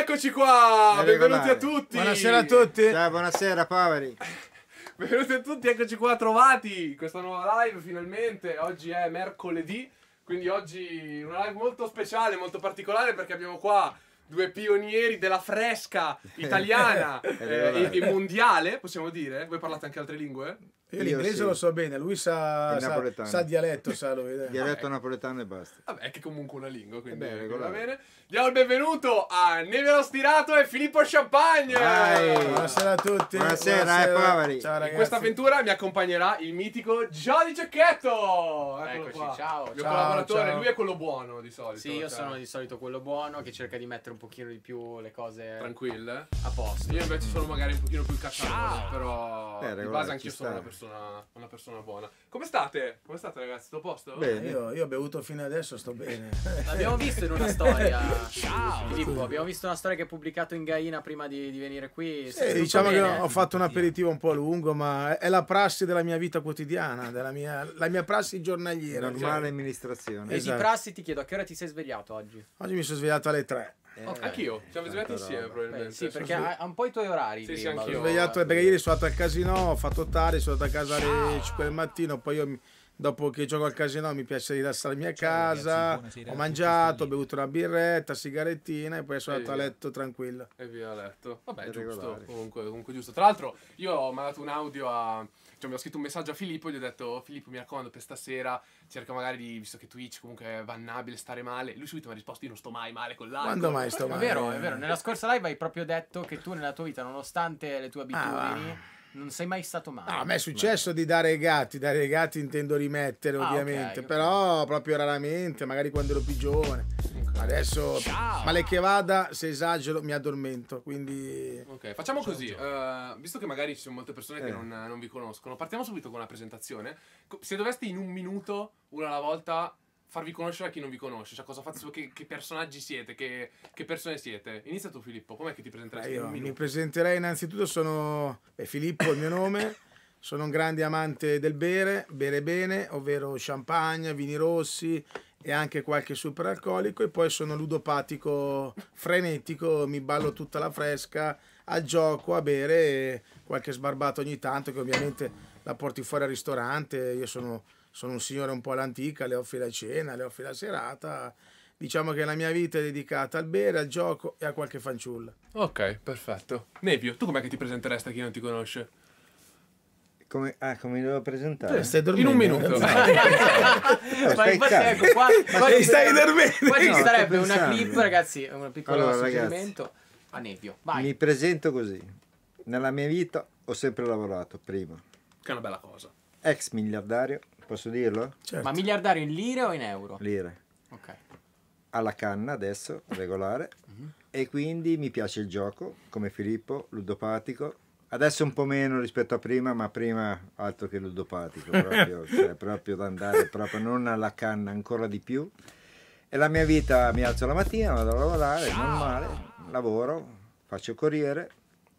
Eccoci qua, benvenuti a tutti. Buonasera a tutti. Ciao, buonasera, poveri. Benvenuti a tutti, eccoci qua trovati questa nuova live finalmente. Oggi è mercoledì, quindi oggi una live molto speciale, molto particolare perché abbiamo qua due pionieri della fresca italiana eh, e, e, mondiale, possiamo dire. Voi parlate anche altre lingue? Io, l'inglese sì. lo so bene, lui sa, sa, sa dialetto, sa lo dialetto Vabbè. napoletano e basta. Vabbè, che comunque una lingua, quindi eh beh, va bene. Diamo il benvenuto a Nevero Stirato e Filippo Champagne. Dai. Buonasera a tutti. Buonasera, eh, Buonasera. poveri. Ciao ragazzi. In questa avventura mi accompagnerà il mitico Jody Cecchetto. Eccoci, qua. ciao. Il mio ciao, collaboratore, ciao. lui è quello buono di solito. Sì, io ciao. sono di solito quello buono che cerca di mettere un pochino di più le cose tranquille. A posto. Io invece sono magari un pochino più cacciato, però eh, in base anch'io sono una persona persona, una persona buona. Come state? Come state ragazzi? Sto a posto? Bene. Io, io, ho bevuto fino adesso, sto bene. L'abbiamo visto in una storia. Ciao! Filippo, abbiamo visto una storia che ho pubblicato in Gaina prima di, di venire qui. Sì, diciamo bene. che ho fatto un aperitivo un po' lungo, ma è la prassi della mia vita quotidiana, della mia, la mia prassi giornaliera. Normale diciamo. amministrazione. E esatto. di prassi ti chiedo, a che ora ti sei svegliato oggi? Oggi mi sono svegliato alle 3. Eh, okay. Anch'io, ci siamo svegliati insieme roba. probabilmente. sì, perché ha, ha, un po' i tuoi orari. Sì, prima. sì, anch'io. Ho svegliato perché ieri sono andato al casino, ho fatto tardi, sono andato a casa alle 5 del mattino, poi io dopo che gioco al casino mi piace rilassarmi a casa, ragazzi, ho mangiato, ho bevuto una birretta, sigarettina e poi sono andato a letto tranquillo. E via a letto. Vabbè, giusto, comunque, comunque giusto. Tra l'altro io ho mandato un audio a cioè, mi ho scritto un messaggio a Filippo e gli ho detto Filippo mi raccomando per stasera cerca magari di, visto che Twitch comunque è vannabile stare male, lui subito mi ha risposto io non sto mai male con l'alcol. Quando mai sto male? È vero, è vero, nella scorsa live hai proprio detto che tu nella tua vita nonostante le tue ah, abitudini... Ah non sei mai stato male. No, a me è successo di dare i gatti, dare i gatti intendo rimettere ah, ovviamente, okay, però okay. proprio raramente, magari quando ero più giovane. Adesso, Ciao. male che vada, se esagero mi addormento, quindi... Ok, facciamo così, uh, visto che magari ci sono molte persone eh. che non, non vi conoscono, partiamo subito con la presentazione. Se dovesti in un minuto, una alla volta, farvi conoscere a chi non vi conosce, cioè cosa fate, che, che personaggi siete, che, che, persone siete. Inizia tu Filippo, com'è che ti presenterai? io mi presenterei innanzitutto, sono è Filippo, il mio nome, sono un grande amante del bere, bere bene, ovvero champagne, vini rossi e anche qualche superalcolico e poi sono ludopatico frenetico, mi ballo tutta la fresca a gioco, a bere qualche sbarbato ogni tanto che ovviamente la porti fuori al ristorante, io sono sono un signore un po' all'antica, le offri la cena, le offri la serata. Diciamo che la mia vita è dedicata al bere, al gioco e a qualche fanciulla. Ok, perfetto. Nebbio, tu com'è che ti presenteresti a chi non ti conosce? Come, ah, come devo presentare? Eh, stai dormendo. In un minuto. no, ma infatti ecco, qua, ma qua, stai dormendo. Qua ci no, sarebbe una clip, ragazzi, un piccolo allora, suggerimento. Ragazzi, a Nebbio. vai. Mi presento così. Nella mia vita ho sempre lavorato, prima. Che è una bella cosa. Ex miliardario, Posso dirlo? Certo. Ma miliardario in lire o in euro? Lire. Ok. Alla canna adesso, regolare. Mm-hmm. E quindi mi piace il gioco, come Filippo, ludopatico. Adesso un po' meno rispetto a prima, ma prima altro che ludopatico, proprio, cioè, proprio da andare proprio non alla canna, ancora di più. E la mia vita, mi alzo la mattina, vado a lavorare, normale, lavoro, faccio corriere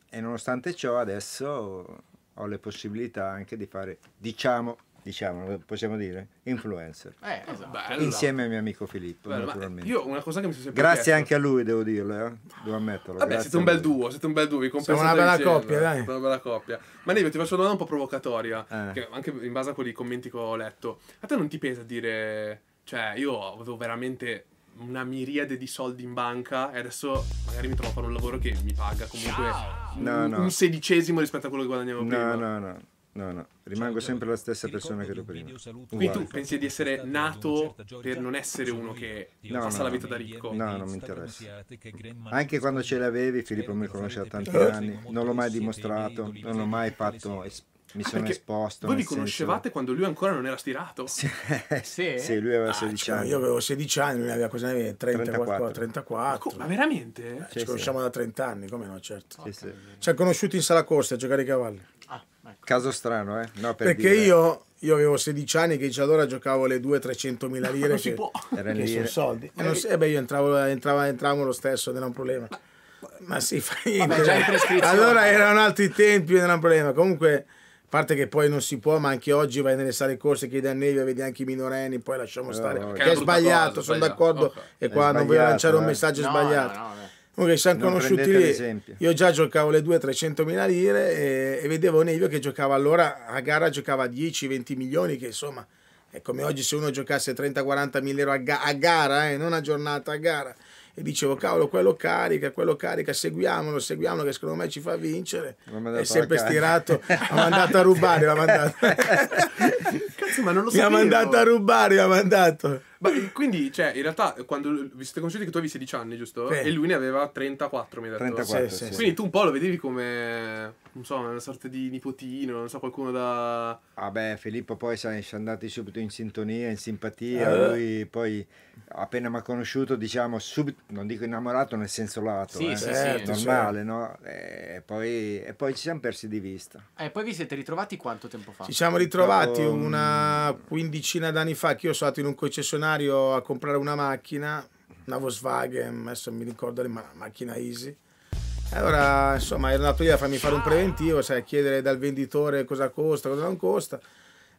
e nonostante ciò adesso ho le possibilità anche di fare, diciamo, diciamo, possiamo dire, influencer. Eh, esatto. Insieme al mio amico Filippo, Bello, naturalmente. Io una cosa che mi sono sempre Grazie chiesto. anche a lui, devo dirlo, eh? devo ammetterlo. Vabbè, siete un bel duo, siete un bel duo, vi Siamo una bella coppia, dai. Siamo una bella coppia. Ma Nevio, ti faccio una domanda un po' provocatoria, eh. anche in base a quei commenti che ho letto. A te non ti pesa dire, cioè, io avevo veramente una miriade di soldi in banca e adesso magari mi trovo a fare un lavoro che mi paga comunque no, un, no. un sedicesimo rispetto a quello che guadagnavo no, prima. No, no, no No, no, rimango sempre la stessa persona che ero prima. Quindi tu pensi di essere nato per non essere uno che no, passa no, la vita da ricco? No, non mi interessa. Anche quando ce l'avevi, Filippo mi conosce da tanti anni, non l'ho mai dimostrato, non l'ho mai fatto... Es- mi sono ah, esposto. Voi vi senso... conoscevate quando lui ancora non era stirato? sì, sì. sì lui aveva ah, 16 cioè, anni. Io avevo 16 anni, lui aveva cosa ne aveva? 30, 34. 34. Ma, ma veramente? Cioè, sì, ci conosciamo da 30 anni, come no, certo. Ci ha conosciuti in sala corsa a giocare ai cavalli. Caso strano, eh? No, per Perché dire. io, io, avevo 16 anni che già allora giocavo le 2-300 mila lire. che, Erano che lire. soldi. E, non, e eh, eh, eh beh, io entravo, entravo, entravo lo stesso, non era un problema. Ma si fa niente. allora erano altri tempi, non era un problema. Comunque, a parte che poi non si può, ma anche oggi vai nelle sale corse, chiedi a Nevia, vedi anche i minorenni, poi lasciamo stare. No, no, che è sbagliato, cosa, sono d'accordo. Okay. E qua non voglio lanciare eh. un messaggio sbagliato. No, Comunque si siamo conosciuti lì. Io già giocavo le 200-300 mila lire e, e, vedevo Nevio che giocava allora a gara giocava 10-20 milioni, che insomma è come oggi se uno giocasse 30-40 mila euro a, ga- a gara, eh, non a giornata, a gara. E dicevo, cavolo, quello carica, quello carica, seguiamolo, seguiamolo che secondo me ci fa vincere. È sempre stirato, ha mandato a rubare, l'ha mandato. Cazzo, ma non lo sapevo. Mi ha mandato a rubare, l'ha mandato. Ma eh, quindi, cioè, in realtà, eh, quando vi siete conosciuti che tu avevi 16 anni, giusto? Sì. E lui ne aveva 34, mi ha detto. 34, sì, sì, Quindi tu un po' lo vedevi come, non so, una sorta di nipotino, non so, qualcuno da... Vabbè, ah Filippo poi sai, siamo andati subito in sintonia, in simpatia, uh. lui poi appena mi ha conosciuto, diciamo, subito, non dico innamorato nel senso lato, sì, eh. sì, certo, sì, normale, no? E poi, e poi, ci siamo persi di vista. E poi vi siete ritrovati quanto tempo fa? Ci siamo ritrovati una quindicina d'anni fa che io sono stato in un concessionario milionario a comprare una macchina, una Volkswagen, adesso mi ricordo, la macchina easy. Allora, insomma, ero andato io a farmi fare un preventivo, sai, a chiedere dal venditore cosa costa, cosa non costa.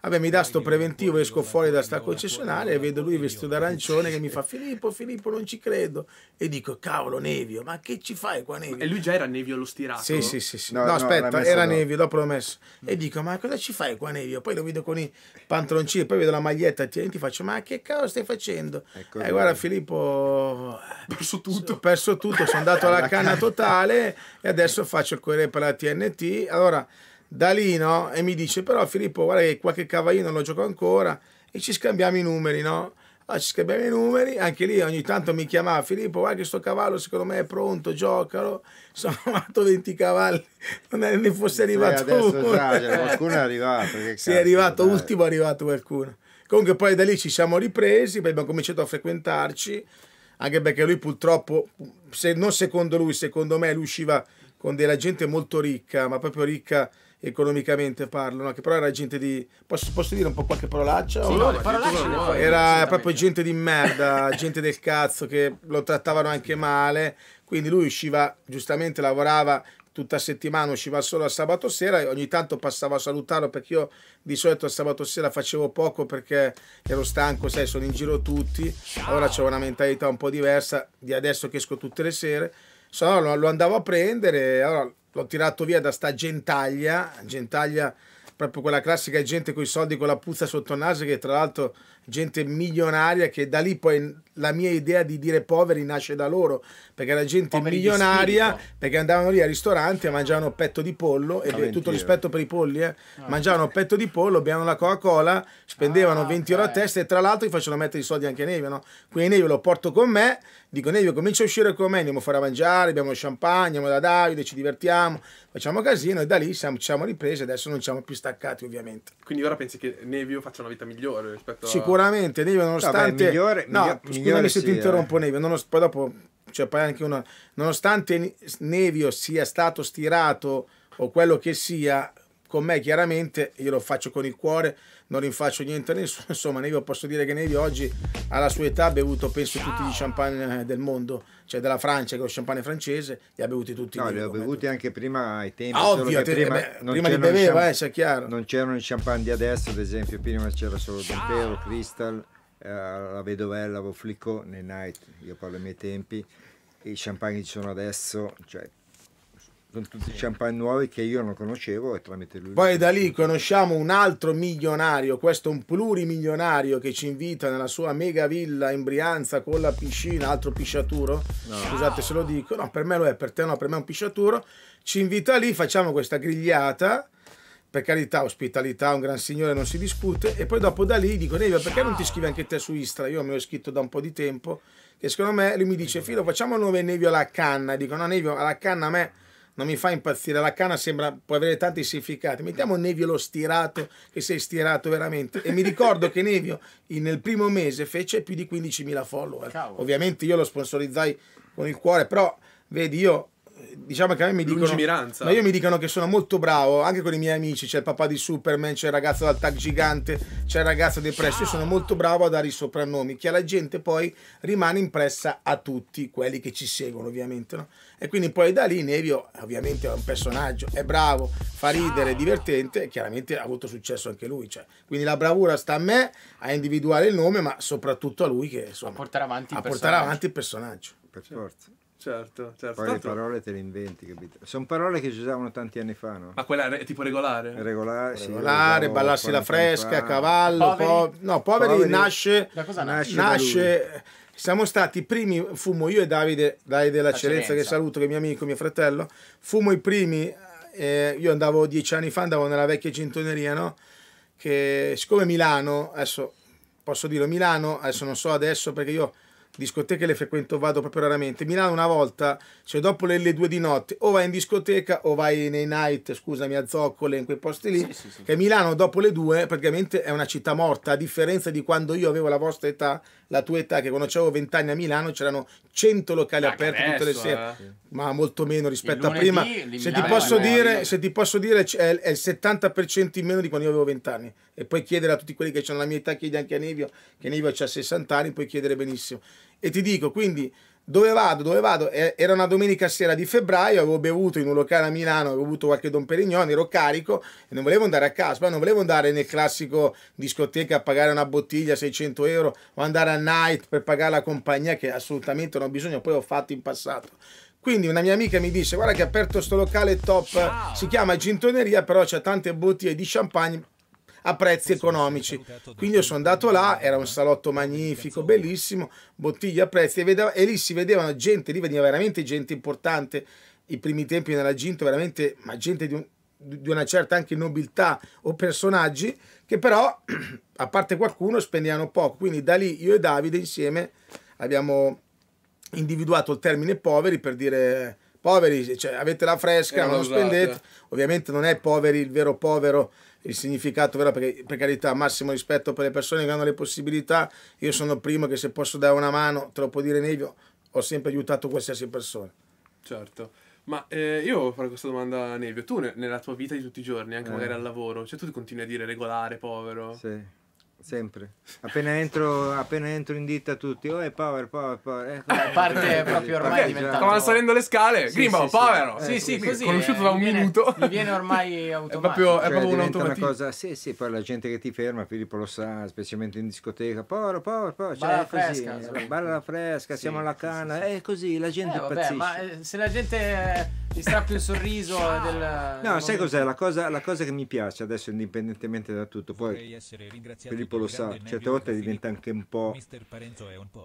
Vabbè, mi dà sto preventivo, esco fuori da sta concessionaria e vedo lui vestito d'arancione che mi fa Filippo, Filippo, non ci credo. E dico, cavolo, Nevio, ma che ci fai qua, Nevio? E lui già era Nevio allo stirato. Sì, sì, sì. sì. No, no, no, aspetta, era no. Nevio, dopo l'ho messo. E dico, ma cosa ci fai qua, Nevio? Poi lo vedo con i pantaloncini, poi vedo la maglietta, ti, ti faccio, ma che cavolo stai facendo? Ecco eh, guarda, Filippo... Perso tutto. perso tutto, sono andato alla canna totale e adesso faccio il corriere per la TNT. Allora da lì no? e mi dice però Filippo guarda che qualche cavallino lo gioco ancora e ci scambiamo i numeri no? Allora, ah, ci scambiamo i numeri anche lì ogni tanto mi chiamava Filippo guarda che sto cavallo secondo me è pronto giocalo sono fatto 20 cavalli non è, ne fosse arrivato eh, uno qualcuno è arrivato che sì, è arrivato dai. ultimo è arrivato qualcuno comunque poi da lì ci siamo ripresi abbiamo cominciato a frequentarci anche perché lui purtroppo se non secondo lui secondo me lui usciva con della gente molto ricca ma proprio ricca economicamente parlano, che però era gente di... Posso, posso dire un po' qualche parolaccia? Sì, no, no, parolaccia no, era proprio gente di merda, gente del cazzo che lo trattavano anche male, quindi lui usciva, giustamente lavorava tutta settimana, usciva solo a sabato sera e ogni tanto passavo a salutarlo perché io di solito a sabato sera facevo poco perché ero stanco, sai, sono in giro tutti, ora c'è una mentalità un po' diversa di adesso che esco tutte le sere, se no lo andavo a prendere, allora l'ho tirato via da sta gentaglia, gentaglia proprio quella classica gente con i soldi con la puzza sotto il naso che tra l'altro gente milionaria che da lì poi la mia idea di dire poveri nasce da loro, perché la gente poveri milionaria, perché andavano lì al ristorante e mangiavano petto di pollo, e Aventino. tutto rispetto per i polli, eh, ah, mangiavano okay. petto di pollo, bevevano la Coca-Cola, spendevano ah, 20 okay. euro a testa e tra l'altro gli facevano mettere i soldi anche a Nevio, no? Quindi Nevio lo porto con me, dico Nevio comincia a uscire con me, andiamo a fare a mangiare, abbiamo champagne, andiamo da Davide, ci divertiamo, facciamo casino e da lì siamo, ci siamo ripresi, adesso non siamo più staccati ovviamente. Quindi ora pensi che Nevio faccia una vita migliore rispetto a sicuramente Neve nonostante... Vabbè, migliore, no, migliore, scusami migliore se sì, ti interrompo eh. Neve, nonost... poi dopo cioè poi anche una, nonostante Nevio sia stato stirato o quello che sia, con me chiaramente io lo faccio con il cuore non rinfaccio niente a nessuno. Insomma, Nevio posso dire che Nevio oggi alla sua età ha bevuto penso tutti i champagne del mondo, cioè della Francia, che è lo champagne francese, li ha bevuti tutti. No, li ha bevuti anche prima ai tempi. Ah, ovvio, te, prima, beh, prima li beveva, eh, sia chiaro. Non c'erano i champagne di adesso, ad esempio, prima c'era solo Dompero, Crystal, eh, la Vedovella, Voflico, nei Night, io parlo ai miei tempi. I champagne ci sono adesso, cioè con tutti i champagne nuovi che io non conoscevo e tramite lui. Poi da lì conosciamo un altro milionario, questo è un plurimilionario che ci invita nella sua mega villa in Brianza con la piscina, altro pisciaturo. No. Scusate se lo dico, no, per me lo è, per te no, per me è un pisciaturo. Ci invita lì, facciamo questa grigliata. Per carità, ospitalità, un gran signore non si discute. E poi dopo da lì dico, Nevia, perché non ti scrivi anche te su Istra? Io me l'ho scritto da un po' di tempo. Che secondo me lui mi dice, Filo, facciamo il nuovo Nevio alla canna. Dico, no, Nevio alla canna a me non mi fa impazzire. La canna sembra, può avere tanti significati. Mettiamo Nevio lo stirato, che sei stirato veramente. E mi ricordo che Nevio nel primo mese fece più di 15.000 follower. Cavolo. Ovviamente io lo sponsorizzai con il cuore, però vedi io diciamo che a me mi dicono, ma io mi dicono che sono molto bravo anche con i miei amici c'è il papà di Superman c'è il ragazzo dal tag gigante c'è il ragazzo depresso io sono molto bravo a dare i soprannomi che alla gente poi rimane impressa a tutti quelli che ci seguono ovviamente no? e quindi poi da lì Nevio ovviamente è un personaggio è bravo fa ridere è divertente e chiaramente ha avuto successo anche lui cioè. quindi la bravura sta a me a individuare il nome ma soprattutto a lui che insomma, a portare avanti a il portare avanti il personaggio per forza Certo, certo. Poi Tanto... le parole te le inventi, capito? Sono parole che si usavano tanti anni fa, no? Ma quella è tipo regolare? Regolare, sì, regolare ballarsi la fresca, a cavallo. Poveri. Po- no, poveri, poveri, nasce... Da cosa nasce? Nasce... siamo stati i primi, fumo io e Davide, Davide La Cerenza, che saluto, che è mio amico, mio fratello, fumo i primi, eh, io andavo dieci anni fa, andavo nella vecchia cintoneria, no? Che siccome Milano, adesso posso dirlo Milano, adesso non so adesso perché io discoteche le frequento, vado proprio raramente. Milano una volta, cioè dopo le, le due di notte, o vai in discoteca o vai nei night, scusami, a Zoccole, in quei posti lì, sì, sì, sì. che Milano dopo le due praticamente è una città morta, a differenza di quando io avevo la vostra età, la tua età, che quando avevo 20 anni a Milano c'erano 100 locali ah, aperti adesso, tutte le sere, eh. ma molto meno rispetto lunedì, a prima. Se ti, posso dire, se ti posso dire, è, è il 70% in meno di quando io avevo 20 anni. E puoi chiedere a tutti quelli che hanno la mia età, chiedi anche a Nevio, che Nevio ha 60 anni, puoi chiedere benissimo. E ti dico, quindi dove vado? Dove vado? Era una domenica sera di febbraio, avevo bevuto in un locale a Milano, avevo bevuto qualche Don Perignon, ero carico e non volevo andare a casa, non volevo andare nel classico discoteca a pagare una bottiglia 600 euro o andare a night per pagare la compagnia che assolutamente non ho bisogno, poi ho fatto in passato. Quindi una mia amica mi disse guarda che ha aperto sto locale top, Ciao. si chiama Gintoneria però c'è tante bottiglie di champagne a prezzi economici. Quindi io sono andato là, era un salotto magnifico, bellissimo, bottiglie a prezzi e, vedeva, e lì si vedevano gente, lì veniva veramente gente importante, i primi tempi nella Ginto veramente, ma gente di, di una certa anche nobiltà o personaggi che però, a parte qualcuno, spendevano poco. Quindi da lì io e Davide insieme abbiamo individuato il termine poveri per dire poveri, cioè, avete la fresca, non spendete. Ovviamente non è poveri il vero povero, il significato vero, perché per carità, massimo rispetto per le persone che hanno le possibilità. Io sono il primo che se posso dare una mano, troppo dire Nevio, ho sempre aiutato qualsiasi persona. Certo. Ma eh, io fare questa domanda a Nevio. Tu nella tua vita di tutti i giorni, anche eh. magari al lavoro, cioè tu continui a dire regolare, povero? Sì. Sempre. Appena entro, appena entro, in ditta tutti, oh è power, power, power. Ecco, eh, eh, parte eh, proprio eh, ormai diventato... Stavano salendo le scale, sì, Grimbo, sì, power! Sì, eh, sì, così. Conosciuto eh, da un viene, minuto. Mi viene ormai automatico. È proprio, è proprio cioè, un automatismo. Cosa, sì, sì, poi la gente che ti ferma, Filippo lo sa, specialmente in discoteca, povero povero power. Cioè, barra così, fresca. Barra fresca, sì, siamo alla canna, è così, la gente eh, vabbè, Ma se la gente... Ti strappi un sorriso del, No, del sai cos'è? La cosa, la cosa, che mi piace adesso, indipendentemente da tutto. Poi, Filippo tipo lo sa, certe volte diventa anche un po',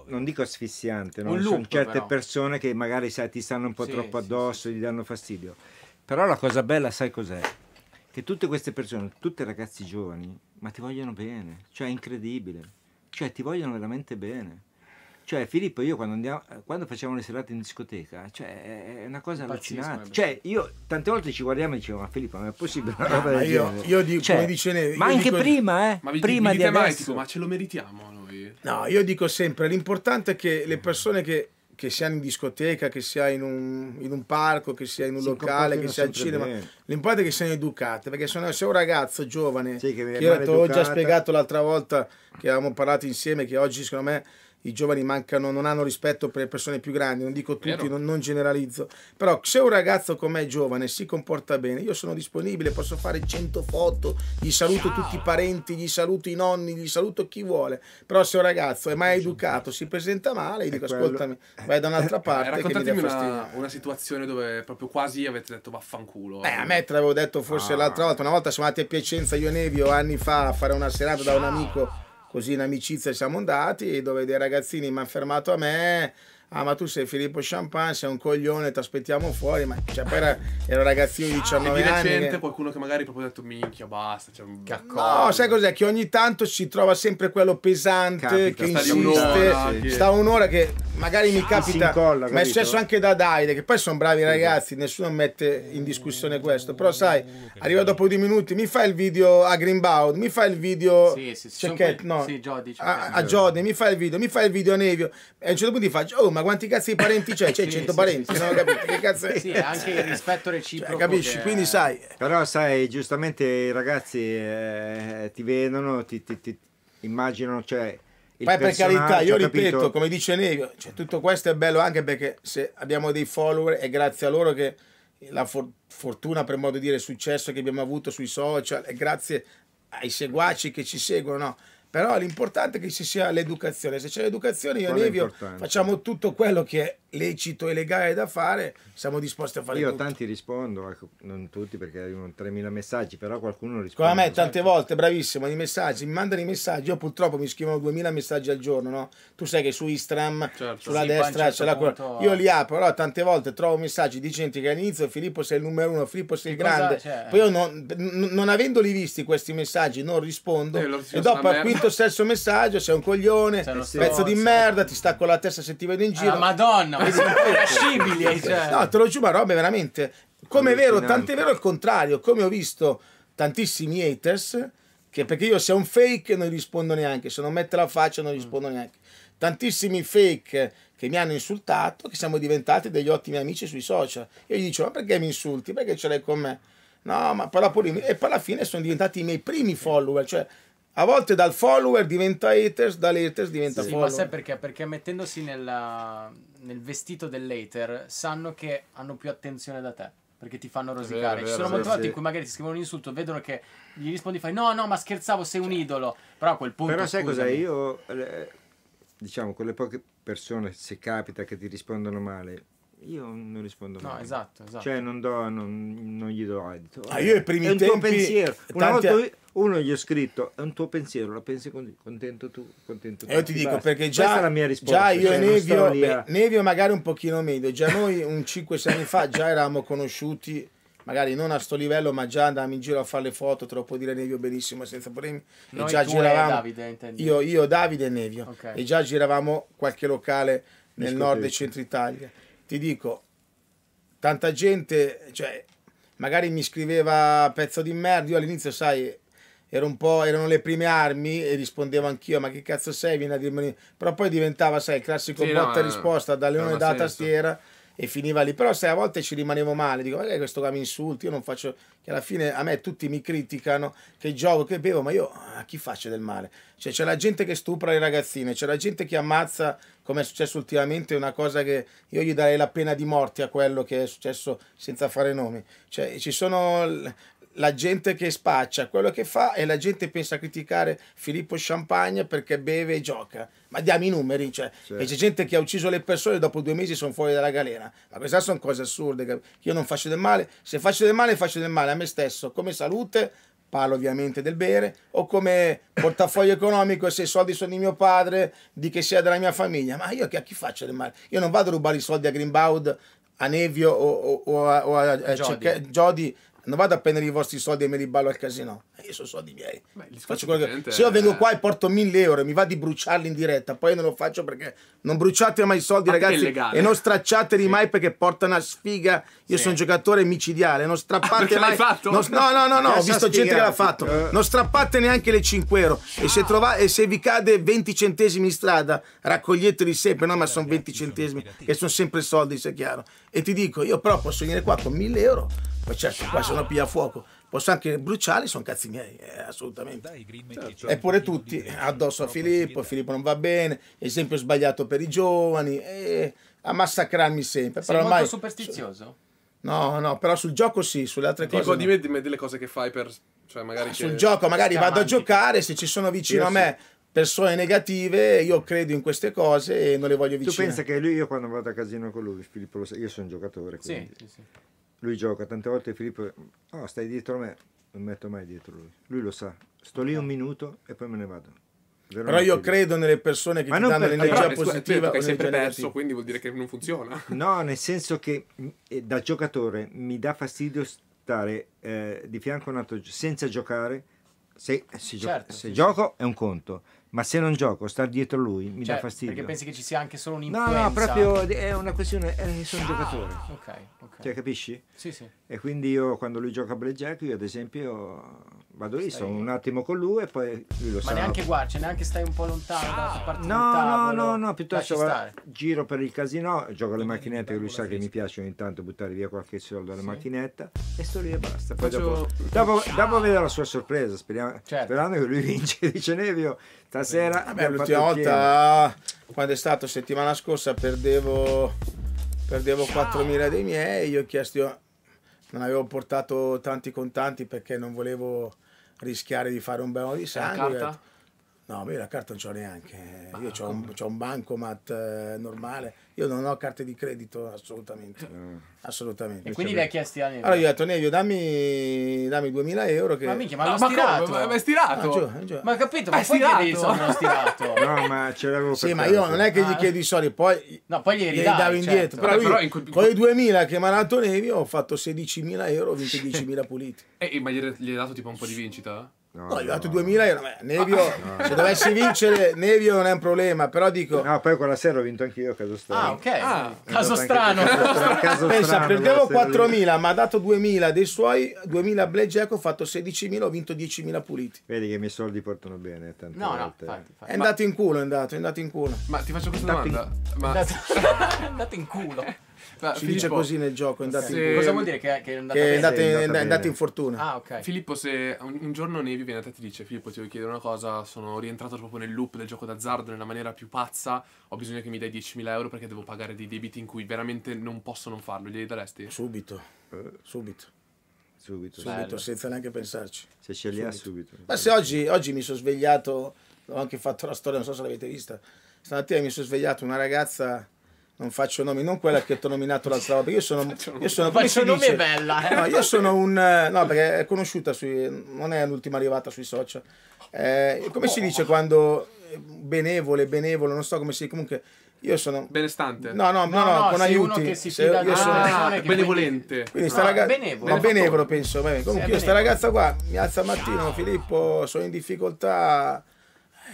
non dico asfissiante, no? sono certe però. persone che magari sai, ti stanno un po' sì, troppo addosso, sì, gli danno fastidio. Però la cosa bella, sai cos'è? Che tutte queste persone, tutti ragazzi giovani, ma ti vogliono bene, cioè è incredibile, cioè ti vogliono veramente bene. Cioè, Filippo, io quando, andiamo, quando facevamo le serate in discoteca, cioè, è una cosa allucinante. Eh, cioè, io tante volte ci guardiamo e diciamo ma Filippo, ma è possibile una ah, roba del io, io dico, cioè, dicevo, ma anche dico, prima, eh? Ma vi, prima vi dite di mai, tipo, ma ce lo meritiamo noi? No, io dico sempre, l'importante è che le persone che che sia in discoteca, che sia in un, in un parco, che sia in un si locale, che sia al cinema. L'importante è che siano educate, perché se, no, se un ragazzo giovane, sì, che, che io già spiegato l'altra volta che avevamo parlato insieme, che oggi secondo me i giovani mancano, non hanno rispetto per le persone più grandi, non dico tutti, non, non, generalizzo, però se un ragazzo come giovane si comporta bene, io sono disponibile, posso fare 100 foto, gli saluto Ciao. tutti i parenti, gli saluto i nonni, gli saluto chi vuole, però se un ragazzo è mai educato, si presenta male, gli dico quello. ascoltami, vai da un'altra eh, eh, parte. Eh, raccontatemi una, una, situazione dove proprio quasi avete detto vaffanculo. Beh, a me te l'avevo detto forse ah. l'altra volta, una volta siamo andati a Piacenza, io e Nevio, anni fa, a fare una serata Ciao. da un amico così in amicizia siamo andati dove dei ragazzini mi hanno fermato a me ah ma tu sei Filippo Champagne, sei un coglione, ti aspettiamo fuori, ma cioè, poi era, era un ragazzino di 19 anni. ah, anni. Di recente che... qualcuno che magari ha proprio detto minchia, basta, cioè, che accordo. No, sai cos'è? Che ogni tanto si trova sempre quello pesante capita, che insiste, un'ora, sì. sta un'ora che magari mi capita, incolla, ma è successo anche da Daide, che poi sono bravi ragazzi, nessuno mette in discussione questo, però sai, arriva dopo due minuti, mi fai il video a Greenbound, mi fai il video sì, sì, sì, Cecchetto, cioè, no, sì, Jody, cioè, a, a Jody, mi fai il video, mi fai il video a Nevio, e a un certo punto ti faccio, oh ma quanti cazzi di parenti c'è? C'è 100 sì, parenti, sì, non ho capito. Che cazzo è? Sì, anche il rispetto reciproco. Cioè, capisci? Che... Quindi sai. Eh. Però sai, giustamente i ragazzi eh, ti vedono, ti, ti, ti immaginano, cioè. Poi per carità, io ripeto, capito. come dice Nevio, cioè, tutto questo è bello anche perché se abbiamo dei follower è grazie a loro che la for fortuna, per modo di dire, il successo che abbiamo avuto sui social è grazie ai seguaci che ci seguono, no? Però l'importante è che ci sia l'educazione. Se c'è l'educazione, io e Nevio facciamo tutto quello che è lecito e legale da fare, siamo disposti a fare io tutto. tanti rispondo, non tutti perché arrivano 3.000 messaggi, però qualcuno risponde. Come a me certo. tante volte, bravissimo, i messaggi, mi mandano i messaggi, io purtroppo mi scrivono 2.000 messaggi al giorno, no? Tu sai che su Instagram, certo, sulla sì, destra, c'è la punto... io li apro, allora tante volte trovo messaggi di gente che all'inizio Filippo sei il numero uno, Filippo sei il grande, poi io non, non, avendoli visti questi messaggi non rispondo eh, e dopo al quinto tutto stesso messaggio, sei un coglione, sei pezzo di merda, ti stacco la testa se ti vedo in giro. Ah, madonna, ma sono irascibili. Cioè. No, te lo giuro, ma robe veramente... Come è vero, tant'è vero il contrario, come ho visto tantissimi haters, che perché io se è un fake non rispondo neanche, se non mette la faccia non mm. rispondo neanche. Tantissimi fake che mi hanno insultato, che siamo diventati degli ottimi amici sui social. Io gli dicevo, ma perché mi insulti? Perché ce l'hai con me? No, ma però poi... E poi alla fine sono diventati i miei primi follower, cioè a volte dal follower diventa haters, dall'haters diventa sì, follower. Sì, ma sai perché? Perché mettendosi nella, nel vestito dell'hater sanno che hanno più attenzione da te. Perché ti fanno rosicare. Ci sono vero, molte volte in cui magari ti scrivono un insulto, vedono che gli rispondi, fai no, no, ma scherzavo, sei un cioè, idolo. Però a quel punto. Però sai scusami. cos'è? Io, eh, diciamo, quelle poche persone, se capita che ti rispondono male, io non rispondo mai. No, esatto, esatto. Cioè non, do, non, non gli do adito. Ah, io i primi è un tempi... tuo pensiero. Una tanti... volta uno gli ho scritto, è un tuo pensiero, la pensi contento tu, contento tu. E io ti dico basta. perché già... Questa è la mia risposta. Già cioè, io cioè, Nevio, beh, Nevio magari un pochino meglio. Già noi un 5-6 anni fa già eravamo conosciuti magari non a sto livello, ma già andavamo in giro a fare le foto, te lo dire Nevio benissimo, senza problemi. Noi e già giravamo. Davide, io, io, Davide e Nevio. Okay. E già giravamo qualche locale nel nord e centro Italia ti dico, tanta gente, cioè, magari mi scriveva pezzo di merda, io all'inizio, sai, ero un po', erano le prime armi e rispondevo anch'io, ma che cazzo sei, vieni a dirmi, però poi diventava, sai, il classico sì, botta no, risposta da leone da tastiera e finiva lì, però sai, a volte ci rimanevo male, dico, ma magari questo qua mi insulti, io non faccio, che alla fine a me tutti mi criticano, che gioco, che bevo, ma io a ah, chi faccio del male? Cioè c'è la gente che stupra le ragazzine, c'è la gente che ammazza come è successo ultimamente, una cosa che io gli darei la pena di morte a quello che è successo senza fare nomi. Cioè, ci sono la gente che spaccia quello che fa e la gente pensa a criticare Filippo Champagne perché beve e gioca. Ma diamo i numeri, cioè, sì. c'è gente che ha ucciso le persone e dopo due mesi sono fuori dalla galera. Ma queste sono cose assurde. Io non faccio del male, se faccio del male faccio del male a me stesso, come salute, parlo ovviamente del bere, o come portafoglio economico se i soldi sono di mio padre, di che sia della mia famiglia, ma io a chi faccio del male? Io non vado a rubare i soldi a Greenbaud, a Nevio o, o, o a, o a Jody. Cerca, Jody non vado a prendere i vostri soldi e me li ballo al casino. Eh, io sono soldi miei. Beh, che... Se io vengo qua e porto 1000 euro e mi va di bruciarli in diretta, poi non lo faccio perché non bruciate mai i soldi, ma ragazzi. E non stracciateli sì. mai perché porta una sfiga. Io sì. sono un giocatore micidiale. Non ah, strappate ah, mai. Fatto? Non... no, no, no, no. Ho visto gente che l'ha fatto. Eh. Non strappate neanche le 5 euro. E, se trova... e, se vi cade 20 centesimi in strada, raccoglieteli sempre. No, ma sono 20 centesimi, che sono sempre soldi, se chiaro. E ti dico, io però posso venire qua con 1000 euro poi certo, qua sono uno a fuoco posso anche bruciarli, sono cazzi miei, eh, assolutamente. Certo. Cioè, Eppure tutti addosso a Filippo, Filippo non va bene, esempio sbagliato per i giovani, eh, a massacrarmi sempre. Sei però ormai, superstizioso? No, no, però sul gioco sì, sulle altre tipo, cose. Tipo, no. dimmi delle cose che fai per... Cioè magari ah, che... Sul gioco, magari vado a giocare, se ci sono vicino io a me... Sì persone negative, io credo in queste cose e non le voglio vicino. Tu pensa che lui, io quando vado a casino con lui, Filippo lo sa, io sono un giocatore. Quindi. Sì, sì, sì lui gioca tante volte Filippo oh stai dietro me non metto mai dietro lui lui lo sa sto lì un minuto e poi me ne vado Veramente. però io credo nelle persone che ma ti danno per... l'energia però, positiva che hai sempre perso negativa. quindi vuol dire che non funziona no nel senso che eh, da giocatore mi dà fastidio stare eh, di fianco a un altro senza giocare se, se, certo, gio- sì, se gioco è un conto ma se non gioco, star dietro lui mi cioè, dà fastidio. Perché pensi che ci sia anche solo un'influenza? No, no, proprio è una questione, eh, sono ah, giocatore. Ok, ok. Cioè, capisci? Sì, sì. E quindi io quando lui gioca a blackjack, io ad esempio vado lì, sono un attimo con lui e poi lui lo sa. Ma neanche guarda, neanche stai un po' lontano. no, no, no, no, piuttosto giro per il casino, gioco alle macchinette che lui sa che mi piace ogni tanto buttare via qualche soldo alla macchinetta e sto lì e basta. Poi dopo, dopo, vedo la sua sorpresa, speriamo, certo. sperando che lui vince, dice Nevio, stasera... Vabbè, l'ultima volta, quando è stato settimana scorsa, perdevo, perdevo 4.000 dei miei, io ho chiesto... Non avevo portato tanti contanti perché non volevo rischiare di fare un brano di sangue. No, ma io la carta non ce l'ho neanche. Ma io ho un, un, bancomat eh, normale. Io non ho carte di credito assolutamente. Mm. assolutamente. E quindi li ha chiesti a Nevio? Allora io ho detto Nevio dammi, dammi 2000 euro. Che... Ma minchia, ma no, l'ho ma stirato. Come? Ma è stirato. Ah, giù, giù. Ma capito, ma, ma poi gli chiedi i soldi stirato. no, ma ce l'avevo Sì, ma io non è che gli ah. chiedi i soldi, poi, no, poi gli, dai davo certo. indietro. Però, però in... con i 2000 che mi ha dato Nevio ho fatto 16.000 euro, ho vinto 10.000 puliti. E ma gli hai dato tipo un po' di vincita? No, no, gli ho dato 2000 euro. Nevio, no. se dovessi vincere, Nevio non è un problema, però dico... No, poi quella sera ho vinto anch'io a Caso Strano. Ah, ok. Ah, caso Strano. Caso Pensa, strano, perdevo 4000, ma ha dato 2000 dei suoi, 2000 blackjack, ho fatto 16000, ho vinto 10000 puliti. Vedi che i miei soldi portano bene tante no, volte. No, fatti, fatti. È andato in culo, è andato, è andato in culo. Ma ti faccio questa domanda. In... Ma... è andato in culo. si Filippo... dice così nel gioco, è se... Cosa vuol dire che, che è andato, che è andato, in, è in fortuna? Ah, ok. Filippo, se un, un giorno Nevi viene a te e ti dice Filippo ti voglio chiedere una cosa, sono rientrato proprio nel loop del gioco d'azzardo nella maniera più pazza, ho bisogno che mi dai 10.000 euro perché devo pagare dei debiti in cui veramente non posso non farlo, glieli daresti? Subito, eh. subito. Subito, subito senza neanche pensarci. Se ce li ha subito. subito. Ma se oggi, oggi mi sono svegliato, ho anche fatto la storia, non so se l'avete vista, stamattina mi sono svegliato una ragazza non faccio nomi, non quella che ti ho nominato l'altra volta, io sono, io sono come faccio si nome dice? bella. Eh? No, io sono un, eh, no perché è conosciuta, sui, non è l'ultima arrivata sui social, eh, come oh. si dice quando benevole, benevolo, non so come si comunque io sono benestante. No, no, no, no, no con aiuti. Uno che si fida io, sono ah, benevolente. Quindi sta ah, ragazza benevolo. Ma benevolo penso, comunque io sta ragazza qua mi alza al mattino, Ciao. Filippo, sono in difficoltà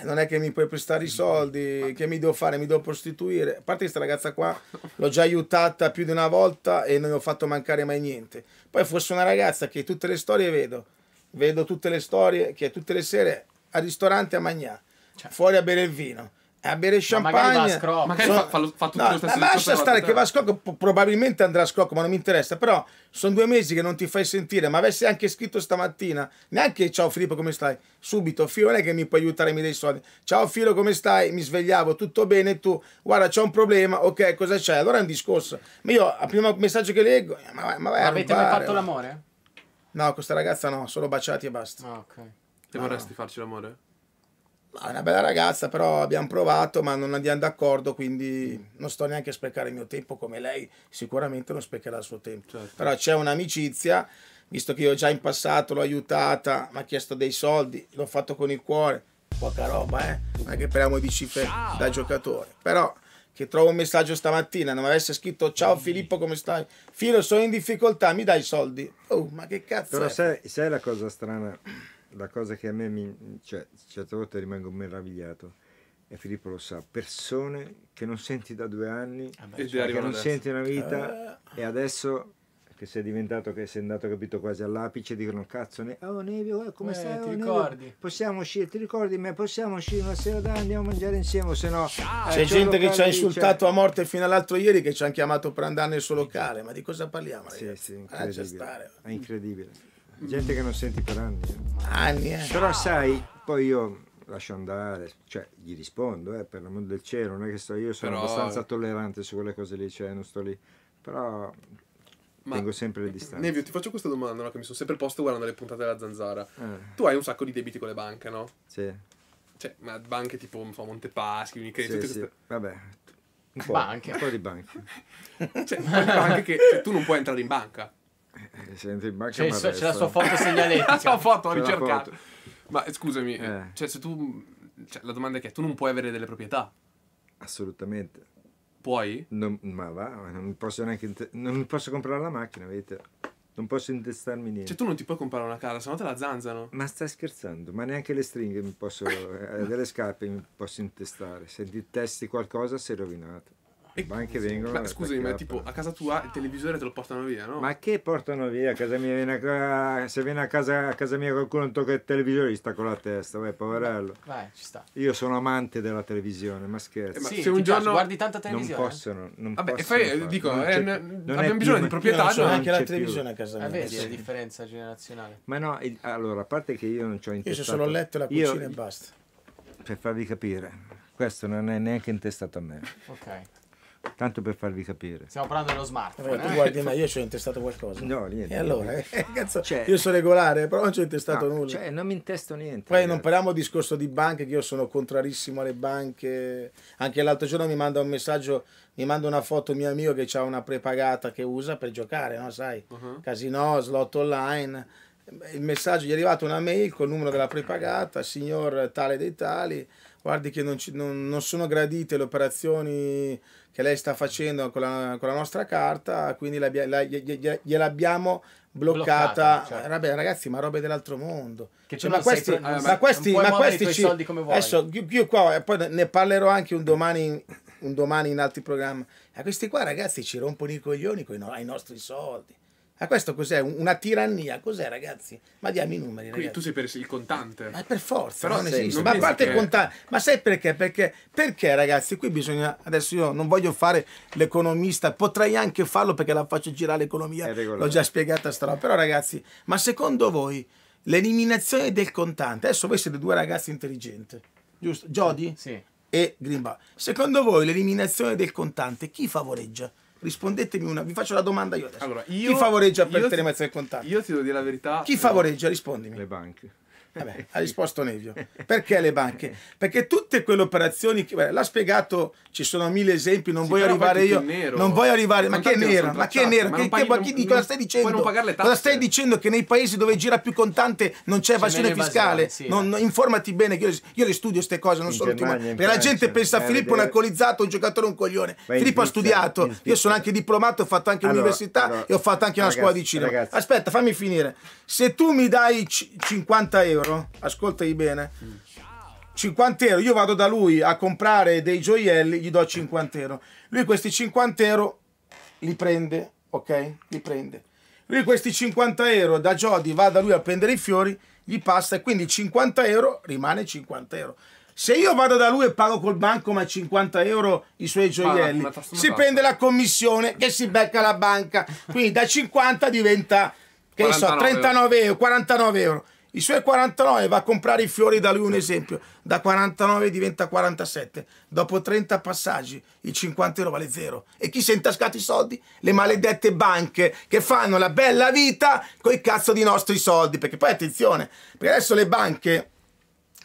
non è che mi puoi prestare i mm. soldi, che mi devo fare, mi devo prostituire. A parte questa ragazza qua, l'ho già aiutata più di una volta e non ho fatto mancare mai niente. Poi fosse una ragazza che tutte le storie vedo, vedo tutte le storie che tutte le sere al ristorante a Magnà, cioè. fuori a bere il vino eh, a bere champagne. Ma magari va a scrocco. Magari sono... fa, fa, tutto no, ma eh, lascia stare che va a scrocco, probabilmente andrà a scrocco, ma non mi interessa. Però sono due mesi che non ti fai sentire, ma avessi anche scritto stamattina, neanche ciao Filippo come stai? Subito, Filo non è che mi puoi aiutare, mi dai soldi. Ciao Filo come stai? Mi svegliavo, tutto bene, tu? Guarda c'è un problema, ok cosa c'è? Allora è un discorso. Ma io al primo messaggio che leggo, eh, ma, ma vai, Avete rubare, mai fatto ma... l'amore? No, questa ragazza no, solo baciati e basta. Ah, ok. Te ah, no. vorresti farci l'amore? è una bella ragazza, però abbiamo provato, ma non andiamo d'accordo, quindi non sto neanche a sprecare il mio tempo come lei sicuramente non sprecherà il suo tempo. Certo. Però c'è un'amicizia, visto che io già in passato l'ho aiutata, mi ha chiesto dei soldi, l'ho fatto con il cuore, poca roba, eh? Non è che parliamo di cifre ciao. da giocatore. Però che trovo un messaggio stamattina, non avesse scritto ciao Filippo come stai? Filo, sono in difficoltà, mi dai i soldi? Oh, ma che cazzo Però sai, sai la cosa strana? la cosa che a me, mi, cioè, certe volte rimango meravigliato, e Filippo lo sa, persone che non senti da due anni, ah, cioè, che non adesso. senti una vita, uh. e adesso che sei diventato, che sei andato, capito, quasi all'apice, dicono, cazzo, ne- oh Nevio, come eh, stai? Ti oh, ricordi? Nevio? possiamo uscire, ti ricordi, ma possiamo uscire una sera da andiamo a mangiare insieme, se no... Eh, c'è gente che ci ha insultato cioè a morte fino all'altro ieri, che ci hanno chiamato per andare nel suo locale, ma di cosa parliamo? Sì, sì, ah, incredibile. Stare. È ah, incredibile. Gente che non senti per anni. Eh. Anni, eh. Però ah. sai, poi io lascio andare, cioè gli rispondo, eh, per l'amor del cielo, non è che sto io, sono Però... abbastanza tollerante su quelle cose lì, cioè non sto lì. Però ma tengo sempre le distanze. Nevio, ti faccio questa domanda no, che mi sono sempre posto guardando le puntate della zanzara. Eh. Tu hai un sacco di debiti con le banche, no? Sì. Cioè, ma banche tipo so, Montepaschi, Unicredit, sì, tutte sì. queste... Vabbè, un po', banche. un po' di banche. cioè, banche che cioè, tu non puoi entrare in banca. Eh, senti, ma macchina c'è, so, c'è la sua foto segnaletica. la sua foto ho ricercato. Ma eh, scusami, eh. cioè, se tu, cioè, la domanda è che tu non puoi avere delle proprietà. Assolutamente. Puoi? Non, ma va, non posso neanche non posso comprare la macchina, vedete? Non posso intestarmi niente. Cioè tu non ti puoi comprare una casa, sennò te la zanzano. Ma stai scherzando, ma neanche le stringhe mi posso, eh, delle scarpe mi posso intestare. Se ti testi qualcosa sei rovinato ma anche vengono. Ma scusami, ma tipo a casa tua il televisore te lo portano via, no? Ma che portano via? A casa mia viene a... se viene a casa, a casa mia qualcuno non tocca il televisore, gli sta con la testa, vai, poverello. Vai, ci sta. Io sono amante della televisione, ma scherzo. Eh, ma sì, se un giorno guardi tanta televisione. Non eh? possono. Non Vabbè, possono e poi eh, dico, non eh, non abbiamo bisogno più, di proprietà. Non c'è anche la televisione più. a casa eh, mia. Ah, vedi sì. la differenza generazionale. Ma no, il... allora, a parte che io non ho intestato. Io sono letto la cucina io... e basta. Per farvi capire, questo non è neanche intestato a me. Ok. Tanto per farvi capire. Stiamo parlando dello smartphone. Vabbè, eh? Tu eh? guardi, ma io ci ho intestato qualcosa. No, niente. E allora, eh, cazzo, cioè, io sono regolare, però non ci ho intestato no, nulla. Cioè, non mi intesto niente. Poi ragazzi. non parliamo di discorso di banche, che io sono contrarissimo alle banche. Anche l'altro giorno mi manda un messaggio, mi manda una foto mio amico che ha una prepagata che usa per giocare, no? Sai, uh-huh. casino, slot online. Il messaggio gli è arrivato una mail col numero della prepagata, signor tale dei tali, guardi che non, ci, non, non sono gradite le operazioni che lei sta facendo con la, con la nostra carta, quindi la, la, gliel'abbiamo bloccata. bloccata cioè. Vabbè, ragazzi, ma robe dell'altro mondo. Cioè, ma, questi, eh, ma, ma, questi, ma questi ci... Adesso, io, io qua, eh, poi ne parlerò anche un domani, un domani in altri programmi. A questi qua, ragazzi, ci rompono i coglioni con i no, ai nostri soldi. Ma ah, questo cos'è? Una tirannia? Cos'è, ragazzi? Ma diamo i numeri. Quindi tu sei per il contante. Ma per forza, Però non sei, esiste. Non ma a parte che... il contante, ma sai perché? perché? Perché, ragazzi, qui bisogna. Adesso io non voglio fare l'economista, potrei anche farlo perché la faccio girare l'economia. L'ho già spiegata strada. Però, ragazzi, ma secondo voi l'eliminazione del contante? Adesso voi siete due ragazzi intelligenti, giusto? Jody sì. e Grimba. Secondo voi l'eliminazione del contante chi favoreggia? rispondetemi una, vi faccio la domanda io adesso. Allora, io, Chi favoreggia per telemezzo e contanti? Io ti devo dire la verità. Chi eh, favoreggia? Rispondimi. Le banche. Vabbè, ha risposto Nevio. Perché le banche? Perché tutte quelle operazioni, che, beh, l'ha spiegato, ci sono mille esempi, non sì, voglio arrivare io, nero. non voglio arrivare, ma che, nero, ma che nero, ma che nero, che, che, cosa stai dicendo? Cosa stai dicendo che nei paesi dove gira più contante non c'è evasione fiscale? Sì, non, eh. no, informati bene, io, io, le studio queste cose, non in sono Germania, Perché la gente pensa a eh, Filippo un alcolizzato, un giocatore un coglione. Filippo ha studiato, io sono anche diplomato, ho fatto anche l'università e ho fatto anche una scuola di cinema. Aspetta, fammi finire. Se tu mi dai 50 euro, euro, ascoltami bene, 50 euro, io vado da lui a comprare dei gioielli, gli do 50 euro. Lui questi 50 euro li prende, ok? Li prende. Lui questi 50 euro da Jody va da lui a prendere i fiori, gli passa e quindi 50 euro rimane 50 euro. Se io vado da lui e pago col banco ma 50 euro i suoi gioielli, ma, si prende la commissione che si becca la banca. Quindi da 50 diventa, che so, 39 euro, 49 euro. I suoi 49 va a comprare i fiori da lui un esempio. Da 49 diventa 47. Dopo 30 passaggi il 50 euro vale zero. E chi si è intascato i soldi? Le maledette banche che fanno la bella vita con i cazzo di nostri soldi. Perché poi attenzione, perché adesso le banche,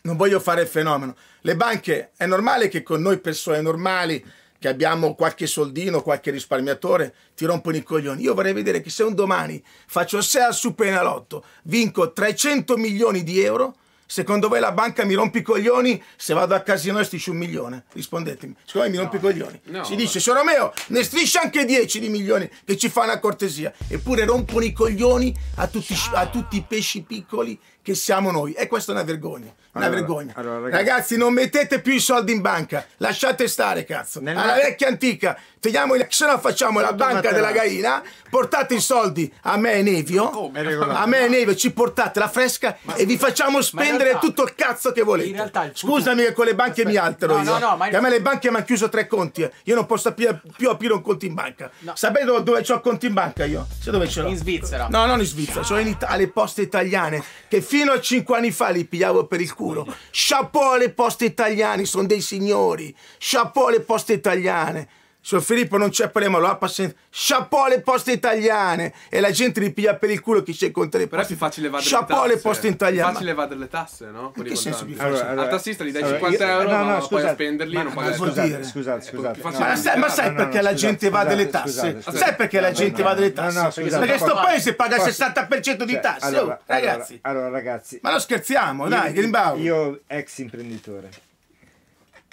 non voglio fare il fenomeno, le banche è normale che con noi persone normali che abbiamo qualche soldino, qualche risparmiatore, ti rompono i coglioni. Io vorrei vedere che se un domani faccio 6 al Superenalotto, vinco 300 milioni di euro, secondo voi la banca mi rompe i coglioni se vado a casino e striscio un milione? Rispondetemi, secondo me mi rompe no, i coglioni. No, si dice, se Romeo ne striscia anche 10 di milioni che ci fa una cortesia, eppure rompono i coglioni a tutti, a tutti i pesci piccoli che siamo noi. E questa è una vergogna. Una allora, vergogna. Allora, ragazzi. ragazzi... non mettete più i soldi in banca. Lasciate stare, cazzo. Nella... Alla vecchia antica, teniamo in... se no facciamo la banca della Gaina, portate i soldi a me e Nevio. Come? A me e Nevio ci portate la fresca ma... e vi facciamo spendere realtà... tutto il cazzo che volete. In realtà punto... Scusami che con le banche Aspetta. mi altero no, io. No, no, ma... Che a me le banche mi hanno chiuso tre conti. Io non posso più, più aprire un conto in banca. No. Sapete dove, dove ho conto in banca io? Cioè dove ce l'ho? In Svizzera. No, non in Svizzera, sono in Italia, alle poste italiane che fino a cinque anni fa li pigliavo per il culo culo. Chapeau alle poste italiane, sono dei signori. Chapeau alle poste italiane. Signor Filippo non c'è problema, lo ha passato. Chapeau alle poste italiane! E la gente li piglia per il culo chi c'è contro le poste. Però è più facile evadere Chapeau le, le poste italiane. È facile evadere le tasse, no? che senso più facile? Allora, allora, Al tassista gli dai allora, 50 io, euro, no, no, ma scusate, poi spenderli ma, non paga eh, Scusate, eh, scusate, scusate. No, ma, sai, ma sai perché la gente evade le tasse? Sai perché la gente evade le tasse? Perché sto paese paga il 60% di cioè, tasse. Ragazzi. Allora, ragazzi. Ma non scherziamo, dai, Grimbau. Io, ex imprenditore.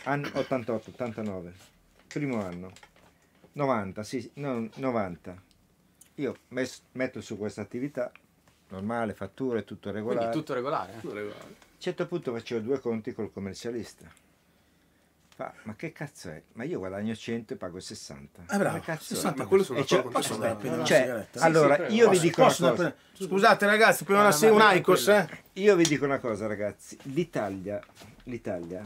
Anno 88, 89 primo anno 90 sì no, 90 io mes, metto su questa attività normale fatture tutto regolare Quindi tutto regolare, eh? tutto regolare. a un certo punto facevo due conti col commercialista Fa, ma che cazzo è? Ma io guadagno 100 e pago 60. Ah, eh, bravo, ma cazzo 60, ma quello sono e cioè, posso andare a prendere una cioè, sì, Allora, sì, io vi dico una cosa. Scusate ragazzi, prima una se un Icos, eh. Io vi dico una cosa, ragazzi. L'Italia, l'Italia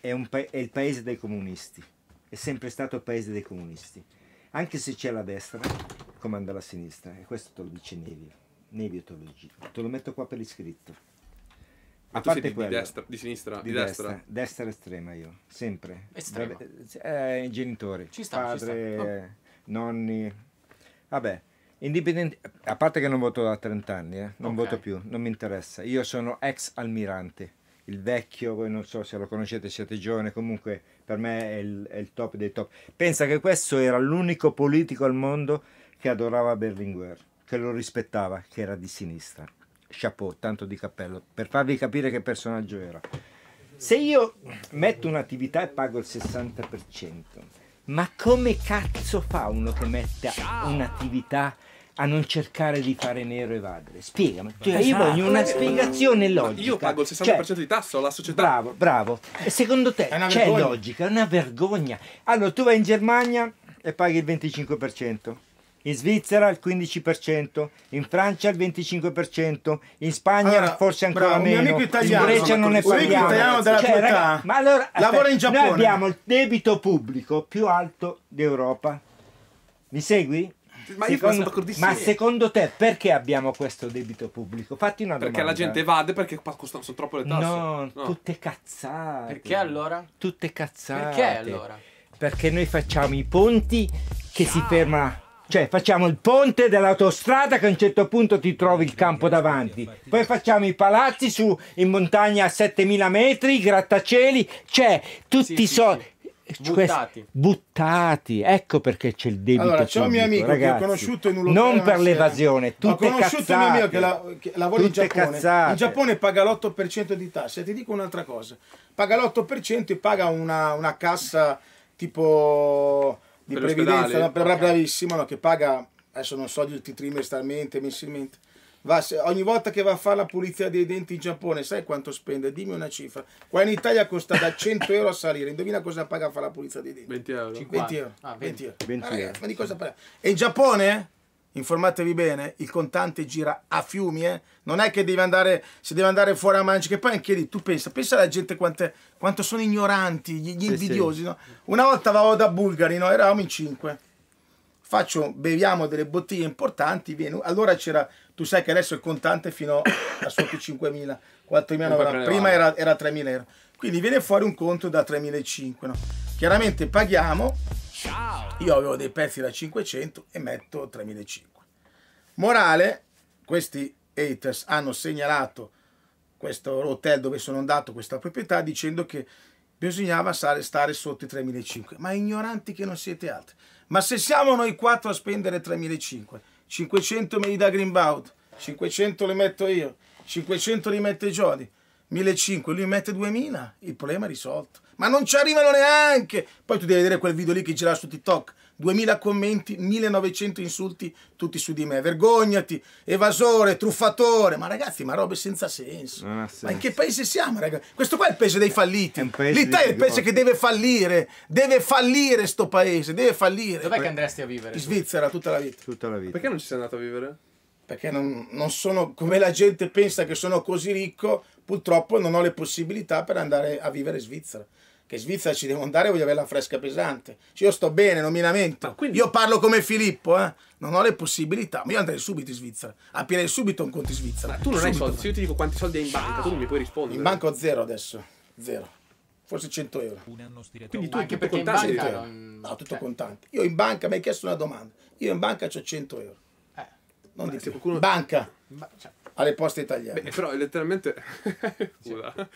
è, pa- è il paese dei comunisti è sempre stato il paese dei comunisti. Anche se c'è la destra, comanda la sinistra, e questo te lo dice Nevio. Nevio te lo dice. Te lo metto qua per iscritto. A parte quello, di, destra, di sinistra, di, di destra. destra. destra. estrema io, sempre. Estrema. eh, genitori, ci sta, padre, ci sta. Oh. nonni. Vabbè, indipendente, a parte che non voto da 30 anni, eh, non okay. voto più, non mi interessa. Io sono ex almirante, il vecchio, voi non so se lo conoscete, siete giovane, comunque per me è il, è il top dei top. Pensa che questo era l'unico politico al mondo che adorava Berlinguer, che lo rispettava, che era di sinistra. Chapeau, tanto di cappello, per farvi capire che personaggio era. Se io metto un'attività e pago il 60%, ma come cazzo fa uno che mette un'attività a non cercare di fare nero e vadere. Spiegami, cioè, cioè io esatto. voglio una eh, spiegazione logica. Io pago il 60% cioè, di tasso alla società. Bravo, bravo. E secondo te c'è logica? È una vergogna. Allora, tu vai in Germania e paghi il 25%. In Svizzera il 15%, in Francia il 25%, in Spagna allora, forse ancora bravo, meno. Italiano, in Grecia non ne parliamo. Italiano della cioè, ragazzi, ma allora lavora in Giappone. Noi abbiamo il debito pubblico più alto d'Europa. Mi segui? Ma io secondo, sono d'accordissimo. Ma secondo te perché abbiamo questo debito pubblico? Fatti una domanda. Perché la gente evade perché costano, sono troppo le tasse. No, no, tutte cazzate. Perché allora? Tutte cazzate. Perché allora? Perché noi facciamo i ponti che Ciao. si ferma cioè facciamo il ponte dell'autostrada che a un certo punto ti trovi il campo davanti poi facciamo i palazzi su in montagna a 7000 metri i grattacieli cioè tutti sì, so sì, sì. Eh, cioè, buttati. buttati. Ecco perché c'è il debito. Allora, c'è un mio amico ragazzi, che ho conosciuto in un locale. Non per l'evasione, ho conosciuto cazzate, un mio amico che, la, che lavora in Giappone. Cazzate. In Giappone paga l'8% di tasse. Ti dico un'altra cosa: paga l'8% e paga una, una cassa tipo di per previdenza, no, bravissima, no, che paga adesso non so tutti trimestralmente, mensilmente Va, ogni volta che va a fare la pulizia dei denti in Giappone, sai quanto spende? Dimmi una cifra. Qua in Italia costa da 100 euro a salire. Indovina cosa paga a fare la pulizia dei denti? 20 euro. 20 euro. Ah, 20. 20 euro. 20 euro. ragazzi, ma di cosa parliamo? E in Giappone? informatevi bene, il contante gira a fiumi, eh? non è che devi andare, se devi andare fuori a mangiare, che poi anche lì tu pensa, pensa alla gente quante, quanto sono ignoranti, gli, gli eh invidiosi. No? Una volta vado da Bulgari, no? eravamo in cinque faccio, beviamo delle bottiglie importanti, viene, allora c'era, tu sai che adesso il contante fino a sotto i 5.000, 4.000, prima era, era 3.000 euro. Quindi viene fuori un conto da 3.500, no? Chiaramente paghiamo, io avevo dei pezzi da 500 e metto 3.500. Morale, questi haters hanno segnalato questo hotel dove sono andato, questa proprietà, dicendo che bisognava stare sotto i 3.500, ma ignoranti che non siete altri ma se siamo noi quattro a spendere 3.500, 500 me li dà Greenbaut, 500 li metto io, 500 li mette Jody, 1.500, lui mette 2.000, il problema è risolto. Ma non ci arrivano neanche! Poi tu devi vedere quel video lì che gira su TikTok, 2000 commenti, 1900 insulti tutti su di me. Vergognati, evasore, truffatore. Ma ragazzi, ma robe senza senso. senso. Ah, ma in che paese siamo, ragazzi? Questo qua è il paese dei falliti. L'Italia è il paese che deve fallire. Deve fallire sto paese, deve fallire. Dov'è che andresti a vivere? In Svizzera tutta la vita. Tutta la vita. Perché non ci sei andato a vivere? Perché non, non sono come la gente pensa che sono così ricco, purtroppo non ho le possibilità per andare a vivere in Svizzera che Svizzera ci devo andare, voglio avere la fresca pesante. Cioè, io sto bene, non mi lamento. Quindi... Io parlo come Filippo, eh? non ho le possibilità, ma io andrei subito in Svizzera, aprirei subito un conto in Svizzera. Ma tu non subito. hai soldi, se io ti dico quanti soldi hai in banca, tu non mi puoi rispondere. In banca ho zero adesso, zero. Forse 100 euro. Quindi tu anche per In Non... No, tutto cioè. contante. Io in banca mi hai chiesto una domanda. Io in banca ho 100 euro. Eh. Non Beh, di più. Qualcuno... Banca. Ba... Cioè. Alle poste italiane. Beh, però letteralmente... Scusa. Sì.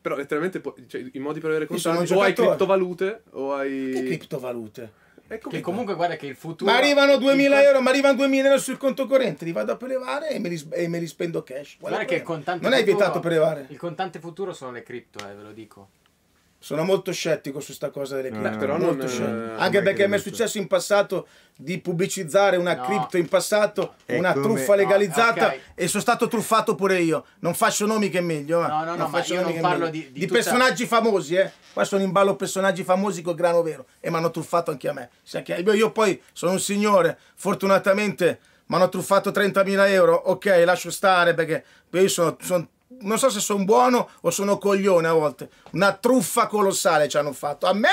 Però letteralmente cioè, i modi per avere contatti o hai criptovalute o hai... Che criptovalute? E che comunque guarda che il futuro... Ma arrivano 2000 euro, ma arrivano 2000 euro sul conto corrente, li vado a prelevare e me li, e me li spendo cash. Guarda, guarda che il contante... Non futuro, è vietato prelevare. Il contante futuro sono le cripto, eh, ve lo dico. Sono molto scettico su questa cosa delle cripto. Beh, molto non, eh, scettico. Non Anche perché mi è successo in passato di pubblicizzare una no. cripto in passato, e una come... truffa legalizzata no, okay. e sono stato truffato pure io. Non faccio nomi che è meglio. No, no, non no, io non parlo di, di, di personaggi famosi, eh. Qua sono in ballo personaggi famosi col grano vero e mi hanno truffato anche a me. Io poi sono un signore, fortunatamente mi hanno truffato 30.000 euro. Ok, lascio stare perché io sono, sono non so se sono buono o sono coglione a volte. Una truffa colossale ci hanno fatto. A me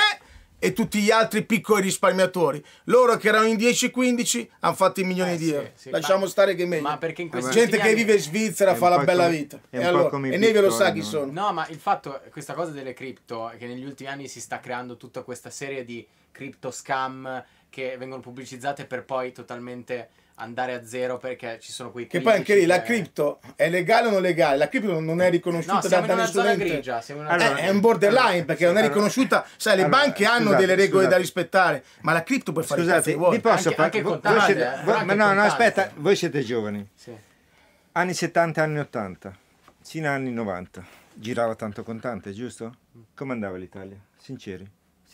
e tutti gli altri piccoli risparmiatori. Loro che erano in 10-15 hanno fatto i milioni eh, di euro. Sì, sì, Lasciamo ma, stare che meglio. Ma perché in questi Gente che vive in Svizzera fa la bella vita. E, allora, e Neve lo sa chi no? sono. No, ma il fatto, questa cosa delle cripto, che negli ultimi anni si sta creando tutta questa serie di cripto scam che vengono pubblicizzate per poi totalmente andare a zero perché ci sono quei Che poi anche lì che... la cripto è legale o non legale? La cripto non è riconosciuta no, da, da nessun ente. Grigia, una... allora, è, un borderline perché allora, non è riconosciuta, sai, le allora, banche hanno delle regole scusate. da rispettare, ma la cripto per fare Scusate, vi posso anche, fare anche contate, voi siete, eh, voi, anche no, contate. no, aspetta, voi siete giovani. Sì. Anni 70, anni 80, fino agli anni 90. Girava tanto contante, giusto? Come andava l'Italia? Sinceri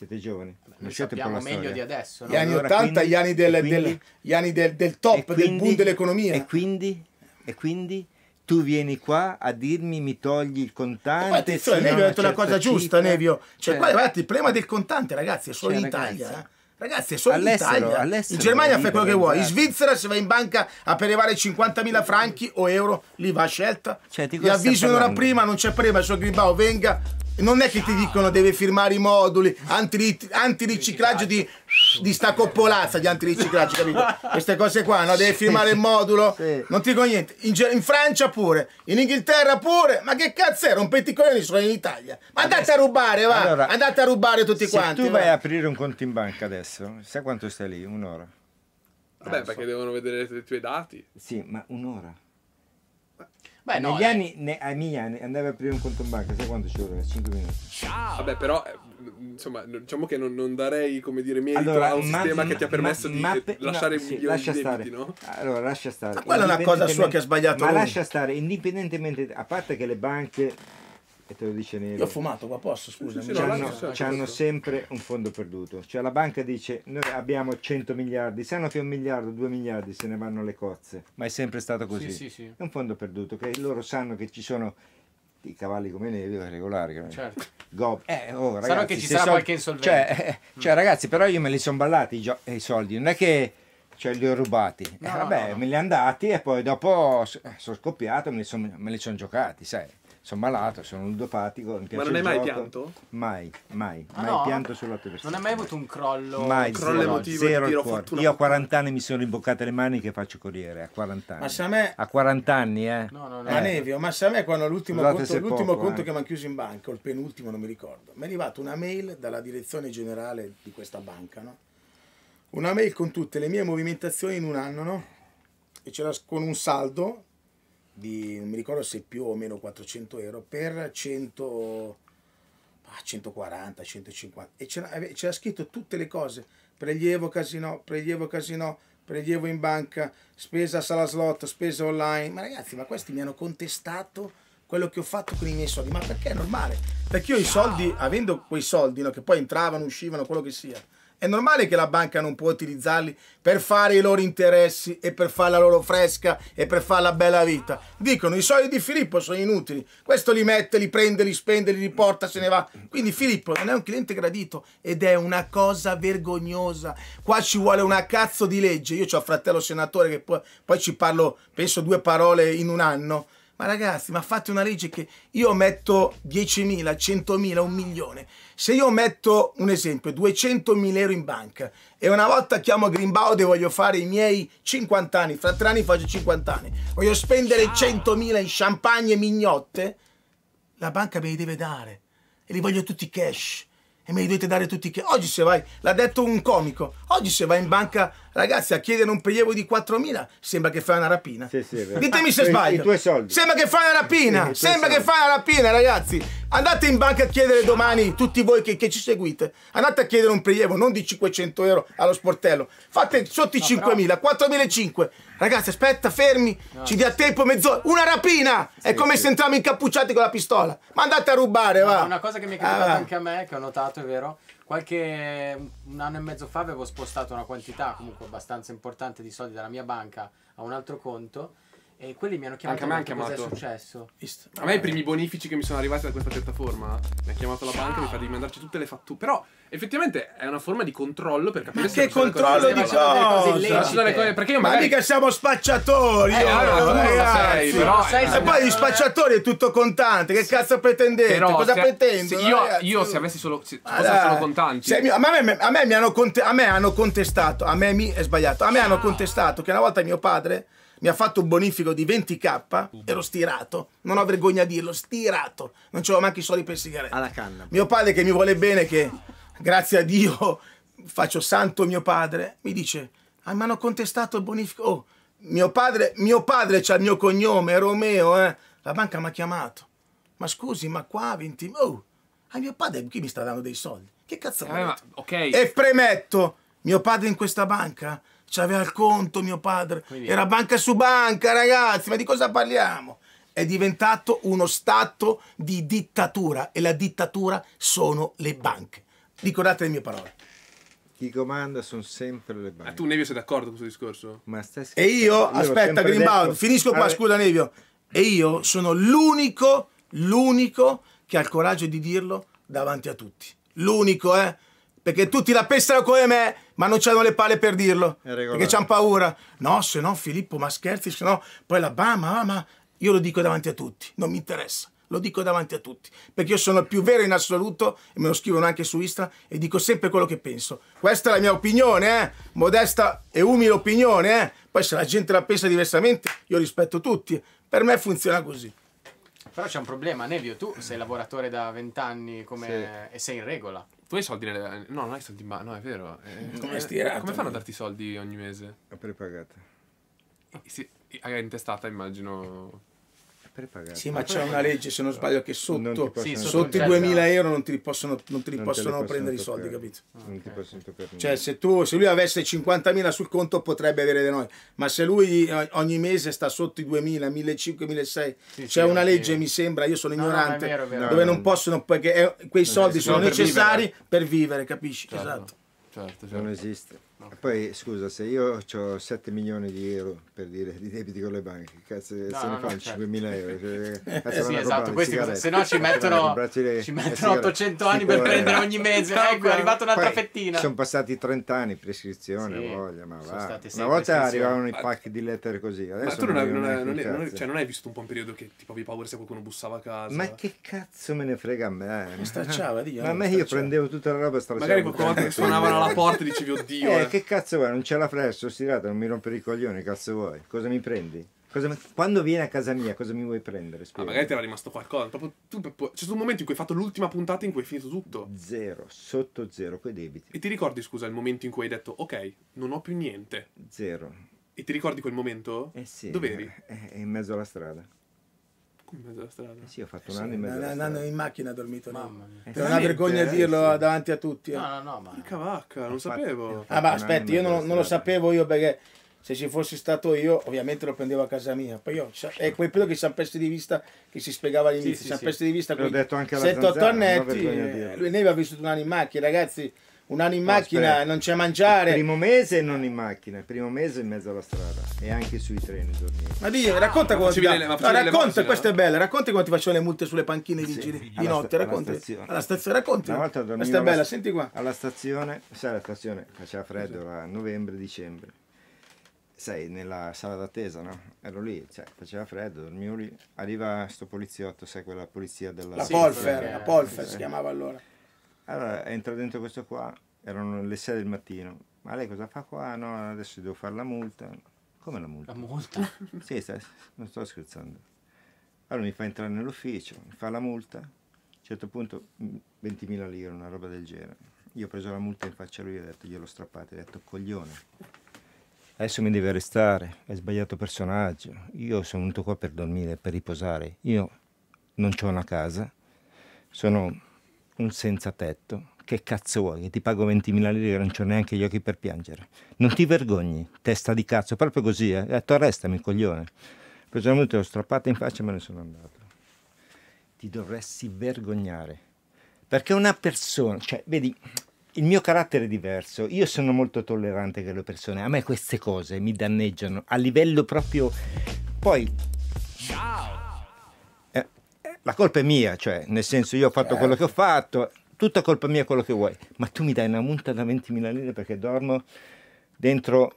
siete giovani. Noi sappiamo meglio storia. di adesso. No? Gli anni allora, 80, quindi, gli anni del, quindi, del, gli anni del, del top, quindi, del boom dell'economia. E quindi, e quindi tu vieni qua a dirmi mi togli il contante. Ma attenzione, Nevio ha detto certa una cosa cifra. giusta, Nevio. Cioè, cioè- qua guardate, il problema del contante, ragazzi, è solo cioè, in Italia. Eh. Ragazzi. è solo all'estero, in Italia. All'estero in Germania fai quello che vuoi. In esatto. Svizzera, se vai in banca a prelevare 50.000 franchi o euro, lì va scelta. Cioè, ti, ti avviso un'ora prima, non c'è prima. Il suo Gribao venga, non è che ti dicono deve firmare i moduli, antiriciclaggio anti di, di sta coppolazza di antiriciclaggio, capito? Queste cose qua, no? Deve firmare il modulo, non ti dico niente. In, in, Francia pure, in Inghilterra pure, ma che cazzo era? Un petticolone sono in Italia. Ma andate a rubare, va, allora, andate a rubare tutti se quanti. Se tu vai va. a aprire un conto in banca adesso, sai quanto stai lì? Un'ora. Vabbè, perché so. devono vedere i tuoi dati. Sì, ma un'ora. Beh, negli no, anni ne, a Milan andava a aprire un conto in banca, sai quanto ci vuole? 5 minuti. Ciao. Vabbè, però eh, insomma, diciamo che non, non darei come dire merito allora, a un ma, sistema ma, che ti ha permesso ma, di mappe, lasciare no, sì, lascia di debiti, no? Allora, lascia stare. Ma quella è una cosa sua che ha sbagliato. Ma lui. lascia stare, indipendentemente a parte che le banche e te lo dice Nero. Io ho fumato qua, posso, scusa. Sì, sì, no, ci hanno sempre un fondo perduto. Cioè la banca dice noi abbiamo 100 miliardi, se hanno che un miliardo, due miliardi se ne vanno le cozze, ma è sempre stato così. Sì, sì, È un fondo perduto, che loro sanno che ci sono i cavalli come neve eh, regolari. Come... Eh. Certo. Go. Eh, eh oh, ragazzi, Sarà che ci sarà soldi... qualche insolvenza. Cioè, mm. cioè, ragazzi, però io me li sono ballati i, i soldi, non è che cioè li ho rubati. No, eh, vabbè, no, no. me li hanno dati e poi dopo sono scoppiato, me li sono son giocati, sai sono malato, sono ludopatico. Mi piace Ma non hai mai gioco. pianto? Mai, mai, ah, mai no. pianto sulla persone. Non hai mai avuto un crollo? Mai, un crollo zero, emotivo, zero tiro, cuore. Io a 40 anni mi sono rimboccate le mani che faccio corriere, a 40 anni. Ma se a me... A 40 anni, eh. No, no, no. Eh. Nevio, ma se a me quando l'ultimo conto, l'ultimo poco, eh. conto eh. che mi hanno chiuso in banca, o il penultimo, non mi ricordo, mi è arrivata una mail dalla direzione generale di questa banca, no? Una mail con tutte le mie movimentazioni in un anno, no? E c'era con un saldo di non mi ricordo se più o meno 400 euro per 100, 140, 150 e eh, c'era scritto tutte le cose, prelievo casino, prelievo casino, prelievo in banca, spesa sala slot, spesa online, ma ragazzi ma questi mi hanno contestato quello che ho fatto con i miei soldi, ma perché è normale? Perché io i soldi, avendo quei soldi no, che poi entravano, uscivano, quello che sia, è normale che la banca non può utilizzarli per fare i loro interessi e per fare la loro fresca e per fare la bella vita. Dicono i soldi di Filippo sono inutili. Questo li mette, li prende, li spende, li riporta, se ne va. Quindi Filippo non è un cliente gradito ed è una cosa vergognosa. Qua ci vuole una cazzo di legge. Io ho un fratello senatore che poi, poi ci parlo, penso, due parole in un anno. Ma ragazzi, ma fate una legge che io metto 10.000, 100.000, un milione. Se io metto, un esempio, 200.000 euro in banca e una volta chiamo Greenbaud e voglio fare i miei 50 anni, fra tre anni faccio 50 anni, voglio spendere 100.000 in champagne e mignotte, la banca me li deve dare. E li voglio tutti cash e me li dovete dare tutti cash. oggi se vai l'ha detto un comico oggi se vai in banca Ragazzi, a chiedere un prelievo di 4.000 sembra che fai una rapina. Sì, sì, Ditemi se sbaglio. I tuoi soldi. Sembra che fai una rapina. Sì, sembra che fai una rapina, ragazzi. Andate in banca a chiedere domani, tutti voi che, che ci seguite, andate a chiedere un prelievo non di 500 euro allo sportello. Fate sotto i no, 5.000, 4.500. Ragazzi, aspetta, fermi. No, ci dia tempo mezz'ora. Una rapina! È come se entriamo incappucciati con la pistola. Ma andate a rubare, no, va. Una cosa che mi è capitata ah. anche a me, che ho notato, è vero qualche un anno e mezzo fa avevo spostato una quantità comunque abbastanza importante di soldi dalla mia banca a un altro conto e quelli mi hanno chiamato anche a me hanno chiamato. Cosa è successo? Ist. A me i primi bonifici che mi sono arrivati da questa piattaforma mi ha chiamato la Ciao. banca mi fa di mandarci tutte le fatture. Però effettivamente è una forma di controllo per capire ma se che controllo di diciamo cosa? perché io magari... Ma mica siamo spacciatori! Eh, oh, allora, eh, ragazzi, sei, però, sei, eh, e poi gli eh. spacciatori è tutto contante. Che cazzo pretendete? Però, cosa pretendo? io, io, se avessi solo, se allora, ah, solo contanti. Mio, a, me, a, me hanno, a me hanno contestato. A me mi è sbagliato. A me hanno contestato che una volta mio padre mi ha fatto un bonifico di 20k, ero stirato, non ho vergogna a dirlo, stirato, non c'avevo neanche i soldi per sigarette. Alla canna. Mio padre che mi vuole bene, che grazie a Dio faccio santo mio padre, mi dice, ah, mi hanno contestato il bonifico, oh, mio padre, mio padre c'ha il mio cognome, Romeo, eh. la banca mi ha chiamato, ma scusi, ma qua 20, oh, a ah, mio padre chi mi sta dando dei soldi? Che cazzo eh, ma, okay. E premetto, mio padre in questa banca C'aveva il conto mio padre, era banca su banca, ragazzi, ma di cosa parliamo? È diventato uno stato di dittatura e la dittatura sono le banche. Ricordate le mie parole. Chi comanda sono sempre le banche. Ma tu Nevio sei d'accordo con questo discorso? Ma stai E io, io aspetta Greenbaum, detto... finisco qua, allora... scusa Nevio. E io sono l'unico, l'unico che ha il coraggio di dirlo davanti a tutti. L'unico, eh? Perché tutti la pestano come me, ma non c'hanno le palle per dirlo. Perché hanno paura. No, se no, Filippo, ma scherzi, se no, poi la bama, ma io lo dico davanti a tutti, non mi interessa. Lo dico davanti a tutti, perché io sono il più vero in assoluto e me lo scrivono anche su Insta e dico sempre quello che penso. Questa è la mia opinione, eh? modesta e umile opinione. Eh? Poi se la gente la pensa diversamente, io rispetto tutti. Per me funziona così. Però c'è un problema, Nevio, tu sei lavoratore da vent'anni sì. e sei in regola. Tu hai soldi nelle... No, non hai soldi in banca, no, è vero. Eh, come, eh, stirato, come fanno a eh? darti soldi ogni mese? A prepagata. Sì, in testata immagino per pagare. Sì, ma c'è una legge, se non sbaglio, che sotto, sì, sotto i 2000 euro non ti possono, non ti non possono li prendere i soldi, capito? Non ti eh, possono toccare. Cioè, se, tu, se lui avesse 50.000 sul conto potrebbe avere di noi, ma se lui eh, ogni mese sta sotto i 2.000, 1.500, 1.600, sì, c'è una legge, mi sembra, io sono ignorante, no, no, vero, vero. dove non possono, perché eh, quei soldi sono necessari per vivere, capisci? Certo, esatto. Certo, certo. Non esiste. No. Poi scusa, se io ho 7 milioni di euro per dire di debiti con le banche, cazzo, no, se no, ne fanno certo. mila euro. Cioè, cazzo, sì, esatto, questi, se no ci mettono, ci mettono 800 anni per prendere ogni mese. ecco, è arrivata un'altra Poi, fettina. Sono passati 30 anni, prescrizione, sì, voglia, ma va. Una volta arrivavano i pacchi di lettere così. Adesso ma tu non, hai, non, non, hai, non, cioè, non hai visto un po' un periodo che tipo avevi paura se qualcuno bussava a casa? Ma che cazzo me ne frega a me? Mi stracciava, Dio. Ma a me io prendevo tutta la roba e stracciavo. Magari qualcuno che suonavano alla porta e dicevi, oddio. Eh, eh che cazzo vuoi? Non c'è la flash, sono stirato, non mi rompere i coglioni, cazzo vuoi? Cosa mi prendi? Cosa, quando vieni a casa mia, cosa mi vuoi prendere? Spiega. Ah, magari ti era rimasto qualcosa. Proprio, tu, c'è stato un momento in cui hai fatto l'ultima puntata in cui hai finito tutto. Zero, sotto zero, coi debiti. E ti ricordi, scusa, il momento in cui hai detto, ok, non ho più niente? Zero. E ti ricordi quel momento? Eh sì. Dove eri? Eh, in mezzo alla strada in mezzo alla strada. Eh sì, ho fatto un anno in mezzo alla strada. Un anno in macchina ha dormito. Mamma mia. È una vergogna dirlo davanti a tutti. Eh. No, no, no. Ma... Porca vacca, lo sapevo. Ah, ma aspetta, io non lo sapevo io perché se ci fossi stato io, ovviamente lo prendevo a casa mia. Poi io, è quel periodo che siamo persi di vista, che si spiegava all'inizio, sì, sì, siamo sì. di vista. L'ho detto anche alla Sento Zanzara, Tornetti, eh, lui ne aveva vissuto un anno in macchina, ragazzi, un anno in macchina, aspetta. non c'è mangiare. Il primo mese e non in macchina, il primo mese in mezzo alla strada e anche sui treni dormire. Ma dimmi, racconta ah, come ti fa... no, racconta, le questo no? è bello, racconti come ti facevano le multe sulle panchine sì, giri, di notte, alla Stazione. Alla stazione, racconti. Una volta dormivo Questa è bella, senti qua. Alla stazione, sai, la stazione faceva freddo esatto. a novembre, dicembre. Sai, nella sala d'attesa, no? Ero lì, cioè, faceva freddo, dormivo lì. Arriva sto poliziotto, sai, quella polizia della... La sì, Polfer, la Polfer si chiamava allora allora entra dentro questo qua, erano le 6 del mattino, ma lei cosa fa qua? No, adesso devo fare la multa. Come la multa? La multa? sì, sta, non sto scherzando. Allora mi fa entrare nell'ufficio, mi fa la multa, a un certo punto 20.000 mm, lire, una roba del genere. Io ho preso la multa in faccia a lui e ho detto glielo strappate, ho detto coglione. Adesso mi deve arrestare, è sbagliato personaggio. Io sono venuto qua per dormire, per riposare. Io non ho una casa, sono un senza tetto. Che cazzo cazzori, ti pago 20.000 lire e non c'ho neanche gli occhi per piangere. Non ti vergogni, testa di cazzo, proprio così, eh. detto eh, arrestami, coglione. Personalmente l'ho strappata in faccia e me ne sono andato. Ti dovresti vergognare. Perché una persona, cioè, vedi, il mio carattere è diverso, io sono molto tollerante con le persone, a me queste cose mi danneggiano a livello proprio... Poi... Ciao! la colpa è mia, cioè, nel senso io ho fatto quello che ho certo. fatto, tutta colpa mia quello che vuoi, ma tu mi dai una multa da 20.000 lire perché dormo dentro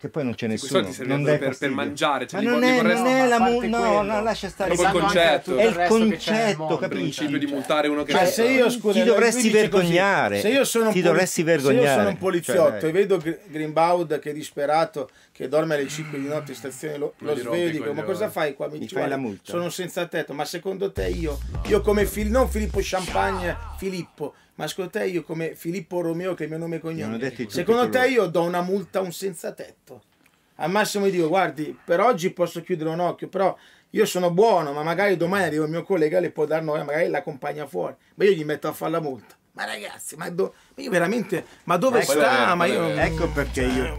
che poi non c'è nessuno. Questi per, per, mangiare, cioè ma non è, non è la mu- no, no, lascia stare. Il concetto. È il concetto, Il principio di cioè, multare uno che cioè, se io scusa, ti dovresti vergognare. Se io sono un, un cioè, poliziotto cioè, e vedo Grimbaud che è disperato che dorme alle 5 di notte in stazione lo, lo sveglio dico ma cosa fai qua mi, mi fai la multa sono senza tetto ma secondo te io io come Fil- non Filippo Champagne Filippo ma secondo te io come Filippo Romeo, che è il mio nome e cognome, secondo te io do una multa a un senza tetto? Al massimo gli dico, guardi, per oggi posso chiudere un occhio, però io sono buono, ma magari domani arriva il mio collega e le può dar noi, magari l'accompagna fuori, ma io gli metto a fare la multa. Ma ragazzi, ma, do, ma io veramente, ma dove ecco, sta? Ma cioè, io, ecco perché io,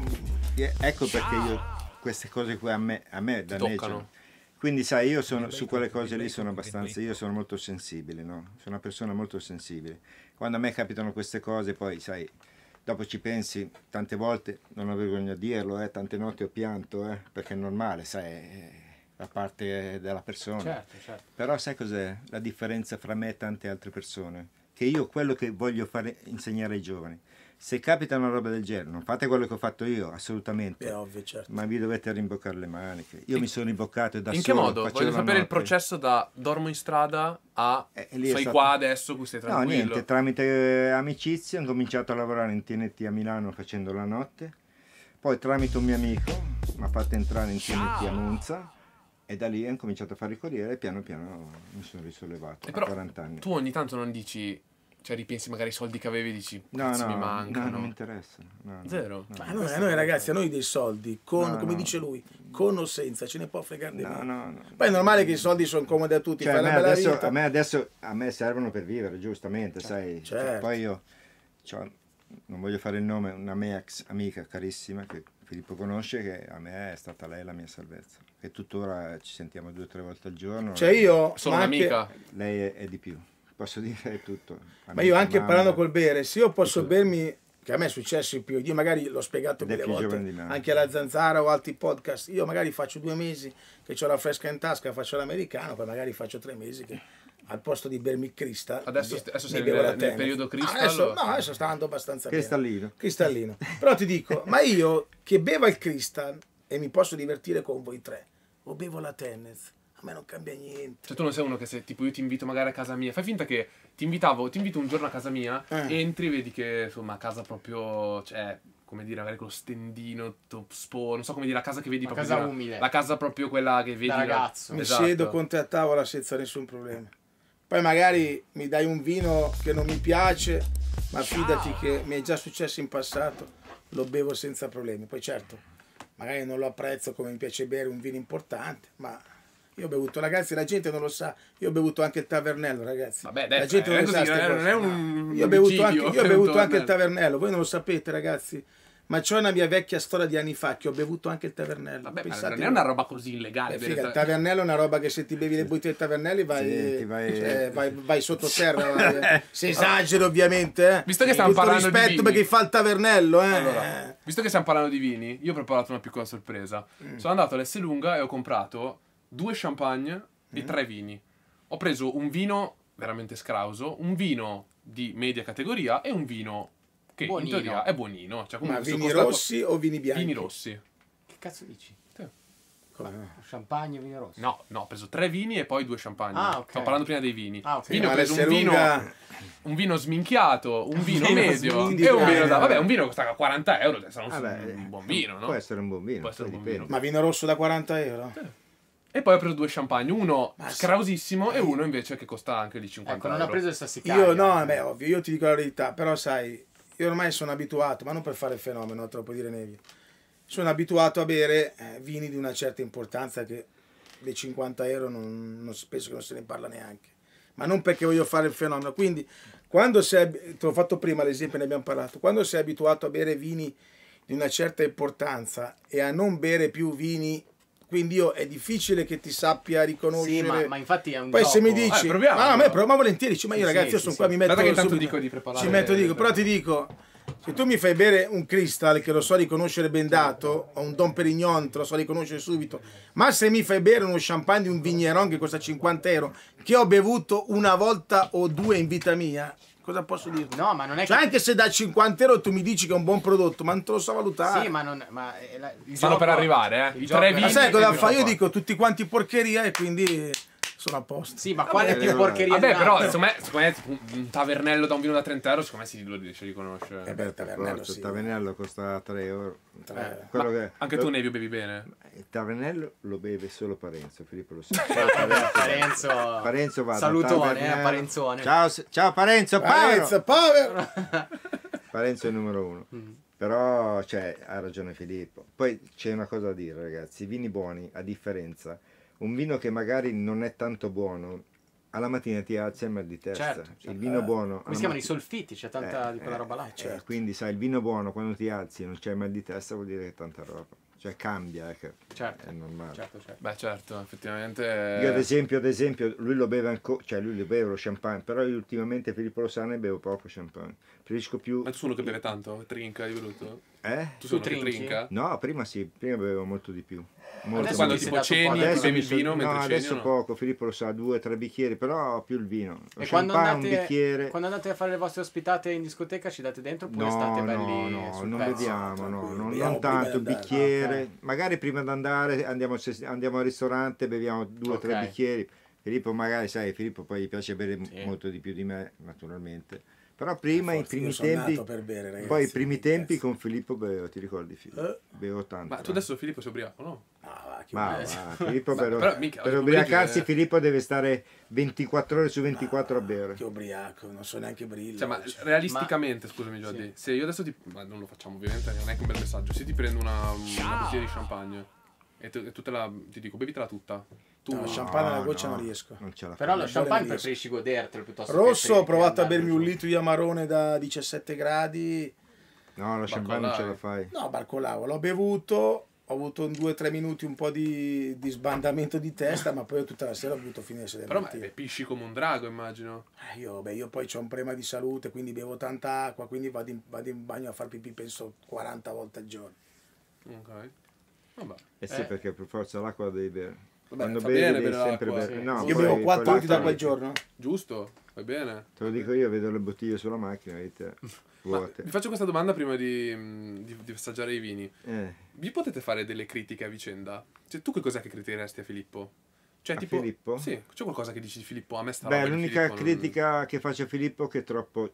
ecco perché io queste cose qui a me, a me danneggiano. Cioè, quindi sai, io sono, su quelle cose lì sono abbastanza, io sono molto sensibile, no? sono una persona molto sensibile quando a me capitano queste cose poi sai dopo ci pensi tante volte non ho vergogna a dirlo eh, tante notti ho pianto eh, perché è normale sai da eh, parte della persona certo, certo. però sai cos'è la differenza fra me e tante altre persone che io quello che voglio fare insegnare ai giovani se capita una roba del genere, non fate quello che ho fatto io, assolutamente. È ovvio, certo. Ma vi dovete rimboccare le maniche. Io e... mi sono imboccato da in solo. In che modo? Voglio sapere il processo da dormo in strada a eh, sei stato... qua adesso, qui stai tranquillo. No, niente, tramite eh, amicizia ho cominciato a lavorare in TNT a Milano facendo la notte. Poi tramite un mio amico mi ha fatto entrare in TNT a Monza. E da lì ho cominciato a fare il corriere e piano piano mi sono risollevato e a 40 anni. Tu ogni tanto non dici cioè ripensi magari i soldi che avevi e dici no, no, mi mancano. No, non mi interessa. No, Zero. No, a, ah, noi, a eh, noi ragazzi, a noi dei soldi, con, come dice lui, con o senza, ce ne può fregare di no, no, Poi è normale che i soldi sono comodi a tutti. Cioè, a, me adesso, a, me adesso, a me servono per vivere, giustamente, cioè, cioè, certo. sai. Certo. Cioè, poi io, cioè, non voglio fare il nome, una mia ex amica carissima che Filippo conosce, che a me è stata lei la mia salvezza. e tuttora ci sentiamo due o tre volte al giorno. Cioè io... Sono un'amica. Lei è, è di più posso dire tutto. Ma io anche mamma, parlando col bere, se io posso tutto. bermi, che a me è successo più, io magari l'ho spiegato mille volte, anche alla Zanzara o altri podcast, io magari faccio due mesi che ho la fresca in tasca, faccio l'americano, poi magari faccio tre mesi che al posto di bermi il cristal adesso, adesso sei nel, nel periodo ah, cristal adesso, no adesso sta andando abbastanza cristallino. bene cristallino però ti dico ma io che bevo il cristal e mi posso divertire con voi tre o bevo la tennis a me non cambia niente. Cioè, tu non sei uno che se tipo io ti invito magari a casa mia, fai finta che ti invitavo, ti invito un giorno a casa mia, eh. entri, vedi che insomma a casa proprio, cioè, come dire, avere quello lo stendino, topspo, non so come dire, la casa che vedi la proprio. Casa umile. La casa proprio quella che vedi. Da ragazzo. Mi esatto. siedo con te a tavola senza nessun problema. Poi magari mi dai un vino che non mi piace, ma fidati che mi è già successo in passato, lo bevo senza problemi. Poi certo, magari non lo apprezzo come mi piace bere un vino importante, ma io ho bevuto, ragazzi, la gente non lo sa. Io ho bevuto anche il tavernello, ragazzi. Vabbè, dai, la gente non eh, lo sa. Eh, non è un io ho bevuto, anche, io ho eh, bevuto anche il tavernello, voi non lo sapete, ragazzi. Ma c'è una mia vecchia storia di anni fa che ho bevuto anche il tavernello. Vabbè, ma non è una roba così illegale. Beh, figa, il tavernello è una roba che se ti bevi le bottiglie del tavernello vai, sì, vai, cioè, vai, vai sottoterra. Se esagero ovviamente. Visto che stiamo Tutto parlando rispetto di vini. perché fa il tavernello. Eh. Allora, visto che stiamo parlando di vini, io ho preparato una piccola sorpresa. Mm. Sono andato all'S Lunga e ho comprato due champagne mm. e tre vini. Ho preso un vino veramente scrauso, un vino di media categoria e un vino che buonino. in teoria è buonino. Cioè, Ma vini costato... rossi o vini bianchi? Vini rossi. Che cazzo dici? Sì. Champagne e vino rosso? No, no, ho preso tre vini e poi due champagne. Ah, okay. Sto parlando prima dei vini. Ah, okay. Vino ho preso un vino, un vino sminchiato, un vino, vino medio e un vino da... Vabbè, un vino costa 40 euro, sarà un, vabbè, un buon vino, no? Può essere un buon vino. Può essere un buon vino. Ma vino rosso da 40 euro? Sì. E poi ho preso due champagne, uno Ma scrausissimo sì. e uno invece che costa anche di 50 ecco, non euro. non ha preso il sassicaia. Io no, eh. beh, ovvio, io ti dico la verità, però sai, io ormai sono abituato, ma non per fare il fenomeno, troppo dire nevi. Sono abituato a bere eh, vini di una certa importanza che le 50 euro non, non, penso che non se ne parla neanche. Ma non perché voglio fare il fenomeno. Quindi, quando sei, te l'ho fatto prima l'esempio, ne abbiamo parlato, quando sei abituato a bere vini di una certa importanza e a non bere più vini quindi io è difficile che ti sappia riconoscere. Sì, ma, ma infatti è un Poi gioco. se mi dici, eh, proviamo, ma, no, ma, però, ma volentieri, ma io sì, ragazzi, sì, io sono sì, qua, mi metto Guarda che tanto subito, dico di preparare. Ci metto dico, però ti dico se tu mi fai bere un cristal che lo so riconoscere bendato, o un Don Perignon te lo so riconoscere subito, ma se mi fai bere uno champagne di un Vigneron che costa 50 euro, che ho bevuto una volta o due in vita mia, Cosa posso dirti? No, ma non è cioè, che... anche se da 50 euro tu mi dici che è un buon prodotto, ma non te lo so valutare. Sì, ma non. Ma, eh, la, Stanno gioco, per arrivare, eh? Il, il gioco, ma sai cosa fa? Io dico tutti quanti porcheria e quindi sono a posto. Sì, ma quale più eh, porcheria? Vabbè, però, secondo me, un tavernello da un vino da 30 euro, secondo me si lo riesce a riconoscere. Eh beh, il tavernello, sì. Il tavernello costa 3 euro. Eh, che... Anche tu, ne bevi bene? Il tavernello lo beve solo Parenzo, Filippo lo sa. Parenzo. Parenzo va. Salutone, eh, a Parenzone. Ciao, ciao Parenzo, Parenzo, povero. Parenzo è il numero uno. Mm. Però, cioè, ha ragione Filippo. Poi c'è una cosa da dire, ragazzi. I vini buoni, a differenza un vino che magari non è tanto buono, alla mattina ti alzi il mal di testa. Certo, certo. Il vino buono. Come si chiamano i solfiti? C'è tanta eh, di quella eh, roba là. Eh, certo. Eh, quindi, sai, il vino buono quando ti alzi e non c'è mal di testa vuol dire che è tanta roba. Cioè cambia, eh, che certo, è normale. Certo, certo. Beh, certo, effettivamente. Io ad esempio, ad esempio lui lo beve ancora, cioè lui lo beve lo champagne, però io ultimamente Filippo lo sa ne bevo poco champagne. Preferisco più. Ma tu solo che beve tanto? Trinca di brutto? Eh? Tu, tu trinca? No, prima sì, prima bevevo molto di più. Molto quando tipo ceni, adesso bevi vino, no, adesso no? poco, Filippo lo sa, due o tre bicchieri, però più il vino. Lo e quando andate, quando andate, a fare le vostre ospitate in discoteca ci date dentro oppure no, state belli No, no, non pezzo. vediamo, no, non, non tanto, un bicchiere, okay. magari prima di andare andiamo, andiamo, al ristorante, beviamo due o okay. tre bicchieri. Filippo magari, sai, Filippo poi gli piace bere sì. molto di più di me, naturalmente però prima, i primi tempi, bere, ragazzi, poi i primi tempi con Filippo Beo, ti ricordi Filippo? Eh? Beo tanto. Ma tu adesso Filippo sei ubriaco, no? Ah, ma, ma Filippo ma, per, mica, per ubriacarsi è... Eh. Filippo deve stare 24 ore su 24 ah, ma, a bere. Che ubriaco, non so neanche brillo. Cioè, ma cioè. realisticamente, scusami Giordi, sì. se io adesso ti... Ma non lo facciamo ovviamente, non è che un bel messaggio. Se ti prendo una, una bottiglia di champagne e, te, e tutta la... ti dico, bevitela tutta tu no, champagne alla goccia no, non riesco. Non Però lo champagne preferisci godertelo piuttosto Rosso, ho provato a bermi un litro di amarone da 17 gradi. No, lo champagne non ce la fai. No, barcolavo, l'ho bevuto, ho avuto in due o tre minuti un po' di, di, sbandamento di testa, ma poi tutta la sera ho avuto fine sedere. Però beh, pisci come un drago, immagino. Eh, io, beh, io, poi ho un problema di salute, quindi bevo tanta acqua, quindi vado in, vado in bagno a far pipì penso 40 volte al giorno. Ok. Vabbè. Eh sì, eh. perché per forza l'acqua devi bere. Vabbè, Quando bevi bene, devi sempre bere. Sì. No, io bevo quattro litri da quel giorno. Giusto, va bene. Te lo dico io, vedo le bottiglie sulla macchina e te... vuote. Vi faccio questa domanda prima di, mm, di, di assaggiare i vini. Eh. Vi potete fare delle critiche a vicenda? Cioè, tu che cos'è che criteresti a Filippo? Cioè, a tipo, Filippo? Sì, c'è qualcosa che dici di Filippo? A me sta Beh, l'unica Filippo, critica non... che faccio a Filippo è che è troppo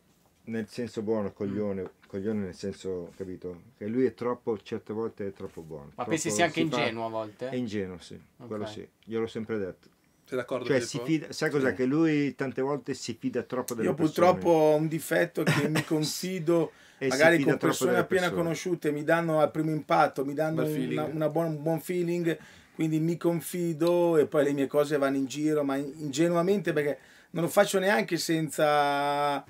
nel senso buono, mm. coglione, coglione nel senso, capito? Che lui è troppo, certe volte è troppo buono. Ma pensi sia anche ingenuo fa... a volte? È ingenuo, sì, okay. quello sì, gliel'ho sempre detto. Sei d'accordo? Cioè, si fida, sai cos'è? Sì. Che lui tante volte si fida troppo delle Io persone. Io purtroppo ho un difetto che mi confido magari con persone appena persone. conosciute, mi danno al primo impatto, mi danno una, una buon, un buon feeling, quindi mi confido e poi le mie cose vanno in giro, ma ingenuamente perché non lo faccio neanche senza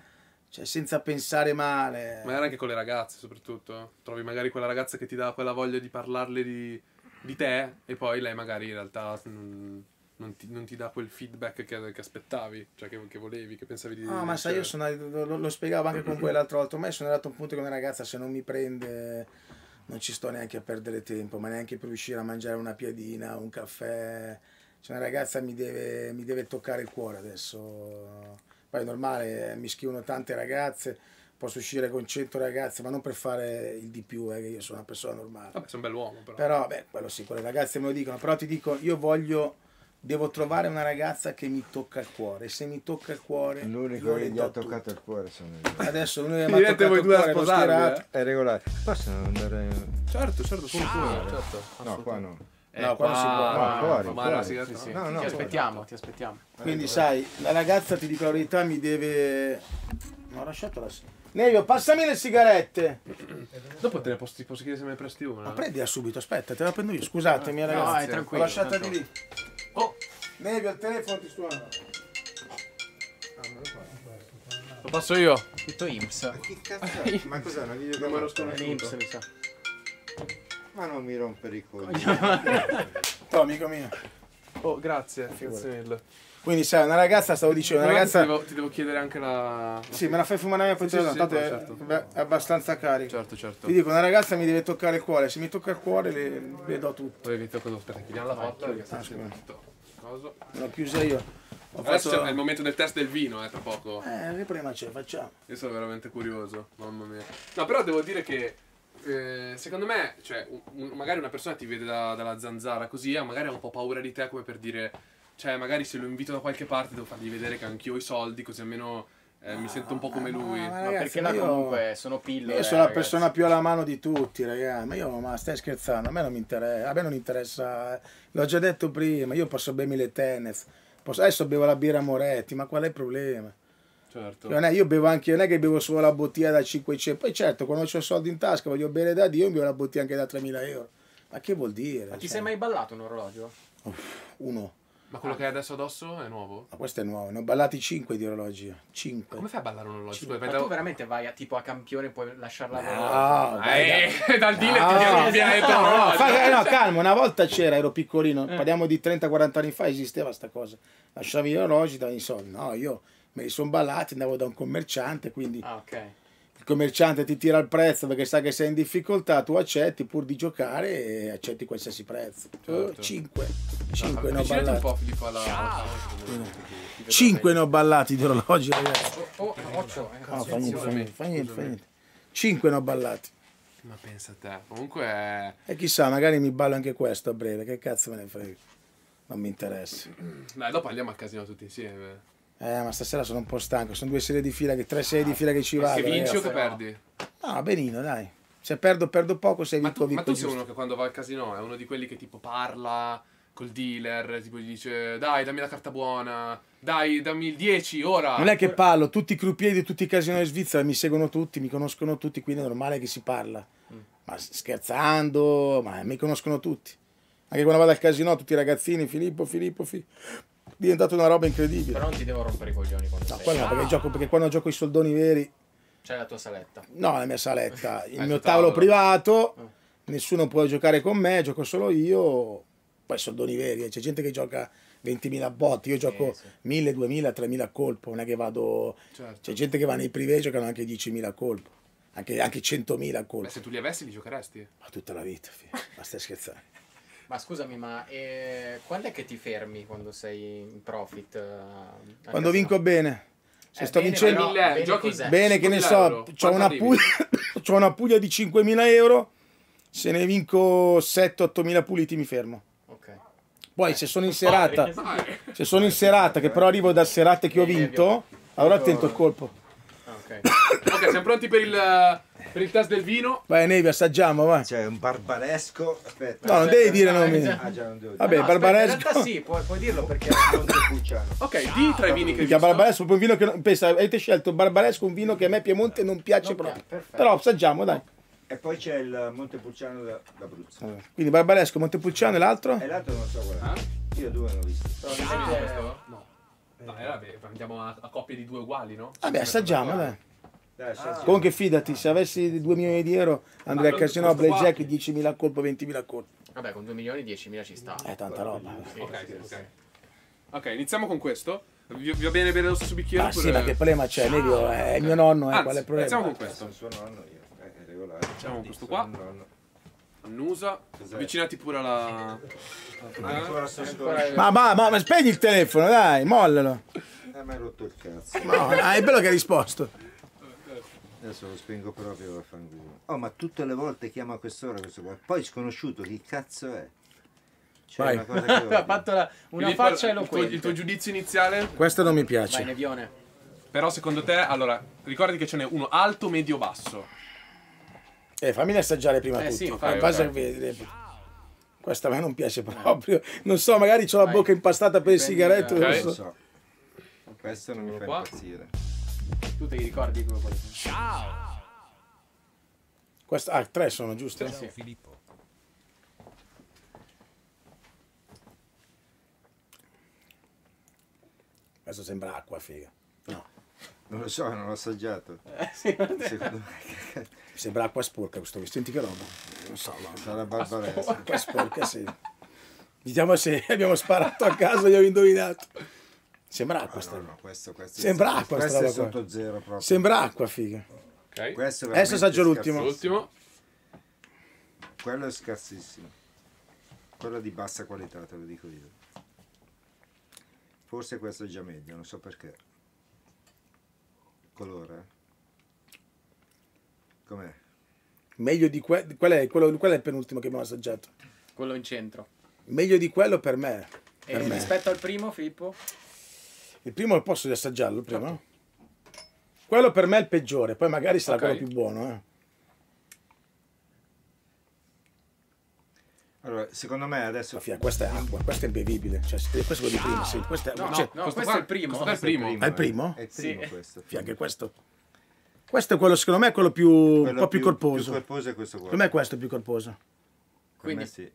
cioè, senza pensare male. Magari anche con le ragazze, soprattutto. Trovi magari quella ragazza che ti dà quella voglia di parlarle di, di te, e poi lei magari in realtà non, non, ti, non ti, dà quel feedback che, che aspettavi, cioè che, che, volevi, che pensavi di. dire. No, ma sai, io sono. Lo, lo spiegavo anche con quell'altro volta. Ma sono arrivato a un punto che una ragazza, se non mi prende. Non ci sto neanche a perdere tempo, ma neanche per riuscire a mangiare una piadina, un caffè. Cioè, una ragazza mi deve, mi deve toccare il cuore adesso poi è normale, mi scrivono tante ragazze, posso uscire con 100 ragazze, ma non per fare il di più, eh, che io sono una persona normale. Vabbè, sei un bell'uomo però. Però, beh, quello sì, quelle ragazze me lo dicono, però ti dico, io voglio devo trovare una ragazza che mi tocca il cuore. se mi tocca il cuore, l'unico che gli ha toccato il cuore sono io. Adesso l'unico che mi ha toccato il cuore sposarvi, eh? è regolare. Possono andare. Certo, certo, sono ah, certo. No, qua no no, qua, qua, qua, qua fuori, fuori, fuori. Sì, sì. No, no, ti aspettiamo, ti aspettiamo. Quindi eh, sai, la ragazza ti dico la verità mi deve ho No, lasciatola. Nevio, passami le sigarette. Dopo te le posso, posso chiedere se me ne presti una. Ma prendila subito, aspetta, te la prendo io. Scusatemi, ragazzi. No, è tranquillo. Lasciata di lì. Oh! Nevio, il telefono ti suona. Ah, lo passo io. Tutto IMSS. Ma che cazzo? Ma cos'è? Non Un numero sconosciuto? IMSS, mi sa. Ma non mi rompere i coglioni. Toh, amico mio. Oh, grazie, grazie mille. Quindi sai, una ragazza, stavo dicendo, una ragazza... Ti devo, ti devo chiedere anche la... Sì, me la fai fumare a me, poi sì, sì, sì, tanto è, certo. è abbastanza carico. Certo, certo. Ti dico, una ragazza mi deve toccare il cuore, se mi tocca il cuore le, le do tutto. Poi vi tocco, perché chiudiamo la porta, ah, perché sta tutto. Coso. L'ho chiusa io. Ho Adesso fatto... è il momento del test del vino, eh, tra poco. Eh, che prima ce la facciamo. Io sono veramente curioso, mamma mia. No, però devo dire che eh, secondo me, cioè, un, magari una persona ti vede da, dalla zanzara così e eh, magari ha un po' paura di te come per dire, cioè magari se lo invito da qualche parte devo fargli vedere che anch'io ho i soldi così almeno... Eh, mi sento un po' come ah, lui. Ma, ma ragazzi, perché là comunque sono pillole. Io eh, sono la ragazzi. persona più alla mano di tutti, ragazzi. Ma io ma stai scherzando, a me non mi interessa. A me non interessa. L'ho già detto prima, io posso bermi le tennis. Posso... Adesso bevo la birra Moretti, ma qual è il problema? Certo. Non è, io bevo anche, non è che bevo solo la bottiglia da 500, poi certo quando ho soldi in tasca voglio bere da Dio, mi bevo la bottiglia anche da 3.000 euro. Ma che vuol dire? Ma ti cioè sei mai ballato un orologio? uno. Ma quello ah. che hai adesso addosso è nuovo? Ma questo è nuovo, ne ho ballati 5 di orologi. 5. Come fai a ballare un orologio? Scusa, ma tu ho... veramente vai a, tipo a campione e puoi lasciarla no, volare? Eh, no, dal dealer no, ti tirano via dentro no, no, fa, eh, no, calma, una volta c'era, ero piccolino, eh. parliamo di 30-40 anni fa, esisteva sta cosa. Lasciavi gli orologi, davi i soldi. No, io me li sono ballati, andavo da un commerciante, quindi ah, okay. il commerciante ti tira il prezzo perché sa che sei in difficoltà, tu accetti pur di giocare e accetti qualsiasi prezzo. Certo. 5, 5 no, ne ho ballati. Ciao. 5 ne ho ballati di orologio, oh, ragazzi. Oh, 8, oh, oh, oh eh, no, fa niente, fa niente, fa niente, 5 ne ho ballati. Ma pensa a te, comunque... E chissà, magari mi ballo anche questo a breve, che cazzo me ne frega. Non mi interessa. Dai, dopo andiamo al casino tutti insieme. Eh, ma stasera sono un po' stanco. Sono due serie di fila, che, tre serie di fila che ci vanno. Se vinci o che perdi? No, benino, dai. Se perdo, perdo poco. Se vinco, vinco. Ma tu sei uno che quando va al casino è uno di quelli che tipo parla col dealer, tipo gli dice dai dammi la carta buona, dai dammi il 10 ora. Non è che parlo, tutti i croupier di tutti i casino di Svizzera mi seguono tutti, mi conoscono tutti, quindi è normale che si parla. Mm. Ma scherzando, ma mi conoscono tutti. Anche quando vado al casino tutti i ragazzini, Filippo, Filippo, Filippo diventata una roba incredibile. Però non ti devo rompere i coglioni quando no, sei. No, ah. perché, gioco, perché quando gioco i soldoni veri... C'è la tua saletta. No, la mia saletta. Il mio tavolo, tavolo privato, eh. nessuno può giocare con me, gioco solo io. Poi soldoni veri, eh. c'è gente che gioca 20.000 botti, io gioco eh, sì. 1.000, 2.000, 3.000 colpo, non è che vado... Certo. C'è gente che va nei privé e giocano anche 10.000 colpo. Anche, anche 100.000 colpo. Ma se tu li avessi li giocheresti? Ma tutta la vita, figlio. basta scherzare. Ma scusami, ma eh, quando è che ti fermi quando sei in profit? Eh, quando vinco no? bene. Se eh, sto bene, vincendo, però, bene, giochi bene che ne so, ho una, puglia, una puglia di 5.000 euro, se ne vinco 7 8000 puliti mi fermo. Poi se sono in eh. serata, se sono in serata, che però arrivo da serate che ho vinto, allora attento al colpo. Ok, okay siamo pronti per il per il test del vino. Vai Nevi, assaggiamo, vai. C'è un barbaresco. Aspetta. No, non devi dire nomi. Ah, già, non devo dire. Vabbè, no, barbaresco. in realtà sì, puoi, puoi dirlo perché non ti cucciano. Ok, di tra i vini che vi visto. barbaresco un vino che non... pensa, avete scelto barbaresco un vino che a me Piemonte non piace non proprio. Perfetto. Però assaggiamo, dai. E poi c'è il Montepulciano d'Abruzzo. Allora, quindi Barbaresco, Montepulciano e l'altro? E l'altro non so qual è. Ah? Io due l'ho visto. Però ah, non ah, eh, questo? No. No, eh, vabbè, andiamo a, a coppie di due uguali, no? Vabbè, assaggiamo, dai. Ah. Comunque fidati, se avessi 2 milioni di euro andrei a casino a Blackjack 10.000 colpo, 20.000 colpo. Vabbè, con 2 milioni 10.000 ci sta. È eh, tanta roba. ok, sì, ok. iniziamo con questo. Vi, vi va bene bere lo stesso bicchiere? Ah, sì, ma che problema c'è? Vedi, ah, è okay. mio nonno, eh, Anzi, qual è il problema? Iniziamo con questo. Il suo nonno io, eh, è regolare. Facciamo questo qua. Annusa, avvicinati pure alla... Eh? Ma, ma, ma, ma spegni il telefono, dai, mollalo. Eh, mi hai rotto il cazzo. No, è bello che hai risposto. Adesso lo spengo proprio a vaffanculo. Oh, ma tutte le volte chiama a quest'ora questo qua. Poi sconosciuto, chi cazzo è? Cioè, una cosa che ha fatto la, una Quindi faccia e tuo, eloquente. il tuo giudizio iniziale? Questo non mi piace. Vai, Nevione. Però secondo te, allora, ricordi che ce n'è uno alto, medio, basso. Eh, fammi assaggiare prima Eh, tutto. sì, fai, Poi vedere. Questa a me non piace proprio. Non so, magari ho la bocca impastata per il sigaretto. eh, non Ok. so. Questo non mi fa Eccolo qua. impazzire. Tu te li ricordi come quello? Ciao! Questa, ah, tre sono, giusto? Ciao, sì. Filippo. Questo sembra acqua, figa. No. Non lo so, non l'ho assaggiato. Eh, sì, Secondo me. Sembra acqua sporca questo vestito. Senti che roba. Non so, no. Sarà barbarese. Acqua sporca, sì. Diciamo se abbiamo sparato a caso, e abbiamo indovinato. Sembra acqua. Ah, no, no, questo, questo Sembra acqua. Questo è sotto qua. zero proprio. Sembra acqua, figa. Okay. Adesso assaggio l'ultimo. L'ultimo. Quello è scarsissimo. Quello di bassa qualità, te lo dico io. Forse questo è già meglio, non so perché. Colore? Com'è? Meglio di que qual è, quello, qual è il penultimo che abbiamo assaggiato? Quello in centro. Meglio di quello per me. Per e me. rispetto al primo, Filippo? Il primo posso assaggiarlo prima? Certo. Quello per me è il peggiore, poi magari sarà okay. quello più buono. Eh. Allora, secondo me adesso. Fia, questa è acqua, questa è imbevibile. Cioè, questo è quello di prima, sì. Questo no, cioè, no, questo, questo qua, è il primo. Questo, questo è il primo. È il primo? È il primo sì. questo. Fia, anche questo. Questo è quello, secondo me, è quello più. Quello un po' più, più corposo. Più corposo è questo qua. Secondo me è questo è più corposo. Quindi. Sì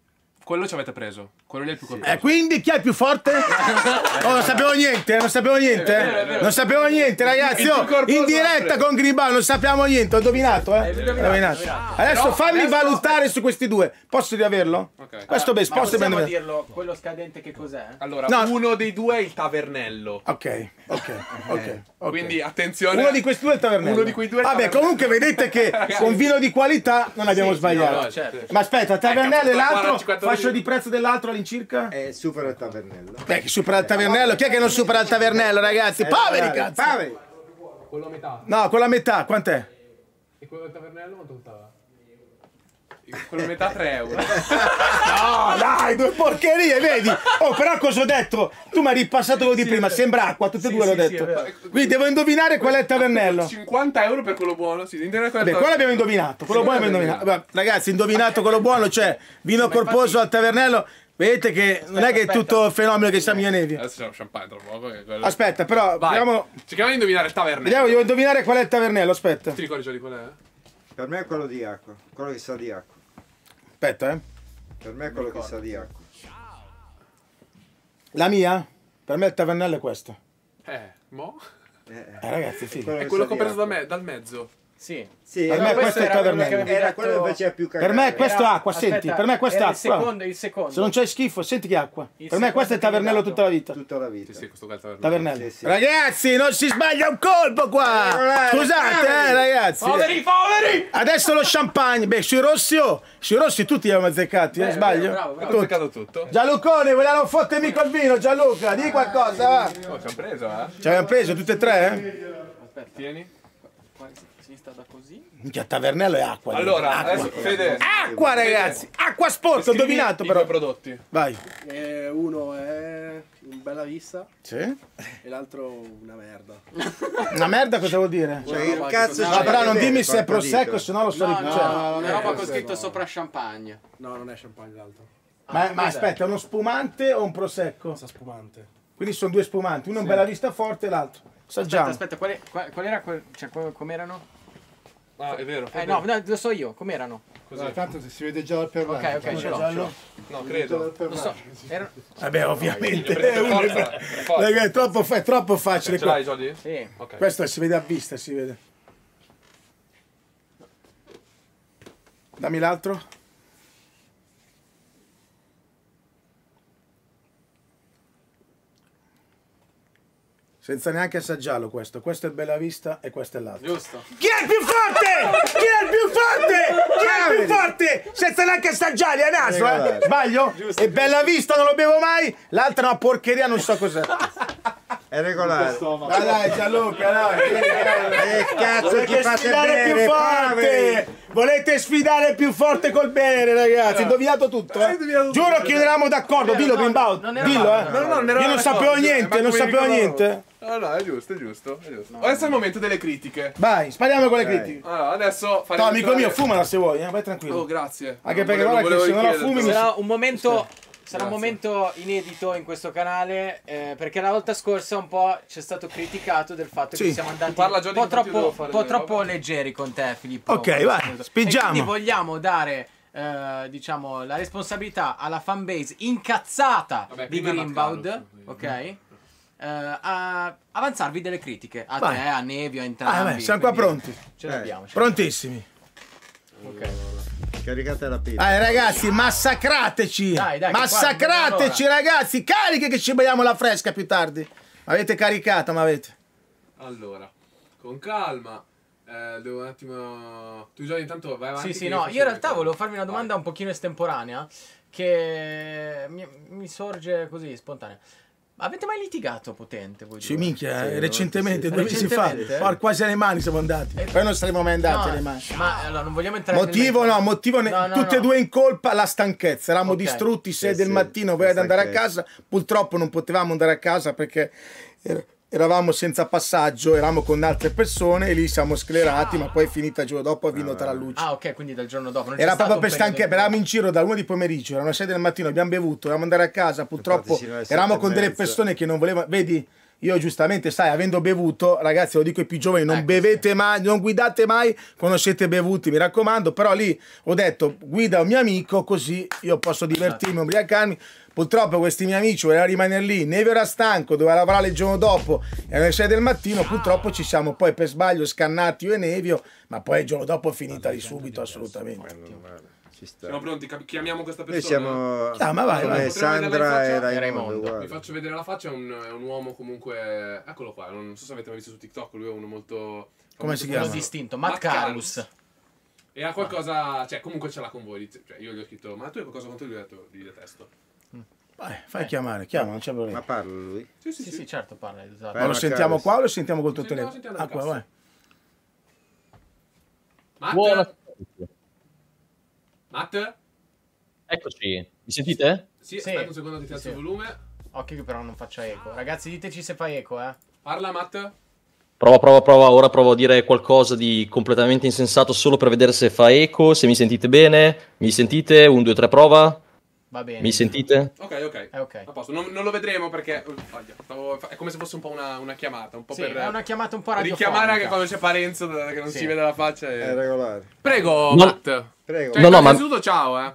quello ci avete preso. Quello lì è il più corposo. E eh, quindi chi è il più forte? oh, non sapevo niente, eh, non sapevo niente. vero, è eh. vero. Non sapevo niente, ragazzi. Oh, in diretta con Gribal, non sappiamo niente. Ho indovinato, eh? eh indovinato, indovinato. indovinato. Adesso no, fammi adesso... valutare su questi due. Posso riaverlo? Okay. Questo allora, beh, posso possiamo dirlo, quello scadente che cos'è? Allora, no. uno dei due è il tavernello. Ok, ok, okay. ok. Quindi attenzione. Uno di questi due è il tavernello. Uno di quei due è il Vabbè, comunque vedete che con vino di qualità non abbiamo sì, sbagliato. No, certo. Ma aspetta, il tavernello e l'altro fascia di prezzo dell'altro all'incirca? Eh, supera il tavernello. Perché supera il tavernello? Chi è che non supera il tavernello, ragazzi? Eh, poveri, cazzo! Poveri! Quello a metà. No, quella a metà, quant'è? E quello del tavernello quanto costava? quello metà 3 euro. no, dai, due porcherie, vedi? Oh, però cosa ho detto? Tu mi hai ripassato quello di sì, prima, sembra acqua, tutte e sì, due l'ho sì, detto. Quindi devo indovinare qual è il tavernello. 50 euro per quello buono, sì. Beh, quello abbiamo indovinato, quello buono abbiamo indovinato. Beh, ragazzi, indovinato quello buono, cioè vino corposo al tavernello. Vedete che aspetta, non è che aspetta. è tutto fenomeno che sta Mia Nevi. Adesso c'è un champagne tra poco. Quello... Aspetta, però. Vediamo... Cerchiamo di indovinare il tavernello. Vediamo, devo indovinare qual è il tavernello. Aspetta. Ti ricordi già di qual è? Per me è quello di acqua. Quello che sa di acqua. Aspetta, eh. Per me è quello che sa di acqua. La mia? Per me il tavernello è questo. Eh, mo? Eh, eh. eh ragazzi, sì. È quello che ho preso da me, dal mezzo. Sì. sì per me questo è il tavernello. Era quello che faceva più cagare. Per me questo è acqua, Aspetta, senti, per me questo è acqua. Il secondo, il secondo. Se non c'è schifo, senti che acqua. Il per me questo è il tavernello tutta la vita. Tutta la vita. Sì, sì, questo qua è il tavernello. tavernello. Sì, sì. Ragazzi, non si sbaglia un colpo qua. Eh, Scusate, eh, ragazzi. Poveri, poveri. Adesso lo champagne. Beh, sui rossi, oh, sui rossi tutti li abbiamo azzeccati, eh, Beh, non sbaglio. Bravo, bravo. Ho azzeccato tutto. Gianluccone, vogliamo fottermi col vino, Gianluca, di qualcosa, va. Oh, ci hanno preso, eh? Ci abbiamo preso tutte e tre, eh? Aspetta. Tieni vista così. Minchia, Tavernello è acqua. Allora, acqua. Adesso, Fede, acqua, ragazzi. Acqua sport, ho dominato però. I prodotti. Vai. Eh, uno è un bella vista. Sì. E l'altro una merda. una merda cosa vuol dire? Cioè, cioè, cazzo no, però non dimmi se è prosecco, se no lo sto no, No, eh, no, eh, no, roba con scritto sopra champagne. No, non è champagne l'altro. Ma, ah, ma aspetta, è uno spumante o un prosecco? Sa spumante. Quindi sono due spumanti, uno sì. un bella vista forte e l'altro. Assaggiamo. Aspetta, aspetta, qual, è, qual, qual era, cioè, qual, cioè, com'erano? Ah, è vero. Eh, no, no, lo so io, com'erano? Così. No, tanto se si vede già dal piano. Ok, ok, ce l'ho. Giallo. No, credo. Lo so. Era... Vabbè, ovviamente. È, un... forza, forza. è, troppo, è troppo facile. Ce l'hai i soldi? Sì. Okay. Questo si vede a vista, si vede. Dammi l'altro. senza neanche assaggiarlo questo. Questo è Bella Vista e questo è l'altro. Giusto. Chi è il più forte? Chi è il più forte? Chi è il più ah, forte? Senza neanche assaggiare a naso, eh? Sbaglio? Giusto. E Bella Vista non lo bevo mai, l'altra è una porcheria, non so cos'è. È regolare. Ma dai Gianluca, dai. Eh, che cazzo Volete ti fate bere, più forte. Volete sfidare più forte col bere, ragazzi. No. Indovinato tutto, eh? eh? Indovinato Giuro che eravamo d'accordo, eh, dillo Bimbao. Dillo, eh. No, no, Io non sapevo niente, non sapevo niente. No, no, è giusto, è giusto. È giusto. No. Adesso è il momento delle critiche. Vai, spariamo con le critiche. Allora, adesso faremo. No, amico mio, fumala se vuoi, eh? vai tranquillo. Oh, grazie. Anche non perché non volevo, che se non la fumi. Sarà un momento. Sì Sarà Grazie. un momento inedito in questo canale eh, perché la volta scorsa un po' ci è stato criticato del fatto sì. che siamo andati un po' troppo, po troppo leggeri con te Filippo. Ok, vai, spingiamo. quindi vogliamo dare eh, diciamo la responsabilità alla fanbase incazzata Vabbè, di Greenbound, ok? Uh, a avanzarvi delle critiche a Vai. te, a Nevio, a ah, entrambi. Ah, beh, siamo qua pronti. Ce l'abbiamo. Eh, prontissimi. Ok. Caricate la pila. Dai, eh, ragazzi, massacrateci. Dai, dai, massacrateci, ragazzi. Cariche che ci beviamo la fresca più tardi. Avete caricato, ma avete. Allora, con calma. Eh, devo un attimo. Tu già intanto vai avanti. Sì, sì, no. Io in realtà volevo farvi una domanda vai. un pochino estemporanea. Che mi, mi sorge così spontanea. Avete mai litigato potente voi? Sì, due? minchia, sì, eh, recentemente, sì. due mesi fa, eh? quasi alle mani siamo andati. Eh, Poi non saremmo mai andati no, alle mani. Ma allora, non vogliamo entrare Motivo no, motivo no, no, tutte e due in colpa la stanchezza. Eravamo okay. distrutti, 6 sì, del mattino, voi ad andare a casa. Purtroppo non potevamo andare a casa perché eravamo senza passaggio, eravamo con altre persone e lì siamo sclerati, ah. ma poi è finita il giorno dopo a vinto ah. luce. Ah, ok, quindi dal giorno dopo. Non Era proprio per stanchezza, eravamo in giro dal luna di pomeriggio, erano 6 del mattino, abbiamo bevuto, dovevamo andare a casa, purtroppo eravamo con delle persone che non volevano, vedi? Io giustamente, sai, avendo bevuto, ragazzi, lo dico ai più giovani, non ecco bevete sì. mai, non guidate mai quando siete bevuti, mi raccomando, però lì ho detto guida un mio amico così io posso esatto. divertirmi, ubriacarmi. Esatto Purtroppo questi miei amici volevano rimanere lì, Neve era stanco, doveva lavorare il giorno dopo, erano le 6 del mattino, purtroppo ci siamo poi per sbaglio scannati io e Nevio, ma poi il giorno dopo è finita di subito assolutamente. Siamo pronti, chiamiamo questa persona. Noi siamo... Ah, ma vai, vai. Sandra e Raimondo. Vi faccio vedere la faccia, è un, è un uomo comunque... Eccolo qua, non so se avete mai visto su TikTok, lui è uno molto... Come si chiama? Molto distinto, Matt, Matt Carlus. E ha qualcosa, ah. cioè comunque ce l'ha con voi. Cioè, io gli ho scritto, ma tu hai qualcosa contro lui? Gli ho detto, gli detesto. Vai, fai eh. chiamare, chiama, non c'è problema. Ma parla lui? Sì, sì, sì, sì certo parla. Esatto. Ma lo sentiamo qua o lo sentiamo col tuo telefono? Ah, qua, vai. Matt? Buona... Matt? Eccoci, mi sentite? Sì, sì. aspetta un secondo ti alzo il volume. Occhio che però non faccia eco. Ragazzi, diteci se fa eco, eh. Parla, Matt? Prova, prova, prova. Ora provo a dire qualcosa di completamente insensato solo per vedere se fa eco, se mi sentite bene. Mi sentite? Un, due, tre, prova. Va bene. Mi sentite? Ok, ok. Eh, okay. Non, non, lo vedremo perché oh, è come se fosse un po' una, una chiamata. Un po' sì, per, è una chiamata un po' radiofonica. Richiamare anche quando c'è Parenzo che non sì. si vede la faccia. E... È regolare. Prego, no. Matt. Prego. Cioè, no, no, ma... ciao, eh.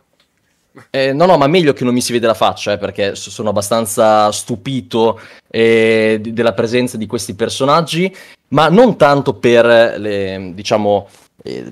Eh, no, no, ma meglio che non mi si vede la faccia, eh, perché sono abbastanza stupito eh, di, della presenza di questi personaggi, ma non tanto per, le, diciamo, eh,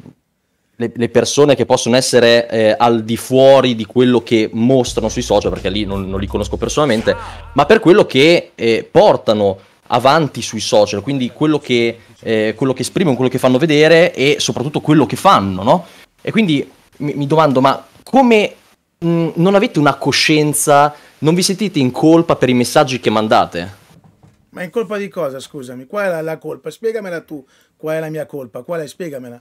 le, le persone che possono essere eh, al di fuori di quello che mostrano sui social, perché lì non, non li conosco personalmente, ma per quello che eh, portano avanti sui social, quindi quello che, eh, quello che, esprimono, quello che fanno vedere e soprattutto quello che fanno, no? E quindi mi, mi domando, ma come mh, mm, non avete una coscienza, non vi sentite in colpa per i messaggi che mandate? Ma in colpa di cosa, scusami? Qual è la, la colpa? Spiegamela tu, qual è la mia colpa? Qual è? Spiegamela.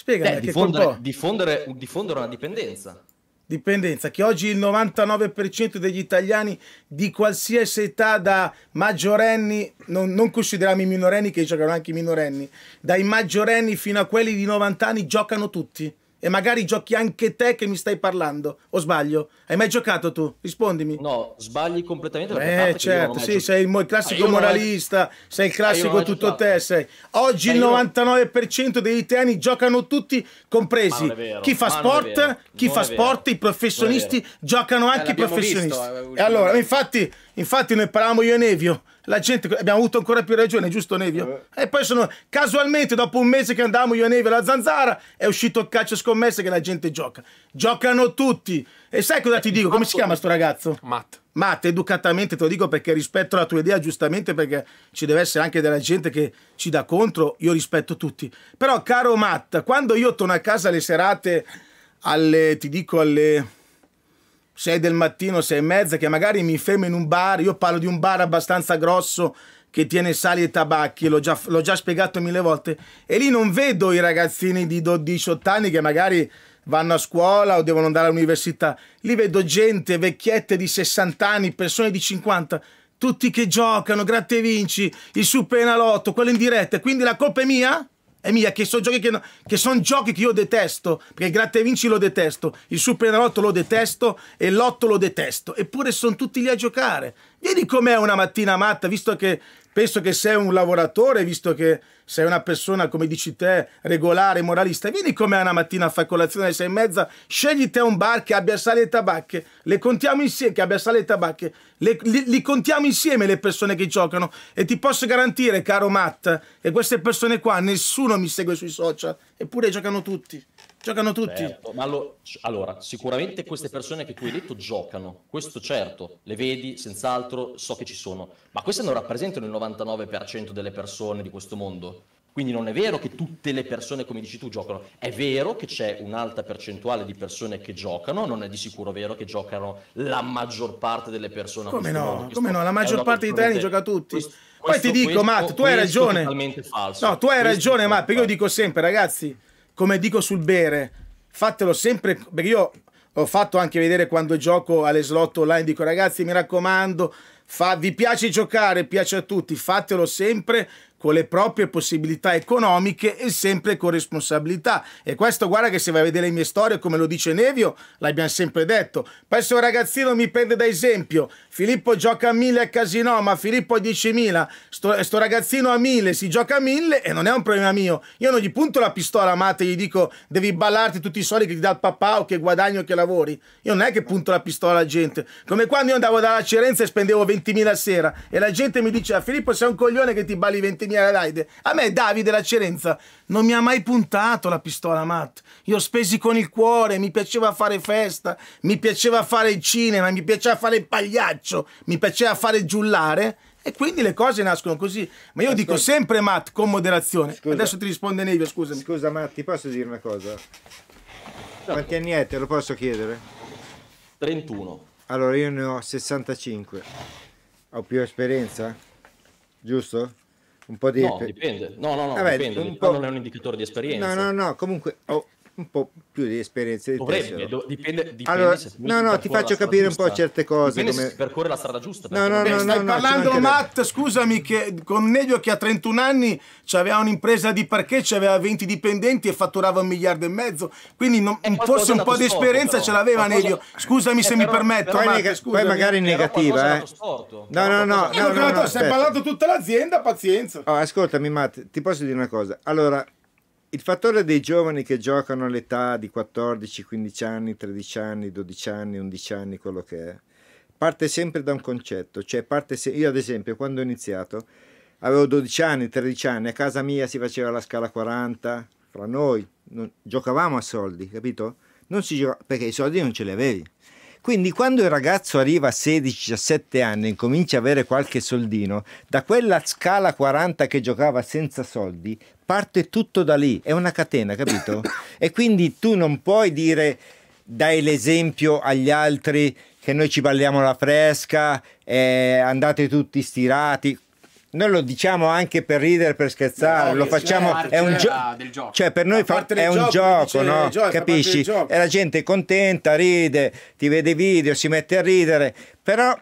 Spiega, Beh, diffondere, diffondere, diffondere una dipendenza dipendenza che oggi il 99% degli italiani di qualsiasi età da maggiorenni, non, non consideriamo i minorenni che giocano anche i minorenni, dai maggiorenni fino a quelli di 90 anni giocano tutti e magari giochi anche te che mi stai parlando. O sbaglio? Hai mai giocato tu? Rispondimi. No, sbagli completamente. Eh, certo, sì, giocato. sei il classico ah, moralista, ho... sei il ah, classico ah, tutto giocato. te. Sei. Oggi ah, il 99% degli italiani giocano tutti, compresi chi fa sport, chi fa sport, i professionisti giocano anche eh, i professionisti. Visto, eh, e allora, infatti, Infatti noi parlavamo io e Nevio, la gente, abbiamo avuto ancora più ragione, giusto Nevio? Eh. E poi sono, casualmente dopo un mese che andavamo io e Nevio alla zanzara è uscito Caccia calcio scommesse che la gente gioca. Giocano tutti. E sai cosa eh, ti dico? Come si chiama sto ragazzo? Matt. Matt, educatamente te lo dico perché rispetto la tua idea giustamente perché ci deve essere anche della gente che ci dà contro, io rispetto tutti. Però caro Matt, quando io torno a casa le serate alle, ti dico alle 6 del mattino, 6 e mezza, che magari mi fermo in un bar, io parlo di un bar abbastanza grosso che tiene sali e tabacchi, l'ho già, l'ho già spiegato mille volte, e lì non vedo i ragazzini di 12-18 anni che magari vanno a scuola o devono andare all'università, lì vedo gente, vecchiette di 60 anni, persone di 50, tutti che giocano, gratte vinci, il su penalotto, quello in diretta, quindi la colpa è mia? E mia, che sono giochi che, che sono giochi che io detesto, perché il Gratta e Vinci lo detesto, il Superenalotto lo detesto e l'Otto lo detesto, eppure sono tutti lì a giocare. Vedi com'è una mattina matta, visto che penso che sei un lavoratore, visto che sei una persona, come dici te, regolare, moralista, vieni con una mattina a fare colazione alle sei e mezza, scegli te un bar che abbia sale e tabacche, le contiamo insieme, che abbia sale e tabacche, le, li, li, contiamo insieme le persone che giocano e ti posso garantire, caro Matt, che queste persone qua nessuno mi segue sui social, eppure giocano tutti. Giocano tutti. Certo, allo, allora, sicuramente queste persone che tu hai detto giocano, questo certo, le vedi, senz'altro, so che ci sono, ma queste non rappresentano il 99% delle persone di questo mondo. Quindi non è vero che tutte le persone, come dici tu, giocano. È vero che c'è un'alta percentuale di persone che giocano, non è di sicuro vero che giocano la maggior parte delle persone. Come no? Mondo, come no? La maggior parte degli treni gioca tutti. Questo, Poi questo, ti dico, questo, Matt, tu hai ragione. È totalmente falso. No, tu hai ragione, Matt, perché io dico sempre, ragazzi come dico sul bere, fatelo sempre, perché io ho fatto anche vedere quando gioco alle slot online, dico ragazzi mi raccomando, fa, vi piace giocare, piace a tutti, fatelo sempre con le proprie possibilità economiche e sempre con responsabilità. E questo, guarda che se vai a vedere le mie storie, come lo dice Nevio, l'abbiamo sempre detto. Poi se un ragazzino mi prende da esempio, Filippo gioca a 1000 a casino, ma Filippo a 10.000, sto, sto, ragazzino a 1000, si gioca a 1000 e non è un problema mio. Io non gli punto la pistola, Mate, gli dico devi ballarti tutti i soldi che ti dà il papà o che guadagno o che lavori. Io non è che punto la pistola alla gente. Come quando io andavo dalla Cerenza e spendevo 20.000 a sera e la gente mi diceva Filippo sei un coglione che ti balli 20.000 segnare Adelaide. A me Davide la Cerenza non mi ha mai puntato la pistola Matt. Io spesi con il cuore, mi piaceva fare festa, mi piaceva fare il cinema, mi piaceva fare il pagliaccio, mi piaceva fare giullare. E quindi le cose nascono così. Ma io dico sempre Matt con moderazione. Scusa. Adesso ti risponde Nevio, scusami. Scusa Matt, ti posso dire una cosa? Quanti anni è? lo posso chiedere? 31. Allora io ne ho 65. Ho più esperienza? Giusto? un po' di... No, dipende. No, no, no, Vabbè, dipende. Un po'... Non è un indicatore di esperienza. No, no, no, comunque... Oh, un po' più di esperienza di Dovrebbe, do, dipende, dipende allora, no no ti faccio capire un po' certe cose dipende come... percorre la strada giusta no no, no, stai no, parlando Matt scusami che con Nelio che ha 31 anni aveva un'impresa di parcheggio aveva 20 dipendenti e fatturava un miliardo e mezzo quindi non, forse un po' di esperienza ce l'aveva Nelio scusami eh, se mi permetto poi, Matt, nega- poi magari in negativa eh. no no no, no, no, no, no, se hai ballato tutta l'azienda pazienza oh, ascoltami Matt ti posso dire una cosa allora il fattore dei giovani che giocano all'età di 14, 15 anni, 13 anni, 12 anni, 11 anni, quello che è, parte sempre da un concetto. Cioè se... io ad esempio quando ho iniziato avevo 12 anni, 13 anni, a casa mia si faceva la scala 40, fra noi non... giocavamo a soldi, capito? Non si gioca... perché i soldi non ce li avevi. Quindi quando il ragazzo arriva a 16-17 anni e comincia ad avere qualche soldino, da quella scala 40 che giocava senza soldi, parte tutto da lì, è una catena, capito? e quindi tu non puoi dire dai l'esempio agli altri che noi ci balliamo la fresca, eh, andate tutti stirati, noi lo diciamo anche per ridere, per scherzare, no, lo facciamo. Eh, è un gioco. Cioè, per noi fa, è un gioco, gioco no? Gioco, Capisci? E la gente è contenta, ride, ti vede i video, si mette a ridere. Però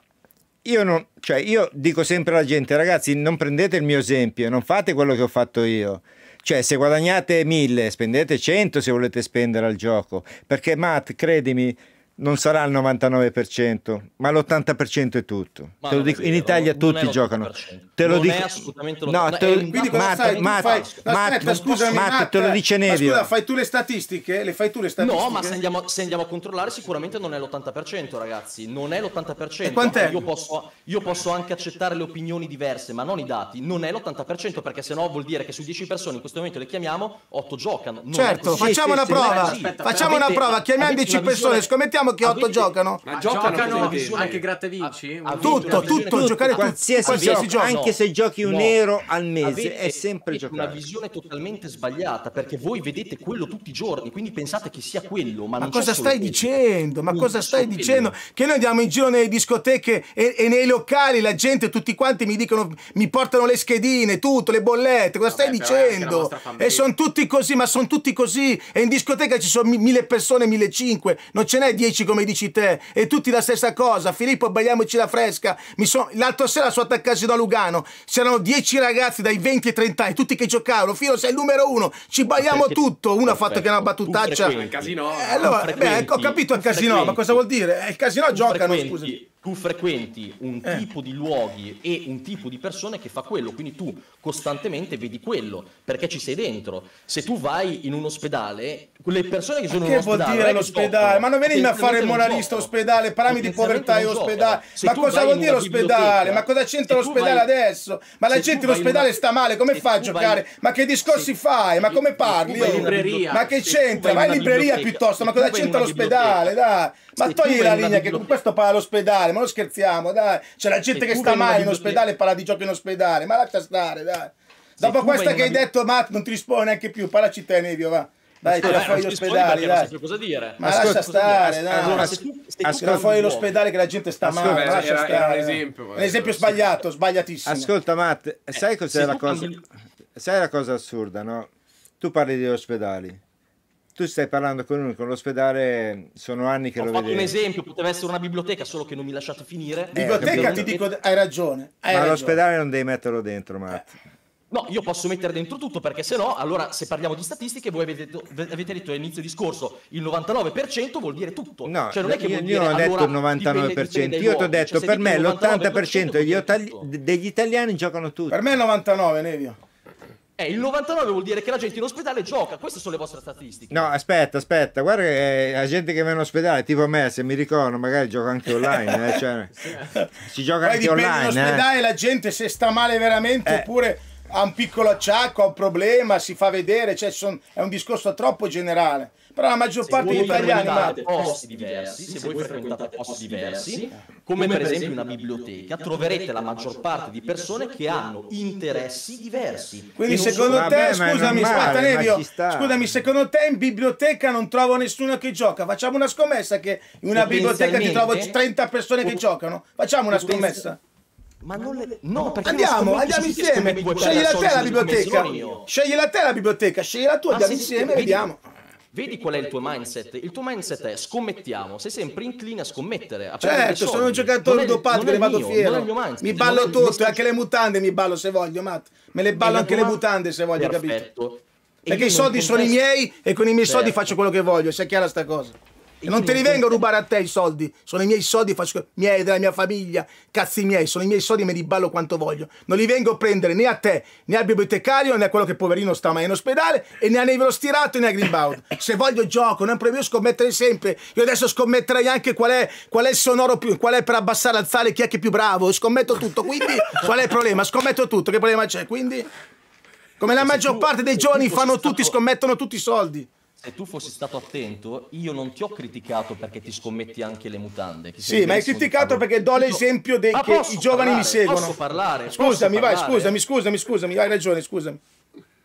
io, non, cioè, io dico sempre alla gente, ragazzi, non prendete il mio esempio, non fate quello che ho fatto io. Cioè, se guadagnate mille, spendete cento se volete spendere al gioco. Perché, Matt, credimi non sarà il 99%, ma l'80% è tutto. Te lo Dico, in Italia tutti giocano. Te lo dico, assolutamente lo no, te, lo... quindi scusami, Matt, te lo dice Nevio. scusa, fai tu le statistiche? Le fai tu le statistiche? No, ma se andiamo, se andiamo a controllare sicuramente non è l'80%, ragazzi, non è l'80%. E Io posso, io posso anche accettare le opinioni diverse, ma non i dati. Non è l'80% perché sennò vuol dire che su 10 persone in questo momento le chiamiamo, 8 giocano. Non certo, facciamo una prova. Facciamo una prova, chiamiamo 10 persone, scommettiamo Mettiamo che 8 ah, giocano. Ma giocano anche ah, gratta vinci? Tutto, tutto, giocare qualsiasi gioco. Anche se giochi un euro al mese è sempre giocare. Una visione totalmente sbagliata perché voi vedete quello tutti i giorni, quindi pensate che sia quello, ma, cosa stai dicendo? Ma cosa stai dicendo? Che noi andiamo in giro nelle discoteche e nei locali, la gente tutti quanti mi dicono mi portano le schedine, tutto, le bollette, cosa Vabbè, stai dicendo? E sono tutti così, ma sono tutti così. E in discoteca ci sono mille persone, mille cinque, non ce n'è dieci dici come dici te, e tutti la stessa cosa. Filippo, bagliamoci la fresca. Son... L'altra sera sotto a casino a Lugano c'erano dieci ragazzi dai 20 ai 30 anni, tutti che giocavano. Filo, sei il numero uno, ci bagliamo Perfetti. tutto. Uno ha fatto che una battutaccia. Eh, allora, beh, ecco, ho capito il casino, ma cosa vuol dire? Eh, il casino giocano, Scusami tu frequenti un eh. tipo di luoghi e un tipo di persone che fa quello, quindi tu costantemente vedi quello perché ci sei dentro. Se tu vai in un ospedale, le persone che sono che in un ospedale. Che vuol dire l'ospedale? Ma non venimi a fare il moralista ospedale, parami di povertà e ospedale. Ma cosa vuol dire ospedale? Ma cosa c'entra l'ospedale vai... adesso? Ma la gente in ospedale una... sta male, come fa a giocare? In... Ma che discorsi se... fai? Ma come parli? Libreria, ma che c'entra? Vai in libreria piuttosto, ma cosa c'entra l'ospedale? Dai, ma togli la linea che con questo parla l'ospedale ospedale, ma non scherziamo, dai. C'è la gente che sta male in ospedale e parla di giochi in ospedale, ma lascia stare, dai. Dopo questa che hai detto, Matt, non ti rispondo neanche più, parlaci te, Nevio, va. Dai, tira ah, fuori l'ospedale. Non sai cosa dire. Ma lascia stare. dai. Allora, se tu, se l'ospedale che la gente sta ascolta, male. Era, stare, un esempio. sbagliato, sbagliatissimo. Ascolta, Matt, sai eh, cos'è la cosa? Sai la cosa assurda, no? Tu parli degli ospedali tu stai parlando con uno con l'ospedale, sono anni che Ho lo vedo. un esempio, poteva essere una biblioteca, solo che non mi lasciate finire. Eh, biblioteca, ti dico, hai ragione. Hai Ma all'ospedale non devi metterlo dentro, Matt. Eh. No, io posso mettere dentro tutto perché se no, allora se parliamo di statistiche, voi avete, avete detto all'inizio discorso il 99% vuol dire tutto. No, cioè non è che io, io non ho detto allora, il 99%, dipende, dipende io ti ho detto cioè, per me l'80% degli, degli italiani giocano tutto. Per me il 99%, Nevio. Eh, il 99 vuol dire che la gente in ospedale gioca, queste sono le vostre statistiche. No, aspetta, aspetta, guarda che eh, la gente che va in ospedale, tipo me, se mi ricordo, magari gioca anche online, eh, cioè, si gioca Poi anche online. In eh. ospedale eh. la gente se sta male veramente eh. oppure ha un piccolo acciacco, ha un problema, si fa vedere, cioè, son, è un discorso troppo generale. Però la maggior se parte degli italiani ha posti diversi, se, se voi frequentate posti diversi, come per esempio una biblioteca, troverete la maggior parte di persone che hanno interessi diversi. Quindi secondo te, Vabbè, scusami, aspetta Nevio, scusami, secondo te in biblioteca non trovo nessuno che gioca? Facciamo una scommessa che in una biblioteca ti trovo 30 persone che giocano? Facciamo una scommessa. Ma non le... No, perché andiamo, andiamo insieme. Scegli la te la biblioteca. Scegli la te la biblioteca, scegli la tua, ah, andiamo insieme e vediamo. Vedi qual è il tuo mindset? Il tuo mindset è scommettiamo, sei sempre incline a scommettere. A certo, sono un giocatore ludopatico, ne vado fiero. mi ballo non tutto, non anche le mutande mi ballo se voglio, Matt. Me le ballo anche le mutande se voglio, capito? Perché i soldi sono i miei e con i miei soldi certo. faccio quello che voglio, sia chiara sta cosa. E non te li vengo a rubare a te i soldi, sono i miei soldi, faccio miei, della mia famiglia, cazzi miei, sono i miei soldi, me li ballo quanto voglio. Non li vengo a prendere né a te, né al bibliotecario, né a quello che poverino sta mai in ospedale, e né a Nevelo Stirato, né a Greenbound. Se voglio gioco, non premio scommettere sempre. Io adesso scommetterei anche qual è, qual è il sonoro più, qual è per abbassare, alzare, chi è che è più bravo, scommetto tutto, quindi qual è il problema? Scommetto tutto, che problema c'è? Quindi, come la maggior parte dei giovani fanno tutti, scommettono tutti i soldi se tu fossi stato attento, io non ti ho criticato perché ti scommetti anche le mutande. Sì, ma hai criticato perché do l'esempio dei che i giovani parlare, mi seguono. Posso parlare? Scusami, posso vai, parlare. scusami, scusami, scusami, hai ragione, scusami.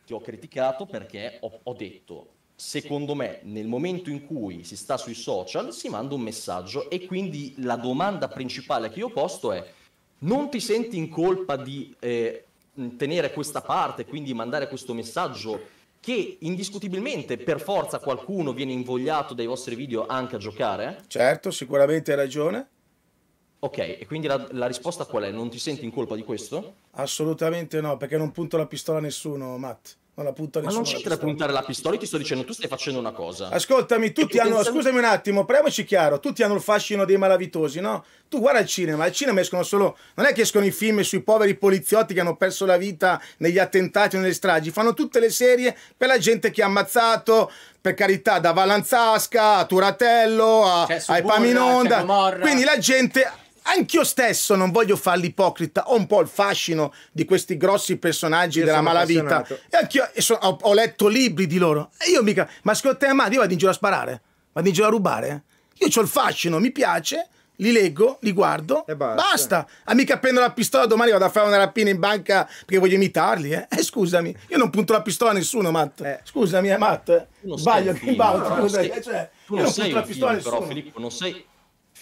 Ti ho criticato perché ho, ho detto, secondo me, nel momento in cui si sta sui social, si manda un messaggio e quindi la domanda principale che io ho posto è non ti senti in colpa di eh, tenere questa parte, quindi mandare questo messaggio che indiscutibilmente per forza qualcuno viene invogliato dai vostri video anche a giocare? Certo, sicuramente hai ragione. Ok, e quindi la, la, risposta qual è? Non ti senti in colpa di questo? Assolutamente no, perché non punto la pistola a nessuno, Matt. Non la punta nessuno. Ma non c'entra da puntare la pistola, io ti sto dicendo, tu stai facendo una cosa. Ascoltami, tutti hanno. Pensavo... Scusami un attimo, parliamoci chiaro: tutti hanno il fascino dei malavitosi, no? Tu guarda il cinema, al cinema escono solo. Non è che escono i film sui poveri poliziotti che hanno perso la vita negli attentati o nelle stragi, fanno tutte le serie per la gente che ha ammazzato, per carità, da Valanzasca a Turatello a, cioè, ai Paminonda. Quindi la gente Anch'io stesso non voglio fare l'ipocrita, ho un po' il fascino di questi grossi personaggi io della malavita. E anch'io so, ho, ho, letto libri di loro. E io mica, ma secondo te, Amati, io vado in giro a sparare? Vado in giro a rubare? Io ho il fascino, mi piace, li leggo, li guardo, e basta. basta. Ah, prendo la pistola, domani vado a fare una rapina in banca perché voglio imitarli, eh? eh scusami, io non punto la pistola a nessuno, Matt. Eh. Scusami, eh, Matt. Sbaglio, che balzo, tu non sei, Però, cioè, Filippo, non sei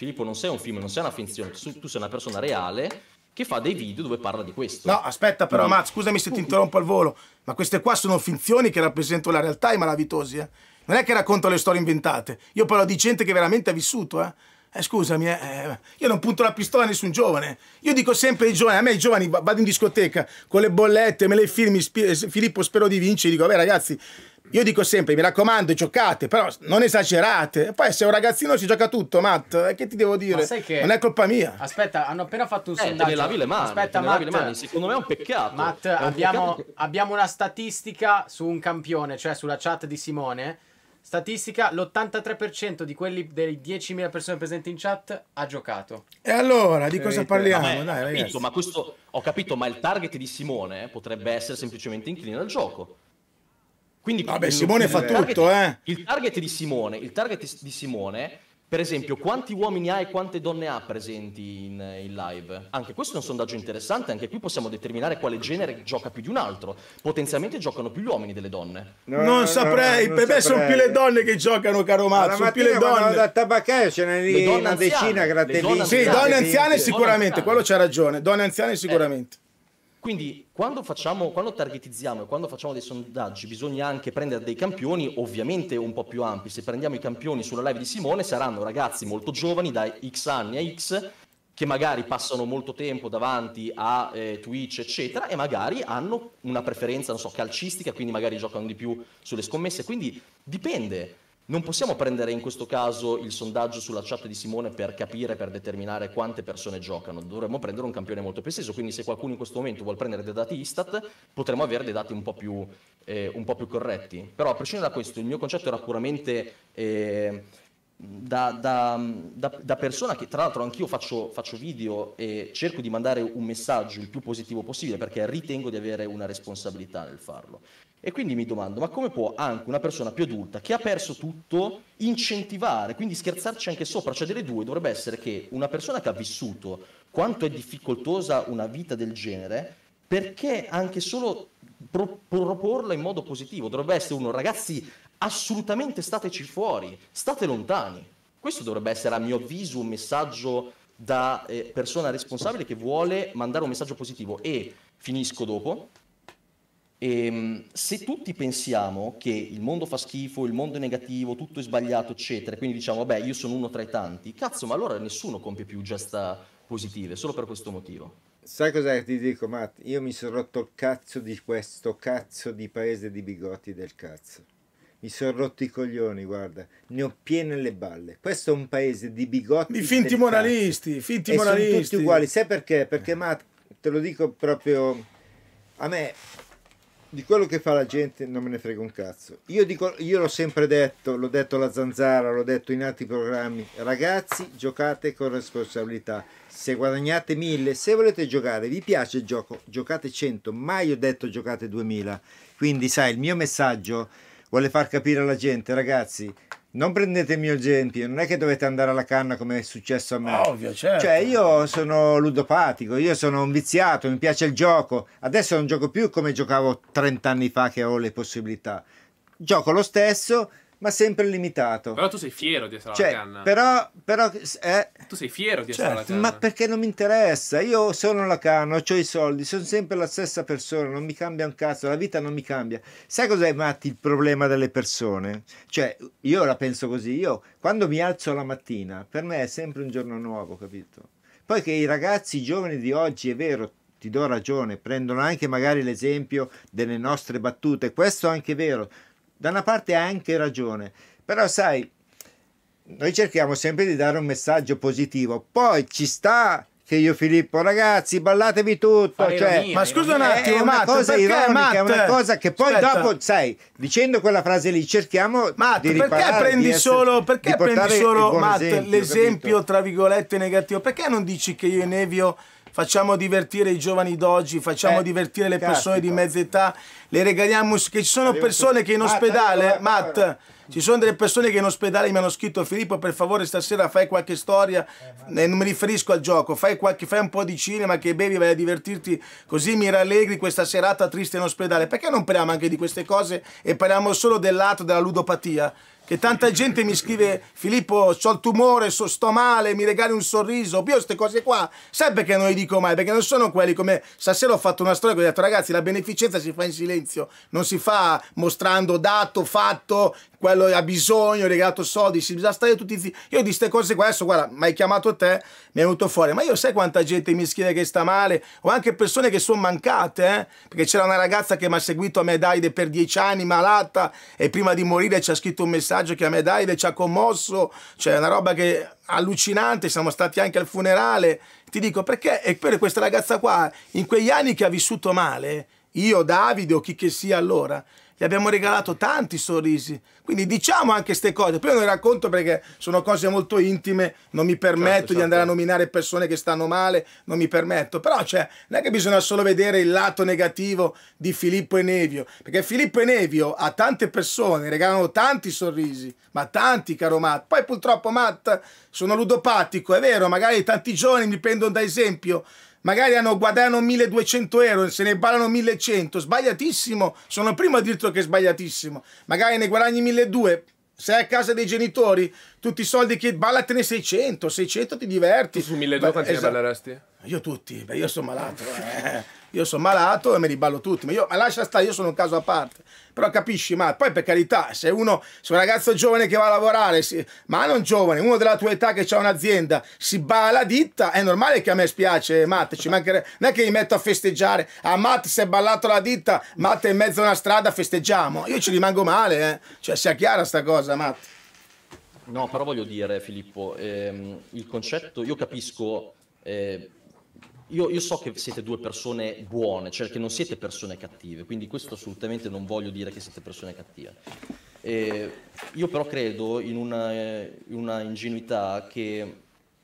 Filippo non sei un film, non sei una finzione, tu sei una persona reale che fa dei video dove parla di questo. No, aspetta però, ma scusami se ti interrompo al volo, ma queste qua sono finzioni che rappresentano la realtà, i malavitosi, eh? Non è che racconto le storie inventate, io parlo di gente che veramente ha vissuto, eh? Eh, scusami, eh, eh io non punto la pistola a nessun giovane. Io dico sempre ai giovani, a me i giovani vado in discoteca con le bollette, me le firmi, eh, Filippo spero di vincere, dico, beh ragazzi, io dico sempre, mi raccomando, giocate, però non esagerate. Poi se un ragazzino si gioca tutto, Matt, eh, che ti devo dire? Che... Non è colpa mia. Aspetta, hanno appena fatto un eh, sondaggio. Lavi le mani, Aspetta, Matt, le mani. secondo me è un peccato. Matt, un abbiamo, peccato che... abbiamo una statistica su un campione, cioè sulla chat di Simone. Statistica, l'83% di quelli delle 10.000 persone presenti in chat ha giocato. E allora, di cosa parliamo? Vabbè, Dai, capito, ma questo, ho capito, ma il target di Simone potrebbe essere semplicemente incline al gioco. Quindi, Vabbè, Simone fa tutto, eh. Il target di Simone, il target di Simone per esempio, quanti uomini ha e quante donne ha presenti in, in, live? Anche questo è un sondaggio interessante, anche qui possiamo determinare quale genere gioca più di un altro. Potenzialmente giocano più gli uomini delle donne. No, non saprei, no, per me sono più le donne che giocano, caro Mazzo, sono più le donne. da tabaccaio ce n'è lì una decina, gratellini. Sì, donne anziane sicuramente, quello c'ha ragione, donne anziane sicuramente. Eh. Quindi quando, facciamo, quando targetizziamo e quando facciamo dei sondaggi bisogna anche prendere dei campioni ovviamente un po' più ampi. Se prendiamo i campioni sulla live di Simone saranno ragazzi molto giovani da X anni a X che magari passano molto tempo davanti a eh, Twitch eccetera e magari hanno una preferenza non so, calcistica, quindi magari giocano di più sulle scommesse. Quindi dipende. Non possiamo prendere in questo caso il sondaggio sulla chat di Simone per capire, per determinare quante persone giocano, dovremmo prendere un campione molto più esteso, quindi se qualcuno in questo momento vuole prendere dei dati Istat potremmo avere dei dati un po' più, eh, un po più corretti. Però a prescindere da questo il mio concetto era puramente eh, da, da, da, da, persona che tra l'altro anch'io faccio, faccio video e cerco di mandare un messaggio il più positivo possibile perché ritengo di avere una responsabilità nel farlo. E quindi mi domando, ma come può anche una persona più adulta che ha perso tutto incentivare, quindi scherzarci anche sopra? Cioè delle due dovrebbe essere che una persona che ha vissuto quanto è difficoltosa una vita del genere, perché anche solo pro- proporla in modo positivo? Dovrebbe essere uno, ragazzi, assolutamente stateci fuori, state lontani. Questo dovrebbe essere a mio avviso un messaggio da eh, persona responsabile che vuole mandare un messaggio positivo. E finisco dopo e, ehm, se tutti pensiamo che il mondo fa schifo, il mondo è negativo, tutto è sbagliato, eccetera, quindi diciamo, vabbè, io sono uno tra i tanti, cazzo, ma allora nessuno compie più gesta positive, solo per questo motivo. Sai cos'è che ti dico, Matt? Io mi sono rotto il cazzo di questo cazzo di paese di bigotti del cazzo. Mi sono rotto i coglioni, guarda, ne ho piene le balle. Questo è un paese di bigotti. Di finti moralisti, cazzo. finti e moralisti. Sono tutti uguali, sai perché? Perché Matt, te lo dico proprio, a me di quello che fa la gente non me ne frega un cazzo. Io, dico, io l'ho sempre detto, l'ho detto alla zanzara, l'ho detto in altri programmi, ragazzi giocate con responsabilità, se guadagnate mille, se volete giocare, vi piace il gioco, giocate 100, mai ho detto giocate 2000. Quindi sai, il mio messaggio vuole far capire alla gente, ragazzi, non prendete il mio esempio, non è che dovete andare alla canna come è successo a me. Ovvio, certo. Cioè, io sono ludopatico, io sono un viziato, mi piace il gioco. Adesso non gioco più come giocavo 30 anni fa che ho le possibilità. Gioco lo stesso, ma sempre limitato. Però tu sei fiero di essere cioè, alla canna. Però, però eh, tu sei fiero di essere cioè, alla certo, canna. Ma perché non mi interessa? Io sono la canna, ho i soldi, sono sempre la stessa persona, non mi cambia un cazzo, la vita non mi cambia. Sai cos'è, Matti, il problema delle persone? Cioè, io la penso così, io quando mi alzo la mattina, per me è sempre un giorno nuovo, capito? Poi che i ragazzi giovani di oggi, è vero, ti do ragione, prendono anche magari l'esempio delle nostre battute, questo è anche vero da una parte ha anche ragione, però sai, noi cerchiamo sempre di dare un messaggio positivo, poi ci sta che io Filippo ragazzi ballatevi tutto cioè, mia, ma scusa un attimo è una Matt, cosa ironica è una cosa che poi Aspetta. dopo sai dicendo quella frase lì cerchiamo Matt, di riparare perché prendi essere, solo, perché prendi solo Matt, l'esempio tra virgolette negativo perché non dici che io e Nevio facciamo divertire i giovani d'oggi, facciamo eh, divertire le caspita. persone di mezza età, le regaliamo che ci sono persone che in ospedale, Matt, ci sono delle persone che in ospedale mi hanno scritto Filippo per favore stasera fai qualche storia, eh, eh, non mi riferisco al gioco, fai, qualche, fai, un po' di cinema che bevi, vai a divertirti così mi rallegri questa serata triste in ospedale, perché non parliamo anche di queste cose e parliamo solo del lato della ludopatia? che tanta gente mi scrive Filippo ho il tumore, so, sto male, mi regali un sorriso, io queste cose qua, sai perché non le dico mai? Perché non sono quelli come stasera ho fatto una storia ho detto ragazzi la beneficenza si fa in silenzio, non si fa mostrando dato, fatto, quello ha bisogno, hai regalato soldi, si bisogna stare tutti zitti. Io di queste cose qua adesso, guarda, mi hai chiamato te, mi è venuto fuori, ma io sai quanta gente mischina che sta male, o anche persone che sono mancate, eh? perché c'era una ragazza che mi ha seguito a Medaide per dieci anni, malata, e prima di morire ci ha scritto un messaggio che a Medaide ci ha commosso, cioè una roba che allucinante, siamo stati anche al funerale, ti dico perché è per questa ragazza qua, in quegli anni che ha vissuto male, io, Davide o chi che sia allora, gli abbiamo regalato tanti sorrisi. Quindi diciamo anche queste cose. Poi non le racconto perché sono cose molto intime, non mi permetto certo, di certo. andare a nominare persone che stanno male, non mi permetto. Però cioè, non è che bisogna solo vedere il lato negativo di Filippo e Nevio, perché Filippo e Nevio a tante persone regalano tanti sorrisi, ma tanti, caro Matt. Poi purtroppo Matt sono ludopatico, è vero, magari tanti giovani mi prendono da esempio magari hanno guadagnano 1200 euro se ne parlano 1100 sbagliatissimo sono primo addirittura che sbagliatissimo magari ne guadagni 1200 sei a casa dei genitori, tutti i soldi che ballatene 600, 600 ti diverti. Tu su 1200 quanti esatto. ne balleresti? Io tutti, beh, io sono malato. Eh. Io sono malato e me li ballo tutti, ma, io, ma lascia stare, io sono un caso a parte. Però capisci, ma poi per carità, se uno, se un ragazzo giovane che va a lavorare, si, ma non giovane, uno della tua età che ha un'azienda, si ba la ditta, è normale che a me spiace, Matt, ci mancherebbe, non è che mi metto a festeggiare, a ah, Matt si è ballato la ditta, Matt è in mezzo a una strada, festeggiamo, io ci rimango male, eh. cioè sia chiara sta cosa, Matt. No, però voglio dire, Filippo, ehm, il concetto, io capisco... Eh, io, io, so che siete due persone buone, cioè che non siete persone cattive, quindi questo assolutamente non voglio dire che siete persone cattive. Eh, io però credo in una, in una ingenuità che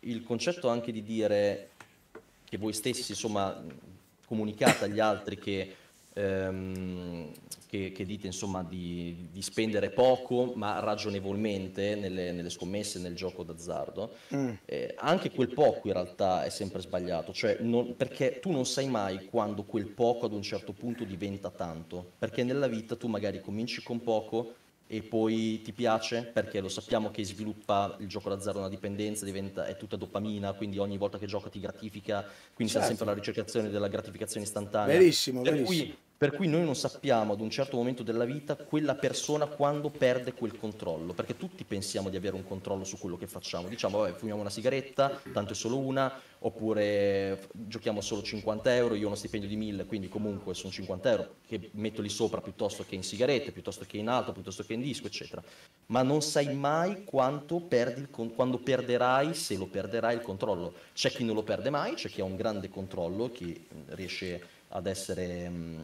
il concetto anche di dire che voi stessi, insomma, comunicate agli altri che ehm, che, che, dite insomma, di, di, spendere poco ma ragionevolmente nelle, nelle scommesse, nel gioco d'azzardo, mm. eh, anche quel poco in realtà è sempre sbagliato, cioè non, perché tu non sai mai quando quel poco ad un certo punto diventa tanto, perché nella vita tu magari cominci con poco e poi ti piace perché lo sappiamo che sviluppa il gioco d'azzardo una dipendenza, diventa, è tutta dopamina, quindi ogni volta che gioca ti gratifica, quindi c'è certo. sempre la ricercazione della gratificazione istantanea. Verissimo, per verissimo. Cui per cui noi non sappiamo ad un certo momento della vita quella persona quando perde quel controllo, perché tutti pensiamo di avere un controllo su quello che facciamo. Diciamo, vabbè, fumiamo una sigaretta, tanto è solo una, oppure giochiamo solo 50 euro, io ho uno stipendio di 1000, quindi comunque sono 50 euro che metto lì sopra piuttosto che in sigarette, piuttosto che in alto, piuttosto che in disco, eccetera. Ma non sai mai quanto perdi, quando perderai, se lo perderai, il controllo. C'è chi non lo perde mai, c'è chi ha un grande controllo, chi mm, riesce ad essere mm,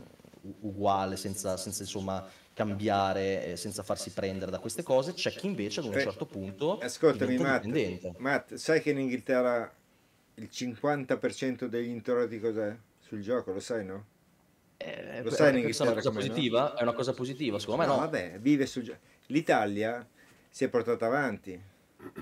uguale, senza, senza insomma, cambiare, eh, senza farsi prendere da queste cose, c'è chi invece ad un Beh, cioè, certo punto Ascoltami Matt, Matt, sai che in Inghilterra il 50% degli interrogati cos'è sul gioco, lo sai no? Eh, lo sai in Inghilterra è una cosa positiva? No? È una cosa positiva, secondo me no. vabbè, vive sul gioco. L'Italia si è portata avanti,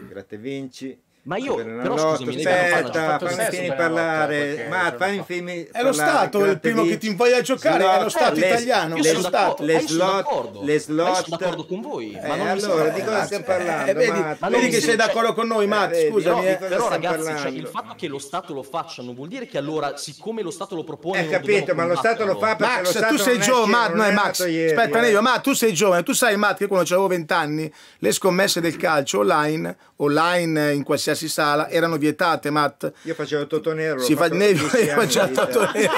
grazie Vinci, ma io, però, scusami, aspetta, fammi finire parlare. Ma fammi finire. È lo Stato il primo che ti invoglia a giocare. È lo Stato italiano. Le slot, le slot, le slot. Sono d'accordo con voi. Ma eh, non allora, di cosa stiamo eh, parlando? Eh, vedi che sei d'accordo con noi, Matt. Scusami, però, ragazzi, cioè, il fatto che lo Stato lo faccia non vuol dire che allora, siccome lo Stato lo propone, hai capito? Ma lo Stato lo fa perché Max, tu sei giovane. Matt, no, Max. Aspetta, meglio, ma tu sei giovane. Tu sai, Matt, che quando avevo 20 anni le scommesse del calcio online, online in qualsiasi qualsiasi sala erano vietate, Matt. Io facevo Toto Nero. Si fa... ne... Io facevo Toto Nero.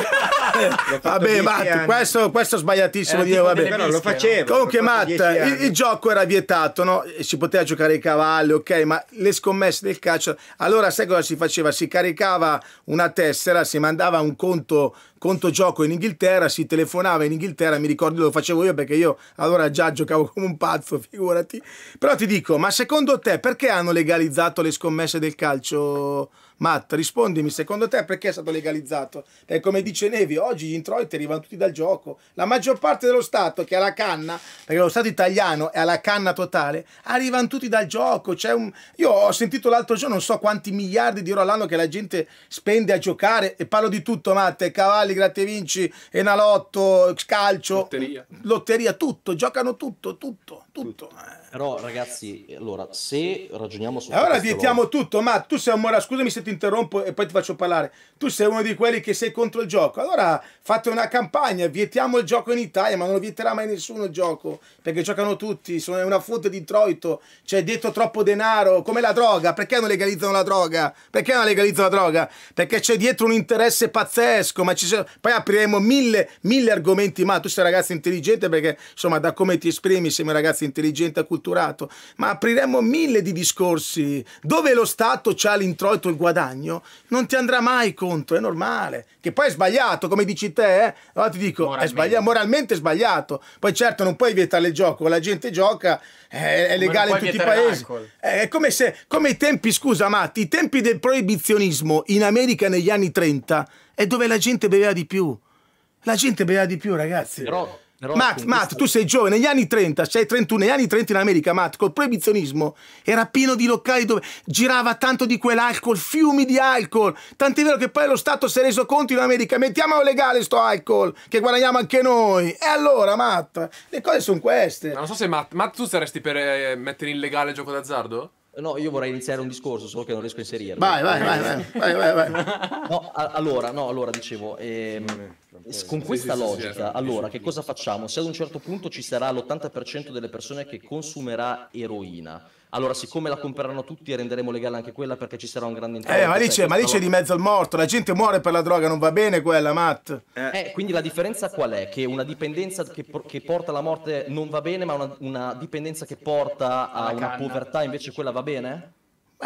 vabbè, Matt, questo, questo, è sbagliatissimo. Dio, vabbè. Però lo facevo. Comunque, Matt, il, il, gioco era vietato, no? si poteva giocare ai cavalli, ok, ma le scommesse del calcio. Allora, sai cosa si faceva? Si caricava una tessera, si mandava un conto conto gioco in Inghilterra, si telefonava in Inghilterra, mi ricordo lo facevo io perché io allora già giocavo come un pazzo, figurati. Però ti dico, ma secondo te perché hanno legalizzato le scommesse del calcio Matt, rispondimi, secondo te perché è stato legalizzato? Perché come dice Nevi, oggi gli introiti arrivano tutti dal gioco. La maggior parte dello Stato che ha la canna, perché lo Stato italiano è alla canna totale, arrivano tutti dal gioco. Un... Io ho sentito l'altro giorno non so quanti miliardi di euro all'anno che la gente spende a giocare e parlo di tutto, Matt, eh, cavalli, gratte vinci, enalotto, calcio, lotteria, lotteria tutto, giocano tutto, tutto tutto. Eh. Però ragazzi, allora, se ragioniamo su... Allora vietiamo tutto, ma tu sei un morale, scusami se ti interrompo e poi ti faccio parlare, tu sei uno di quelli che sei contro il gioco, allora fate una campagna, vietiamo il gioco in Italia, ma non lo vieterà mai nessuno il gioco, perché giocano tutti, sono una fonte di introito, c'è cioè dietro troppo denaro, come la droga, perché non legalizzano la droga? Perché non legalizzano la droga? Perché c'è dietro un interesse pazzesco, ma ci sono... poi apriremo mille, mille argomenti, ma tu sei ragazzo intelligente perché insomma da come ti esprimi sei un ragazzo ragazzo intelligente, acculturato, ma apriremmo mille di discorsi dove lo Stato ha l'introito e il guadagno, non ti andrà mai contro, è normale. Che poi è sbagliato, come dici te, eh? allora ti dico, moralmente. è sbagliato, moralmente è sbagliato. Poi certo non puoi vietare il gioco, la gente gioca, eh, è, è legale in tutti i paesi. Eh, è come se, come i tempi, scusa Matti, i tempi del proibizionismo in America negli anni 30 è dove la gente beveva di più. La gente beveva di più, ragazzi. Però però Max, Matt, tu sei giovane, negli anni 30, sei 31, negli anni 30 in America, Matt, col proibizionismo era pieno di locali dove girava tanto di quell'alcol, fiumi di alcol, tant'è vero che poi lo Stato si è reso conto in America, mettiamo legale sto alcol, che guadagniamo anche noi. E allora, Matt, le cose sono queste. Non so se Matt, Matt tu saresti per eh, mettere in legale il gioco d'azzardo? No, io vorrei iniziare un discorso, solo che non riesco a inserirlo. Vai, vai, vai, vai, vai, vai. No, a- allora, no, allora, dicevo, ehm, con questa logica, allora, che cosa facciamo? Se ad un certo punto ci sarà l'80% delle persone che consumerà eroina, allora, siccome la compreranno tutti, renderemo legale anche quella perché ci sarà un grande eh, interesse. Eh, ma lì c'è, ma lì c'è di mezzo al morto, la gente muore per la droga, non va bene quella, Matt. Eh, quindi la differenza qual è? Che una dipendenza che, che porta alla morte non va bene, ma una, una dipendenza che porta a una povertà invece quella va bene?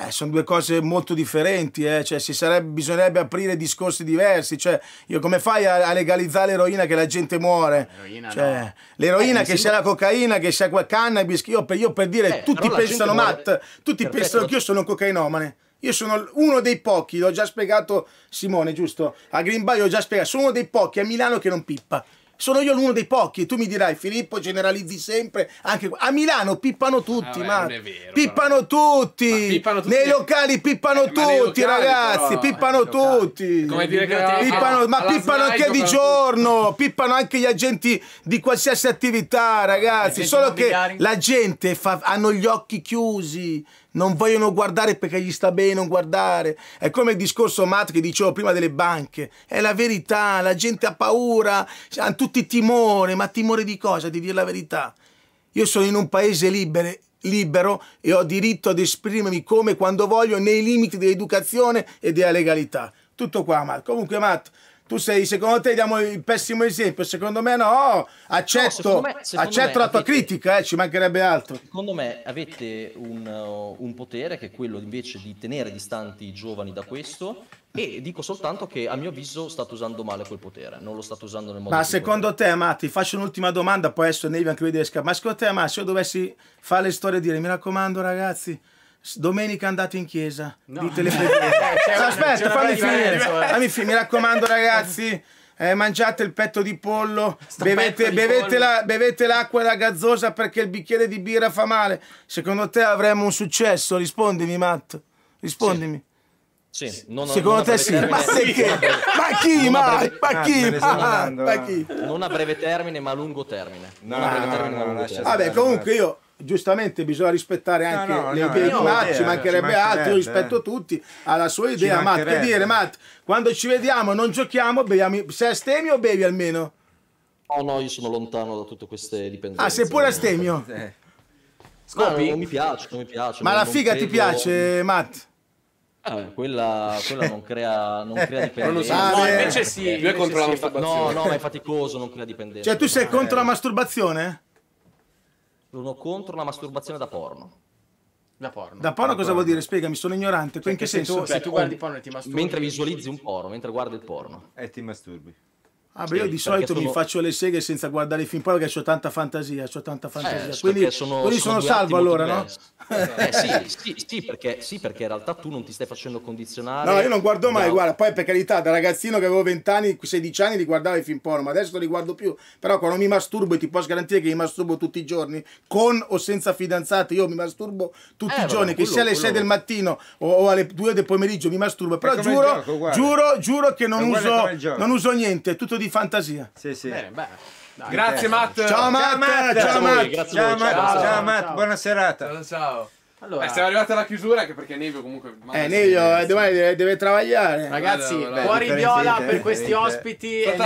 Beh, sono due cose molto differenti, eh? cioè, sarebbe, bisognerebbe aprire discorsi diversi, cioè, io, come fai a, a, legalizzare l'eroina che la gente muore? L'eroina, cioè, no. l'eroina eh, che sembra... sia la cocaina, che sia quel cannabis, io per, io per dire, eh, tutti pensano Matt, tutti Perfetto. pensano che io sono un cocainomane. Io sono uno dei pochi, l'ho già spiegato Simone, giusto? A Green Bay ho già spiegato, sono uno dei pochi a Milano che non pippa. Sono io l'uno dei pochi. E tu mi dirai, Filippo, generalizzi sempre. Anche a Milano pippano tutti, ah, ma beh, vero, pippano, tutti. ma pippano tutti. Nei locali pippano eh, tutti, locali, ragazzi. Però, pippano eh, tutti. Come dire che pippano, alla, ma pippano anche di tutto. giorno. Pippano anche gli agenti di qualsiasi attività, eh, ragazzi. Solo che la gente fa, hanno gli occhi chiusi non vogliono guardare perché gli sta bene non guardare. È come il discorso Matt che dicevo prima delle banche. È la verità, la gente ha paura, hanno tutti timore, ma timore di cosa? Di dire la verità. Io sono in un paese libero, libero e ho diritto ad esprimermi come e quando voglio nei limiti dell'educazione e della legalità. Tutto qua, Matt. Comunque, Matt, tu sei, secondo te, diamo il pessimo esempio? Secondo me no, accetto, no, secondo me, secondo accetto me, la tua avete, critica, eh, ci mancherebbe altro. Secondo me avete un, uh, un potere che è quello invece di tenere distanti i giovani da questo e dico soltanto che a mio avviso state usando male quel potere, non lo state usando nel modo Ma secondo te, Matti, faccio un'ultima domanda, poi adesso Nevi anche vedesca, ma secondo te, Matti, se io dovessi fare le storie e dire, mi raccomando ragazzi, Domenica andate in chiesa, no. ditele perché. Eh, Aspetta, fammi finire. Eh. fammi finire. Mi raccomando, ragazzi. Eh, mangiate il petto di pollo, bevete, bevete, pollo. La, bevete, l'acqua da gazzosa perché il bicchiere di birra fa male. Secondo te avremo un successo? Rispondimi, Matt. Rispondimi. Sì. sì. Non, Secondo non te sì, ma, sì. Che? ma chi? Ma, breve... Ah, ma chi? Ma, ah, ma chi? Non a breve termine, ma a lungo termine. No, no, no, termine, lungo termine. Vabbè, comunque io giustamente bisogna rispettare anche no, no, le idee di Matt, eh, ci mancherebbe altro, rispetto eh. tutti alla sua idea, Matt. Che dire, Matt, quando ci vediamo non giochiamo, beviamo, sei astemio o bevi almeno? Oh no, io sono lontano da tutte queste dipendenze. Ah, sei pure astemio? Eh. No, non mi piace, non mi piace. Ma la figa credo... ti piace, Matt? Eh, quella, quella, non crea, non crea dipendenza. Non so. no, ah, invece sì, lui è contro la masturbazione. No, no, è faticoso, non crea dipendenza. Cioè, tu sei eh. contro la masturbazione? sono contro la masturbazione da porno. Da porno. Da porno da cosa porno. vuol dire? Spiegami, sono ignorante. Cioè, in che senso? Tu, se cioè, tu guardi porno e ti masturbi. Mentre visualizzi un porno, mentre guardi il porno. E ti masturbi. Ah, beh, sì, io di solito sono... mi faccio le seghe senza guardare i film, poi perché ho tanta fantasia, ho tanta eh, fantasia. Eh, quindi sono, quindi sono, sono salvo allora, no? Eh, sì, sì, sì, perché, sì, perché in realtà tu non ti stai facendo condizionare. No, io non guardo mai, no. guarda, poi per carità, da ragazzino che avevo 20 anni, 16 anni, li guardavo i film porno, ma adesso non li guardo più. Però quando mi masturbo, e ti posso garantire che mi masturbo tutti i giorni, con o senza fidanzate, io mi masturbo tutti eh, i giorni, vabbè, quello, che sia alle quello... 6 del mattino o, o, alle 2 del pomeriggio, mi masturbo. Però giuro, gioco, giuro, giuro che non uso, non uso niente, è tutto di di fantasia. Sì, sì. Bene, beh. Dai, grazie Matt. Ciao Matt, ciao Matt, ciao Matt, buona serata. Ciao ciao. Allora, eh, siamo arrivati alla chiusura anche perché Nevio comunque... Eh, Nevio eh, domani deve, deve travagliare. Ragazzi, allora, fuori viola per questi ospiti E Nevio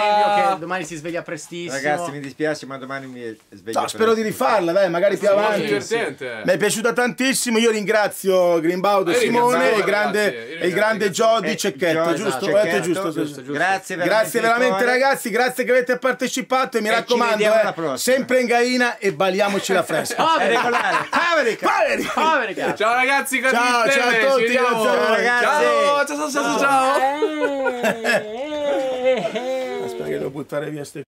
che domani si sveglia prestissimo. Ragazzi, mi dispiace ma domani mi sveglio no, Spero di rifarla, dai, magari più avanti. divertente. Mi è piaciuta tantissimo, io ringrazio Grimbaudo, Simone e il grande, il grande Jody Cecchetto, giusto? giusto, giusto, Grazie veramente. ragazzi, grazie che avete partecipato e mi eh, raccomando, eh, sempre in Gaina e balliamoci la fresca. Paverica! Paverica! Ciao, ciao ragazzi, ciao, ciao a tutti, ci Ciao, ragazzi. Ciao, ciao, ciao, ciao. ciao. Aspetta che devo buttare via ste